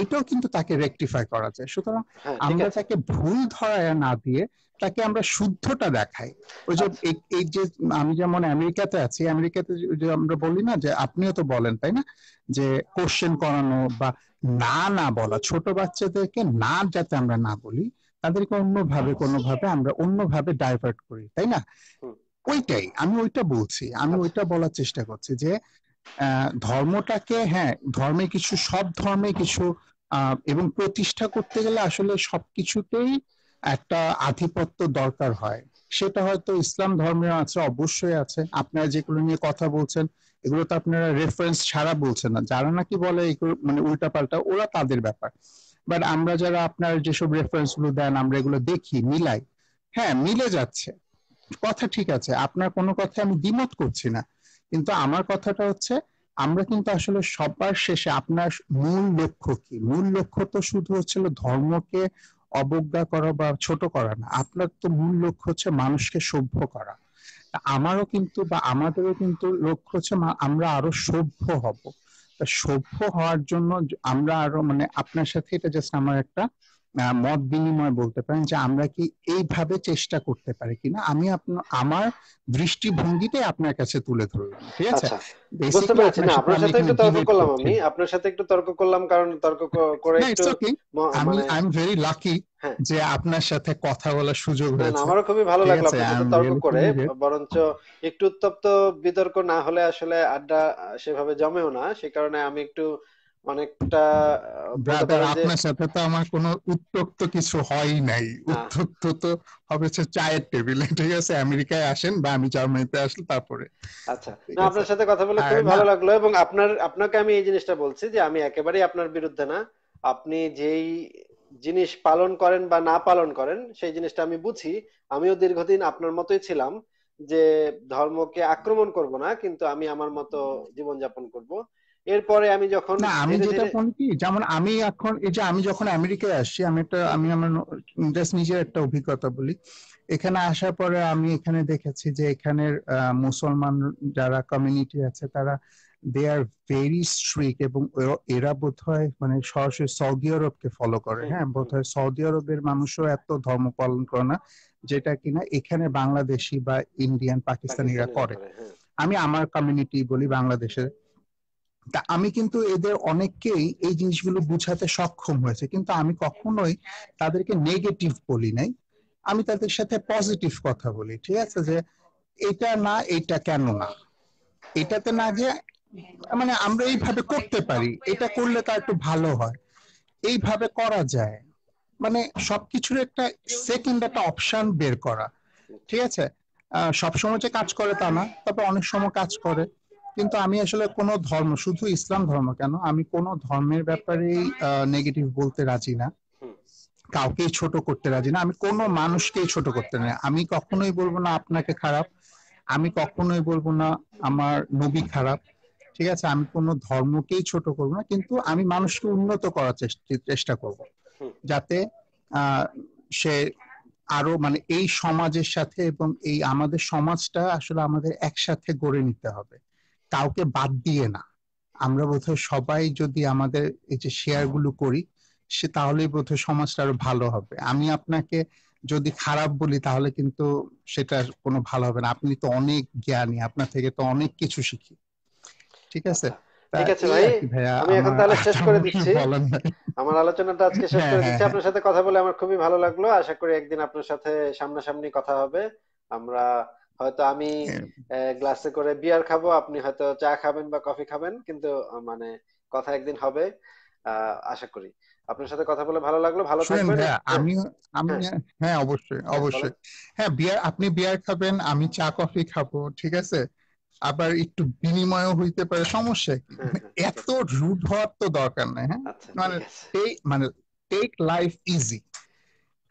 এটাও কিন্তু তাকে রেকটিফাই করা যায় সুতরাং হ্যাঁ, আমরা তাকে ভুল ধরায় না দিয়ে তাকে আমরা শুদ্ধটা দেখাই ওই যে আচ্ছা। এই যে আমি যেমন আমেরিকাতে আছি আমেরিকাতে যে আমরা বলি না যে আপনিও তো বলেন তাই না যে কোশ্চেন করানো বা না না বলা ছোট বাচ্চাদেরকে না যাতে আমরা না বলি তাদেরকে অন্যভাবে আচ্ছা। কোনোভাবে আমরা অন্যভাবে ডাইভার্ট করি তাই না ওইটাই আমি ওইটা বলছি আমি আচ্ছা। ওইটা বলার চেষ্টা করছি যে ধর্মটাকে হ্যাঁ ধর্মে কিছু সব ধর্মে কিছু এবং প্রতিষ্ঠা করতে গেলে আসলে সবকিছুতেই একটা আধিপত্য দরকার হয় সেটা হয়তো ইসলাম ধর্মে আছে অবশ্যই আছে আপনারা যেগুলো নিয়ে কথা বলছেন এগুলো তো আপনারা রেফারেন্স ছাড়া বলছেন না যারা নাকি বলে মানে উল্টা পাল্টা ওরা তাদের ব্যাপার বাট আমরা যারা আপনার যেসব রেফারেন্স গুলো দেন আমরা এগুলো দেখি মিলাই হ্যাঁ মিলে যাচ্ছে কথা ঠিক আছে আপনার কোনো কথা আমি দ্বিমত করছি না কিন্তু আমার কথাটা হচ্ছে আমরা কিন্তু আসলে সবার শেষে আপনার মূল লক্ষ্য কি মূল লক্ষ্য তো শুধু হচ্ছিল ধর্মকে অবজ্ঞা করা বা ছোট করা না আপনার তো মূল লক্ষ্য হচ্ছে মানুষকে সভ্য করা আমারও কিন্তু বা আমাদেরও কিন্তু লক্ষ্য হচ্ছে আমরা আরো সভ্য হব সভ্য হওয়ার জন্য আমরা আরো মানে আপনার সাথে এটা জাস্ট আমার একটা মত বিনিময় বলতে পারেন যে আমরা কি এইভাবে চেষ্টা করতে পারি কিনা আমি আমার দৃষ্টিভঙ্গিতে আপনার কাছে তুলে ধরলাম ঠিক আছে আচ্ছা, আমি মানে হ্যাঁ। যে আপনার সাথে কথা বলার সুযোগ হয়েছে আমারও খুবই ভালো লাগলো আপনার তর্ক করে বরঞ্চ একটু উত্তপ্ত বিতর্ক না হলে আসলে আড্ডা সেভাবে জমেও না সে কারণে আমি একটু অনেকটা আপনার সাথে তো আমার কোনো উত্তক্ত কিছু হয় নাই উত্তক্ত তো হবে চায়ের টেবিলে ঠিক আছে আমেরিকায় আসেন বা আমি জার্মানিতে আসলে তারপরে আচ্ছা না আপনার সাথে কথা বলে ভালো লাগলো এবং আপনার আপনাকে আমি এই জিনিসটা বলছি যে আমি একেবারেই আপনার বিরুদ্ধে না আপনি যেই জিনিস পালন করেন বা না পালন করেন সেই জিনিসটা আমি বুঝি আমিও দীর্ঘদিন আপনার মতোই ছিলাম যে ধর্মকে আক্রমণ করব না কিন্তু আমি আমার মতো জীবনযাপন করব এরপরে আমি যখন না আমি যেটা বলি কি যেমন আমি এখন এই যে আমি যখন আমেরিকায় আসি আমি একটা আমি আমার জাস্ট নিজের একটা অভিজ্ঞতা বলি এখানে আসার পরে আমি এখানে দেখেছি যে এখানের মুসলমান যারা কমিউনিটি আছে তারা দে আর ভেরি স্ট্রিক এবং এরা বোধ হয় মানে সরাসরি সৌদি আরবকে ফলো করে হ্যাঁ বোধ হয় সৌদি আরবের মানুষও এত ধর্ম পালন করে না যেটা কিনা এখানে বাংলাদেশি বা ইন্ডিয়ান পাকিস্তানিরা করে হ্যাঁ। আমি আমার কমিউনিটি বলি বাংলাদেশের তা আমি কিন্তু এদের অনেককেই এই জিনিসগুলো বুঝাতে সক্ষম হয়েছে কিন্তু আমি কখনোই তাদেরকে নেগেটিভ বলি নাই আমি তাদের সাথে পজিটিভ কথা বলি ঠিক আছে যে এটা না এটা কেন না এটাতে না যে মানে আমরা এইভাবে করতে পারি এটা করলে তা একটু ভালো হয় এইভাবে করা যায় মানে সবকিছুর একটা সেকেন্ড একটা অপশন বের করা ঠিক আছে সবসময় যে কাজ করে তা না তবে অনেক সময় কাজ করে কিন্তু আমি আসলে কোনো ধর্ম শুধু ইসলাম ধর্ম কেন আমি কোনো ধর্মের ব্যাপারে নেগেটিভ বলতে রাজি না কাউকেই ছোট করতে রাজি না আমি কোনো মানুষকেই ছোট করতে না আমি কখনোই বলবো না আপনাকে খারাপ আমি কখনোই বলবো না আমার নবী খারাপ ঠিক আছে আমি কোনো ধর্মকেই ছোট করব না কিন্তু আমি মানুষকে উন্নত করার চেষ্টা করব যাতে সে আরো মানে এই সমাজের সাথে এবং এই আমাদের সমাজটা আসলে আমাদের একসাথে গড়ে নিতে হবে কাউকে বাদ দিয়ে না আমরা বোধহয় সবাই যদি আমাদের এই যে শেয়ার গুলো করি সে তাহলেই বোধহয় সমাজটা আরো ভালো হবে আমি আপনাকে যদি খারাপ বলি তাহলে কিন্তু সেটা কোনো ভালো হবে না আপনি তো অনেক জ্ঞানী আপনার থেকে তো অনেক কিছু শিখি ঠিক আছে ঠিক আছে ভাই আমি এখন তাহলে শেষ করে দিচ্ছি আমার আলোচনাটা আজকে শেষ হ্যাঁ, করে হ্যাঁ, দিচ্ছি হ্যাঁ। আপনার সাথে কথা বলে আমার খুবই ভালো লাগলো আশা করি একদিন আপনার সাথে সামনাসামনি কথা হবে আমরা হয়তো আমি হ্যাঁ। গ্লাসে করে বিয়ার খাবো আপনি হয়তো চা খাবেন বা কফি খাবেন কিন্তু মানে কথা একদিন হবে আশা করি আপনার সাথে কথা বলে ভালো লাগলো ভালো থাকবেন আমি হ্যাঁ। আমি হ্যাঁ।, হ্যাঁ অবশ্যই অবশ্যই হ্যাঁ বিয়ার আপনি বিয়ার খাবেন আমি চা কফি খাবো ঠিক আছে আবার একটু বিনিময় হইতে পারে সমস্যা কি মানে এত রুড হওয়ার তো দরকার নাই হ্যাঁ আচ্ছা, মানে এই মানে টেক লাইফ ইজি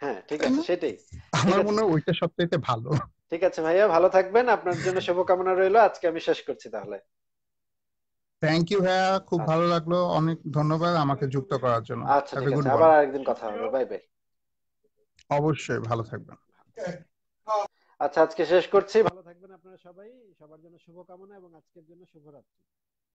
হ্যাঁ ঠিক আছে সেটাই আমার মনে হয় ওইটা সবচেয়ে ভালো ঠিক আছে ভাইয়া ভালো থাকবেন আপনার জন্য শুভকামনা রইল আজকে আমি শেষ করছি তাহলে থ্যাংক ইউ ভাইয়া খুব আচ্ছা। ভালো লাগলো অনেক ধন্যবাদ আমাকে যুক্ত করার জন্য আচ্ছা ঠিক আছে আবার একদিন কথা হবে বাই বাই অবশ্যই ভালো থাকবেন আচ্ছা আজকে শেষ করছি ভালো থাকবেন আপনারা সবাই সবার জন্য শুভকামনা এবং আজকের জন্য শুভরাত্রি